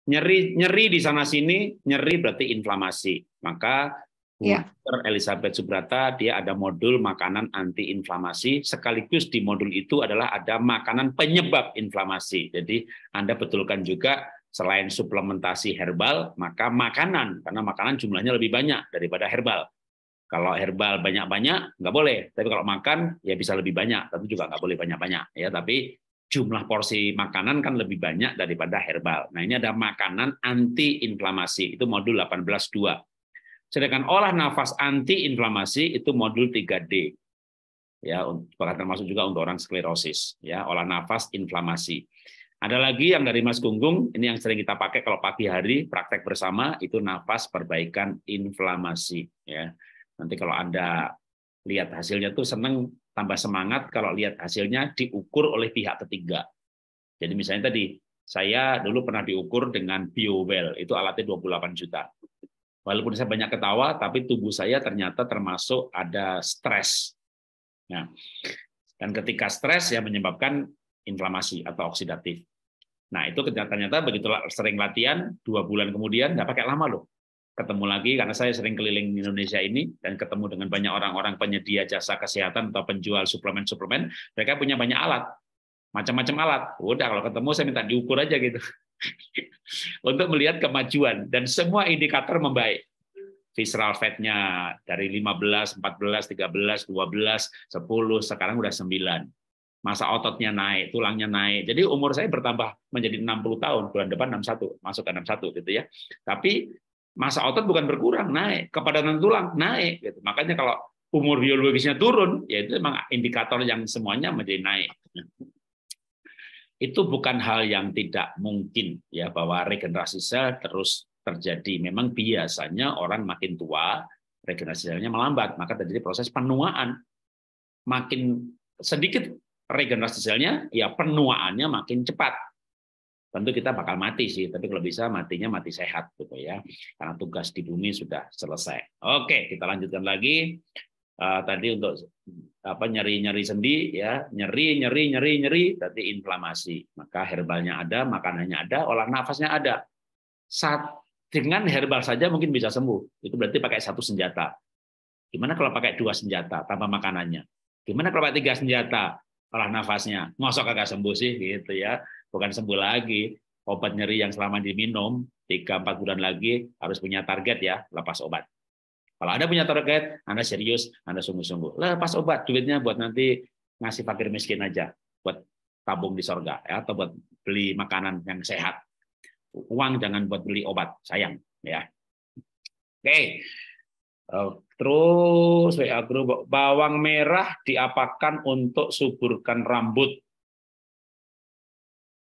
nyeri nyeri di sana sini, nyeri berarti inflamasi. Maka Ya. Elizabeth Subrata dia ada modul makanan antiinflamasi sekaligus di modul itu adalah ada makanan penyebab inflamasi. Jadi Anda betulkan juga Selain suplementasi herbal, maka makanan karena makanan jumlahnya lebih banyak daripada herbal. Kalau herbal banyak-banyak nggak boleh, tapi kalau makan ya bisa lebih banyak, tapi juga nggak boleh banyak-banyak ya. Tapi jumlah porsi makanan kan lebih banyak daripada herbal. Nah ini ada makanan anti-inflamasi itu modul 18.2. Sedangkan olah nafas anti-inflamasi itu modul 3D. Ya, bahkan termasuk juga untuk orang sklerosis, ya, olah nafas inflamasi. Ada lagi yang dari Mas Gunggung, ini yang sering kita pakai kalau pagi hari praktek bersama itu nafas perbaikan inflamasi ya. Nanti kalau Anda lihat hasilnya tuh seneng tambah semangat kalau lihat hasilnya diukur oleh pihak ketiga. Jadi misalnya tadi saya dulu pernah diukur dengan BioWell, itu alatnya 28 juta. Walaupun saya banyak ketawa, tapi tubuh saya ternyata termasuk ada stres. Nah, dan ketika stres ya menyebabkan inflamasi atau oksidatif. Nah itu ternyata begitu sering latihan, dua bulan kemudian nggak pakai lama loh. Ketemu lagi karena saya sering keliling Indonesia ini dan ketemu dengan banyak orang-orang penyedia jasa kesehatan atau penjual suplemen-suplemen, mereka punya banyak alat, macam-macam alat. Udah kalau ketemu saya minta diukur aja gitu. Untuk melihat kemajuan dan semua indikator membaik visceral fatnya dari 15, 14, 13, 12, 10, sekarang udah 9 masa ototnya naik, tulangnya naik. Jadi umur saya bertambah menjadi 60 tahun, bulan depan 61, masuk ke 61 gitu ya. Tapi masa otot bukan berkurang, naik, kepadatan tulang naik gitu. Makanya kalau umur biologisnya turun, ya itu memang indikator yang semuanya menjadi naik. Itu bukan hal yang tidak mungkin ya bahwa regenerasi sel terus terjadi. Memang biasanya orang makin tua regenerasi selnya melambat, maka terjadi proses penuaan. Makin sedikit regenerasi selnya, ya penuaannya makin cepat. Tentu kita bakal mati sih, tapi kalau bisa matinya mati sehat gitu ya. Karena tugas di bumi sudah selesai. Oke, kita lanjutkan lagi. Uh, tadi untuk apa nyeri-nyeri sendi ya, nyeri nyeri nyeri nyeri tadi inflamasi. Maka herbalnya ada, makanannya ada, olah nafasnya ada. Saat dengan herbal saja mungkin bisa sembuh. Itu berarti pakai satu senjata. Gimana kalau pakai dua senjata tanpa makanannya? Gimana kalau pakai tiga senjata olah nafasnya. Masuk agak sembuh sih gitu ya. Bukan sembuh lagi. Obat nyeri yang selama diminum 3 4 bulan lagi harus punya target ya lepas obat. Kalau Anda punya target, Anda serius, Anda sungguh-sungguh. Lepas obat, duitnya buat nanti ngasih fakir miskin aja buat tabung di sorga ya, atau buat beli makanan yang sehat. Uang jangan buat beli obat, sayang ya. Oke. Okay. Eh, Terus WA grup bawang merah diapakan untuk suburkan rambut?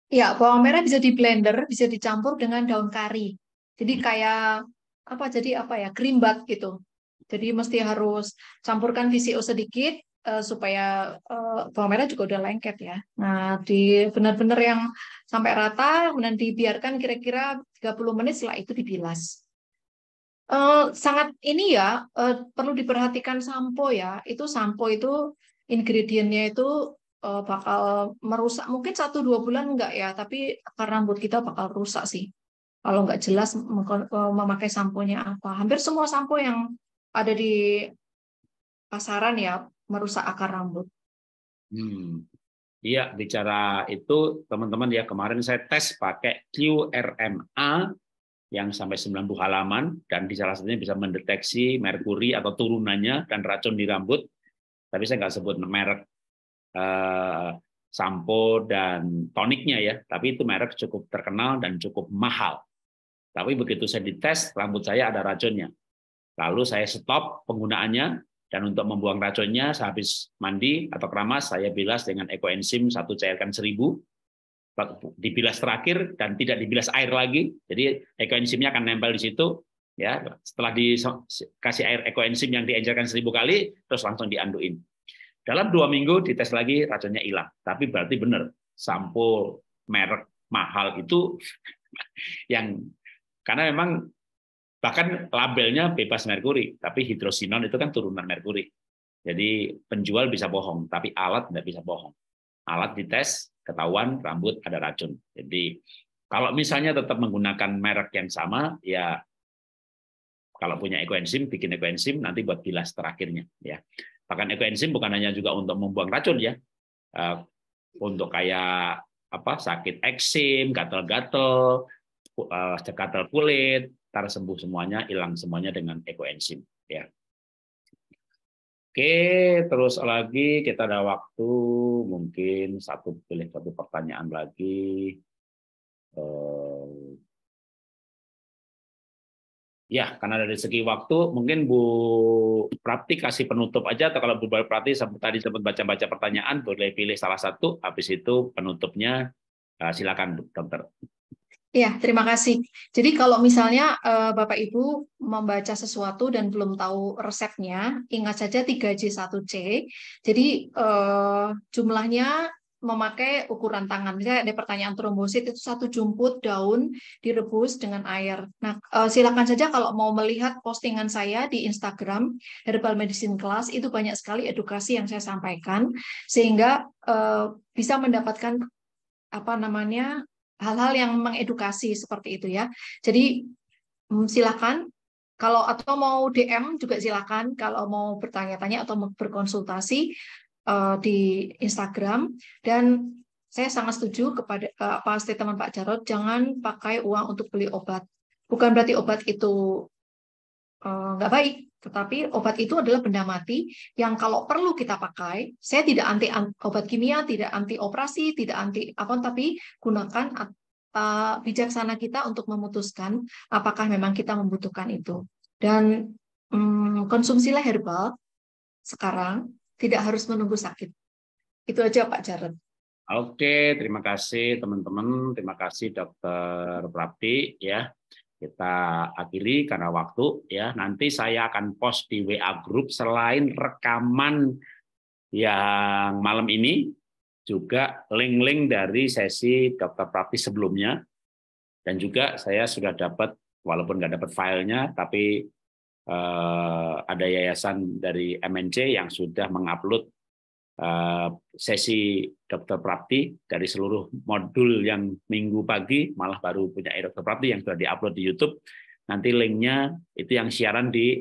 Ya, bawang merah bisa di blender, bisa dicampur dengan daun kari. Jadi kayak apa? Jadi apa ya? Krimbat gitu. Jadi mesti harus campurkan VCO sedikit uh, supaya uh, bawang merah juga udah lengket ya. Nah, di benar-benar yang sampai rata, kemudian dibiarkan kira-kira 30 menit setelah itu dibilas. Eh, sangat ini ya uh, perlu diperhatikan sampo ya itu sampo itu ingredientnya itu uh, bakal merusak mungkin satu dua bulan enggak ya tapi akar rambut kita bakal rusak sih kalau nggak jelas memakai samponya apa hampir semua sampo yang ada di pasaran ya merusak akar rambut. Hmm. Iya bicara itu teman-teman ya kemarin saya tes pakai QRMA yang sampai 90 halaman dan di salah satunya bisa mendeteksi merkuri atau turunannya dan racun di rambut. Tapi saya nggak sebut merek eh, sampo dan toniknya ya, tapi itu merek cukup terkenal dan cukup mahal. Tapi begitu saya dites, rambut saya ada racunnya. Lalu saya stop penggunaannya dan untuk membuang racunnya sehabis mandi atau keramas saya bilas dengan ekoenzim satu cairkan seribu dibilas terakhir dan tidak dibilas air lagi. Jadi ekoenzimnya akan nempel di situ. Ya, setelah dikasih air ekoenzim yang diencerkan seribu kali, terus langsung dianduin. Dalam dua minggu dites lagi racunnya hilang. Tapi berarti benar sampul merek mahal itu yang karena memang bahkan labelnya bebas merkuri, tapi hidrosinon itu kan turunan merkuri. Jadi penjual bisa bohong, tapi alat tidak bisa bohong. Alat dites ketahuan rambut ada racun. Jadi kalau misalnya tetap menggunakan merek yang sama, ya kalau punya ekoenzim, bikin ekoenzim nanti buat bilas terakhirnya. Ya, bahkan ekoenzim bukan hanya juga untuk membuang racun ya, eh, untuk kayak apa sakit eksim, gatal-gatal, eh, gatal kulit, tar sembuh semuanya, hilang semuanya dengan ekoenzim. Ya. Oke, terus lagi kita ada waktu mungkin satu pilih satu pertanyaan lagi. Eh, ya, karena dari segi waktu mungkin Bu Prati kasih penutup aja atau kalau Bu Prati Prapti tadi sempat baca-baca pertanyaan boleh pilih salah satu habis itu penutupnya uh, silakan dokter. Ya, terima kasih. Jadi kalau misalnya eh, Bapak Ibu membaca sesuatu dan belum tahu resepnya, ingat saja 3J1C. Jadi eh, jumlahnya memakai ukuran tangan. Misalnya ada pertanyaan trombosit itu satu jumput daun direbus dengan air. Nah, eh, silakan saja kalau mau melihat postingan saya di Instagram Herbal Medicine Class itu banyak sekali edukasi yang saya sampaikan sehingga bisa mendapatkan apa namanya hal-hal yang mengedukasi seperti itu ya. Jadi mm, silakan kalau atau mau DM juga silakan kalau mau bertanya-tanya atau mau berkonsultasi uh, di Instagram dan saya sangat setuju kepada uh, apa statement Pak Jarod jangan pakai uang untuk beli obat. Bukan berarti obat itu uh, baik, tetapi obat itu adalah benda mati yang kalau perlu kita pakai, saya tidak anti obat kimia, tidak anti operasi, tidak anti apa, tapi gunakan bijaksana kita untuk memutuskan apakah memang kita membutuhkan itu. Dan mm, konsumsilah herbal sekarang, tidak harus menunggu sakit. Itu aja Pak Jarod. Oke, terima kasih teman-teman, terima kasih Dokter Prapti ya kita akhiri karena waktu ya nanti saya akan post di WA grup selain rekaman yang malam ini juga link-link dari sesi dokter praktis sebelumnya dan juga saya sudah dapat walaupun nggak dapat filenya tapi eh, ada yayasan dari MNC yang sudah mengupload Eh, sesi dokter prakti dari seluruh modul yang minggu pagi malah baru punya dokter prakti yang sudah diupload di YouTube. Nanti linknya itu yang siaran di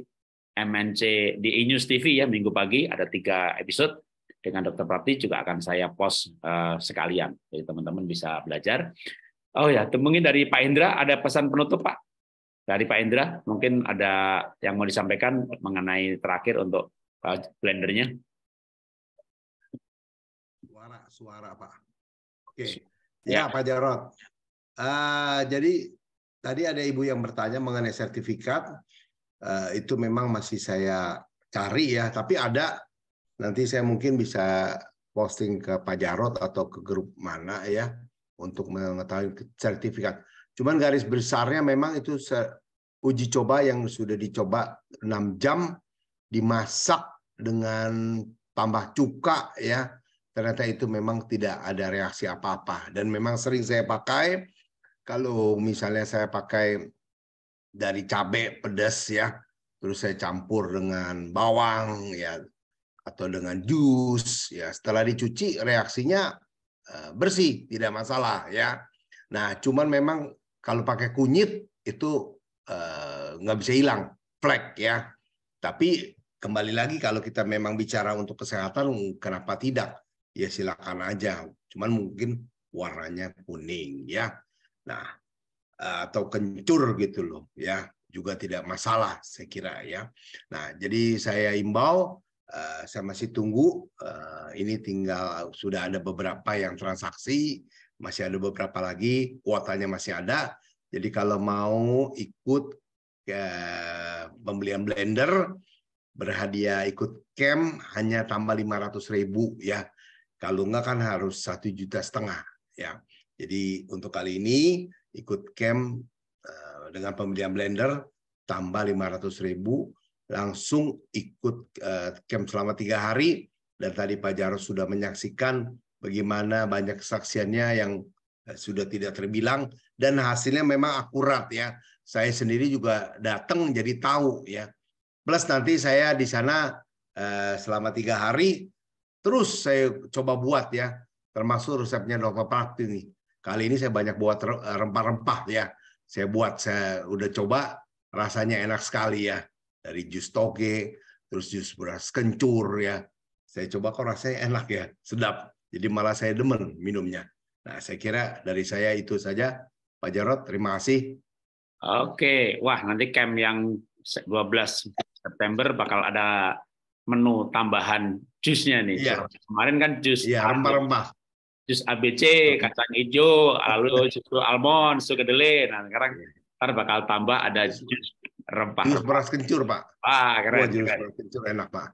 MNC di E-News TV ya minggu pagi ada tiga episode dengan dokter prakti juga akan saya post eh, sekalian jadi teman-teman bisa belajar. Oh ya, temuin dari Pak Indra ada pesan penutup Pak dari Pak Indra mungkin ada yang mau disampaikan mengenai terakhir untuk eh, blendernya suara Pak. Oke. Ya, ya Pak Jarot. Uh, eh, jadi tadi ada ibu yang bertanya mengenai sertifikat. Uh, itu memang masih saya cari ya, tapi ada nanti saya mungkin bisa posting ke Pak Jarot atau ke grup mana ya untuk mengetahui sertifikat. Cuman garis besarnya memang itu uji coba yang sudah dicoba 6 jam dimasak dengan tambah cuka ya ternyata itu memang tidak ada reaksi apa-apa dan memang sering saya pakai kalau misalnya saya pakai dari cabai pedas ya terus saya campur dengan bawang ya atau dengan jus ya setelah dicuci reaksinya eh, bersih tidak masalah ya nah cuman memang kalau pakai kunyit itu eh, nggak bisa hilang flek ya tapi kembali lagi kalau kita memang bicara untuk kesehatan kenapa tidak ya silakan aja. Cuman mungkin warnanya kuning ya. Nah, eh, atau kencur gitu loh ya juga tidak masalah saya kira ya. Nah, jadi saya imbau eh, saya masih tunggu eh, ini tinggal sudah ada beberapa yang transaksi, masih ada beberapa lagi kuotanya masih ada. Jadi kalau mau ikut ke pembelian blender berhadiah ikut camp hanya tambah 500.000 ya. Kalau nggak kan harus satu juta setengah ya. Jadi untuk kali ini ikut camp eh, dengan pembelian blender tambah lima ratus ribu langsung ikut eh, camp selama tiga hari dan tadi Pak Jarod sudah menyaksikan bagaimana banyak kesaksiannya yang eh, sudah tidak terbilang dan hasilnya memang akurat ya. Saya sendiri juga datang jadi tahu ya. Plus nanti saya di sana selama tiga hari terus saya coba buat ya, termasuk resepnya dokter Prakti nih. Kali ini saya banyak buat rempah-rempah ya. Saya buat, saya udah coba, rasanya enak sekali ya. Dari jus toge, terus jus beras kencur ya. Saya coba kok rasanya enak ya, sedap. Jadi malah saya demen minumnya. Nah, saya kira dari saya itu saja. Pak Jarot, terima kasih. Oke, wah nanti camp yang 12 September bakal ada menu tambahan jusnya nih. Yeah. Kemarin kan jus yeah, rempah-rempah. Jus ABC, kacang hijau, lalu jus almond, jus kedelai. Nah, sekarang iya. ntar bakal tambah ada iya. jus rempah. Jus beras kencur, Pak. Ah, keren. Wah, jus beras kencur enak, Pak.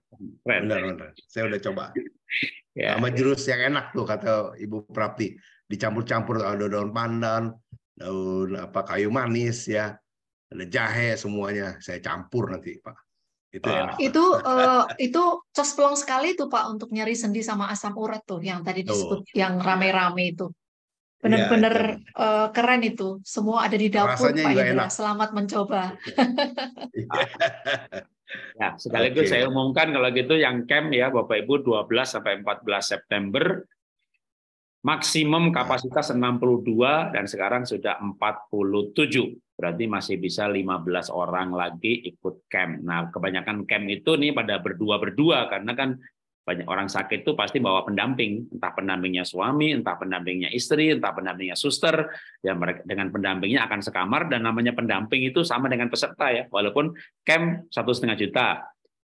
Keren. Benar, benar. Saya udah coba. ya. Sama jurus yang enak tuh, kata Ibu Prapti. Dicampur-campur ada daun pandan, daun apa kayu manis ya, ada jahe semuanya. Saya campur nanti, Pak. Itu uh. enak. Itu uh, itu cosplong sekali tuh Pak untuk nyari sendi sama asam urat tuh yang tadi disebut oh. yang iya. rame-rame itu. Iya, Benar-benar ya, uh, eh, keren itu. Semua ada di dapur Rasanya Pak Indra. Selamat mencoba. Ya, sekaligus okay. saya umumkan kalau gitu yang camp ya Bapak Ibu 12 sampai 14 September maksimum kapasitas 62 dan sekarang sudah 47 berarti masih bisa 15 orang lagi ikut camp. Nah, kebanyakan camp itu nih pada berdua-berdua karena kan banyak orang sakit itu pasti bawa pendamping, entah pendampingnya suami, entah pendampingnya istri, entah pendampingnya suster, ya mereka dengan pendampingnya akan sekamar dan namanya pendamping itu sama dengan peserta ya, walaupun camp satu setengah juta,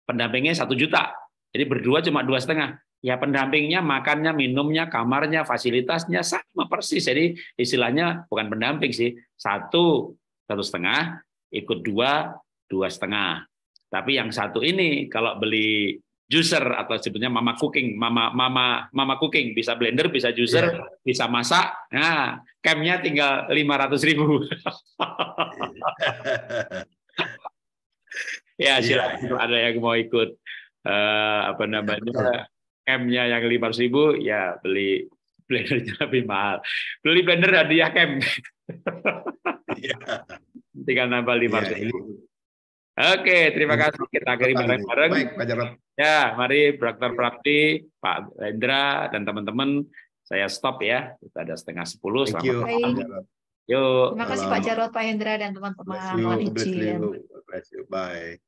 pendampingnya satu juta, jadi berdua cuma dua setengah. Ya pendampingnya, makannya, minumnya, kamarnya, fasilitasnya sama persis. Jadi istilahnya bukan pendamping sih, satu satu setengah, ikut dua, dua setengah. Tapi yang satu ini kalau beli juicer atau sebetulnya mama cooking, mama mama mama cooking bisa blender, bisa juicer, yeah. bisa masak. Nah, campnya tinggal lima ratus ribu. ya iya. silakan yeah. ada yang mau ikut uh, apa namanya iya. campnya yang lima ratus ribu, ya beli blendernya lebih mahal. Beli blender hadiah camp. Iya. Tinggal nambah lima ya, ribu. Oke, terima kasih. Kita akhiri bareng-bareng. Ya, mari Dr. Prakti, Pak Hendra, dan teman-teman. Saya stop ya. Kita ada setengah sepuluh. Selamat malam. Yuk. Terima kasih Pak Jarot, Pak Hendra, dan teman-teman. Terima kasih. Bye.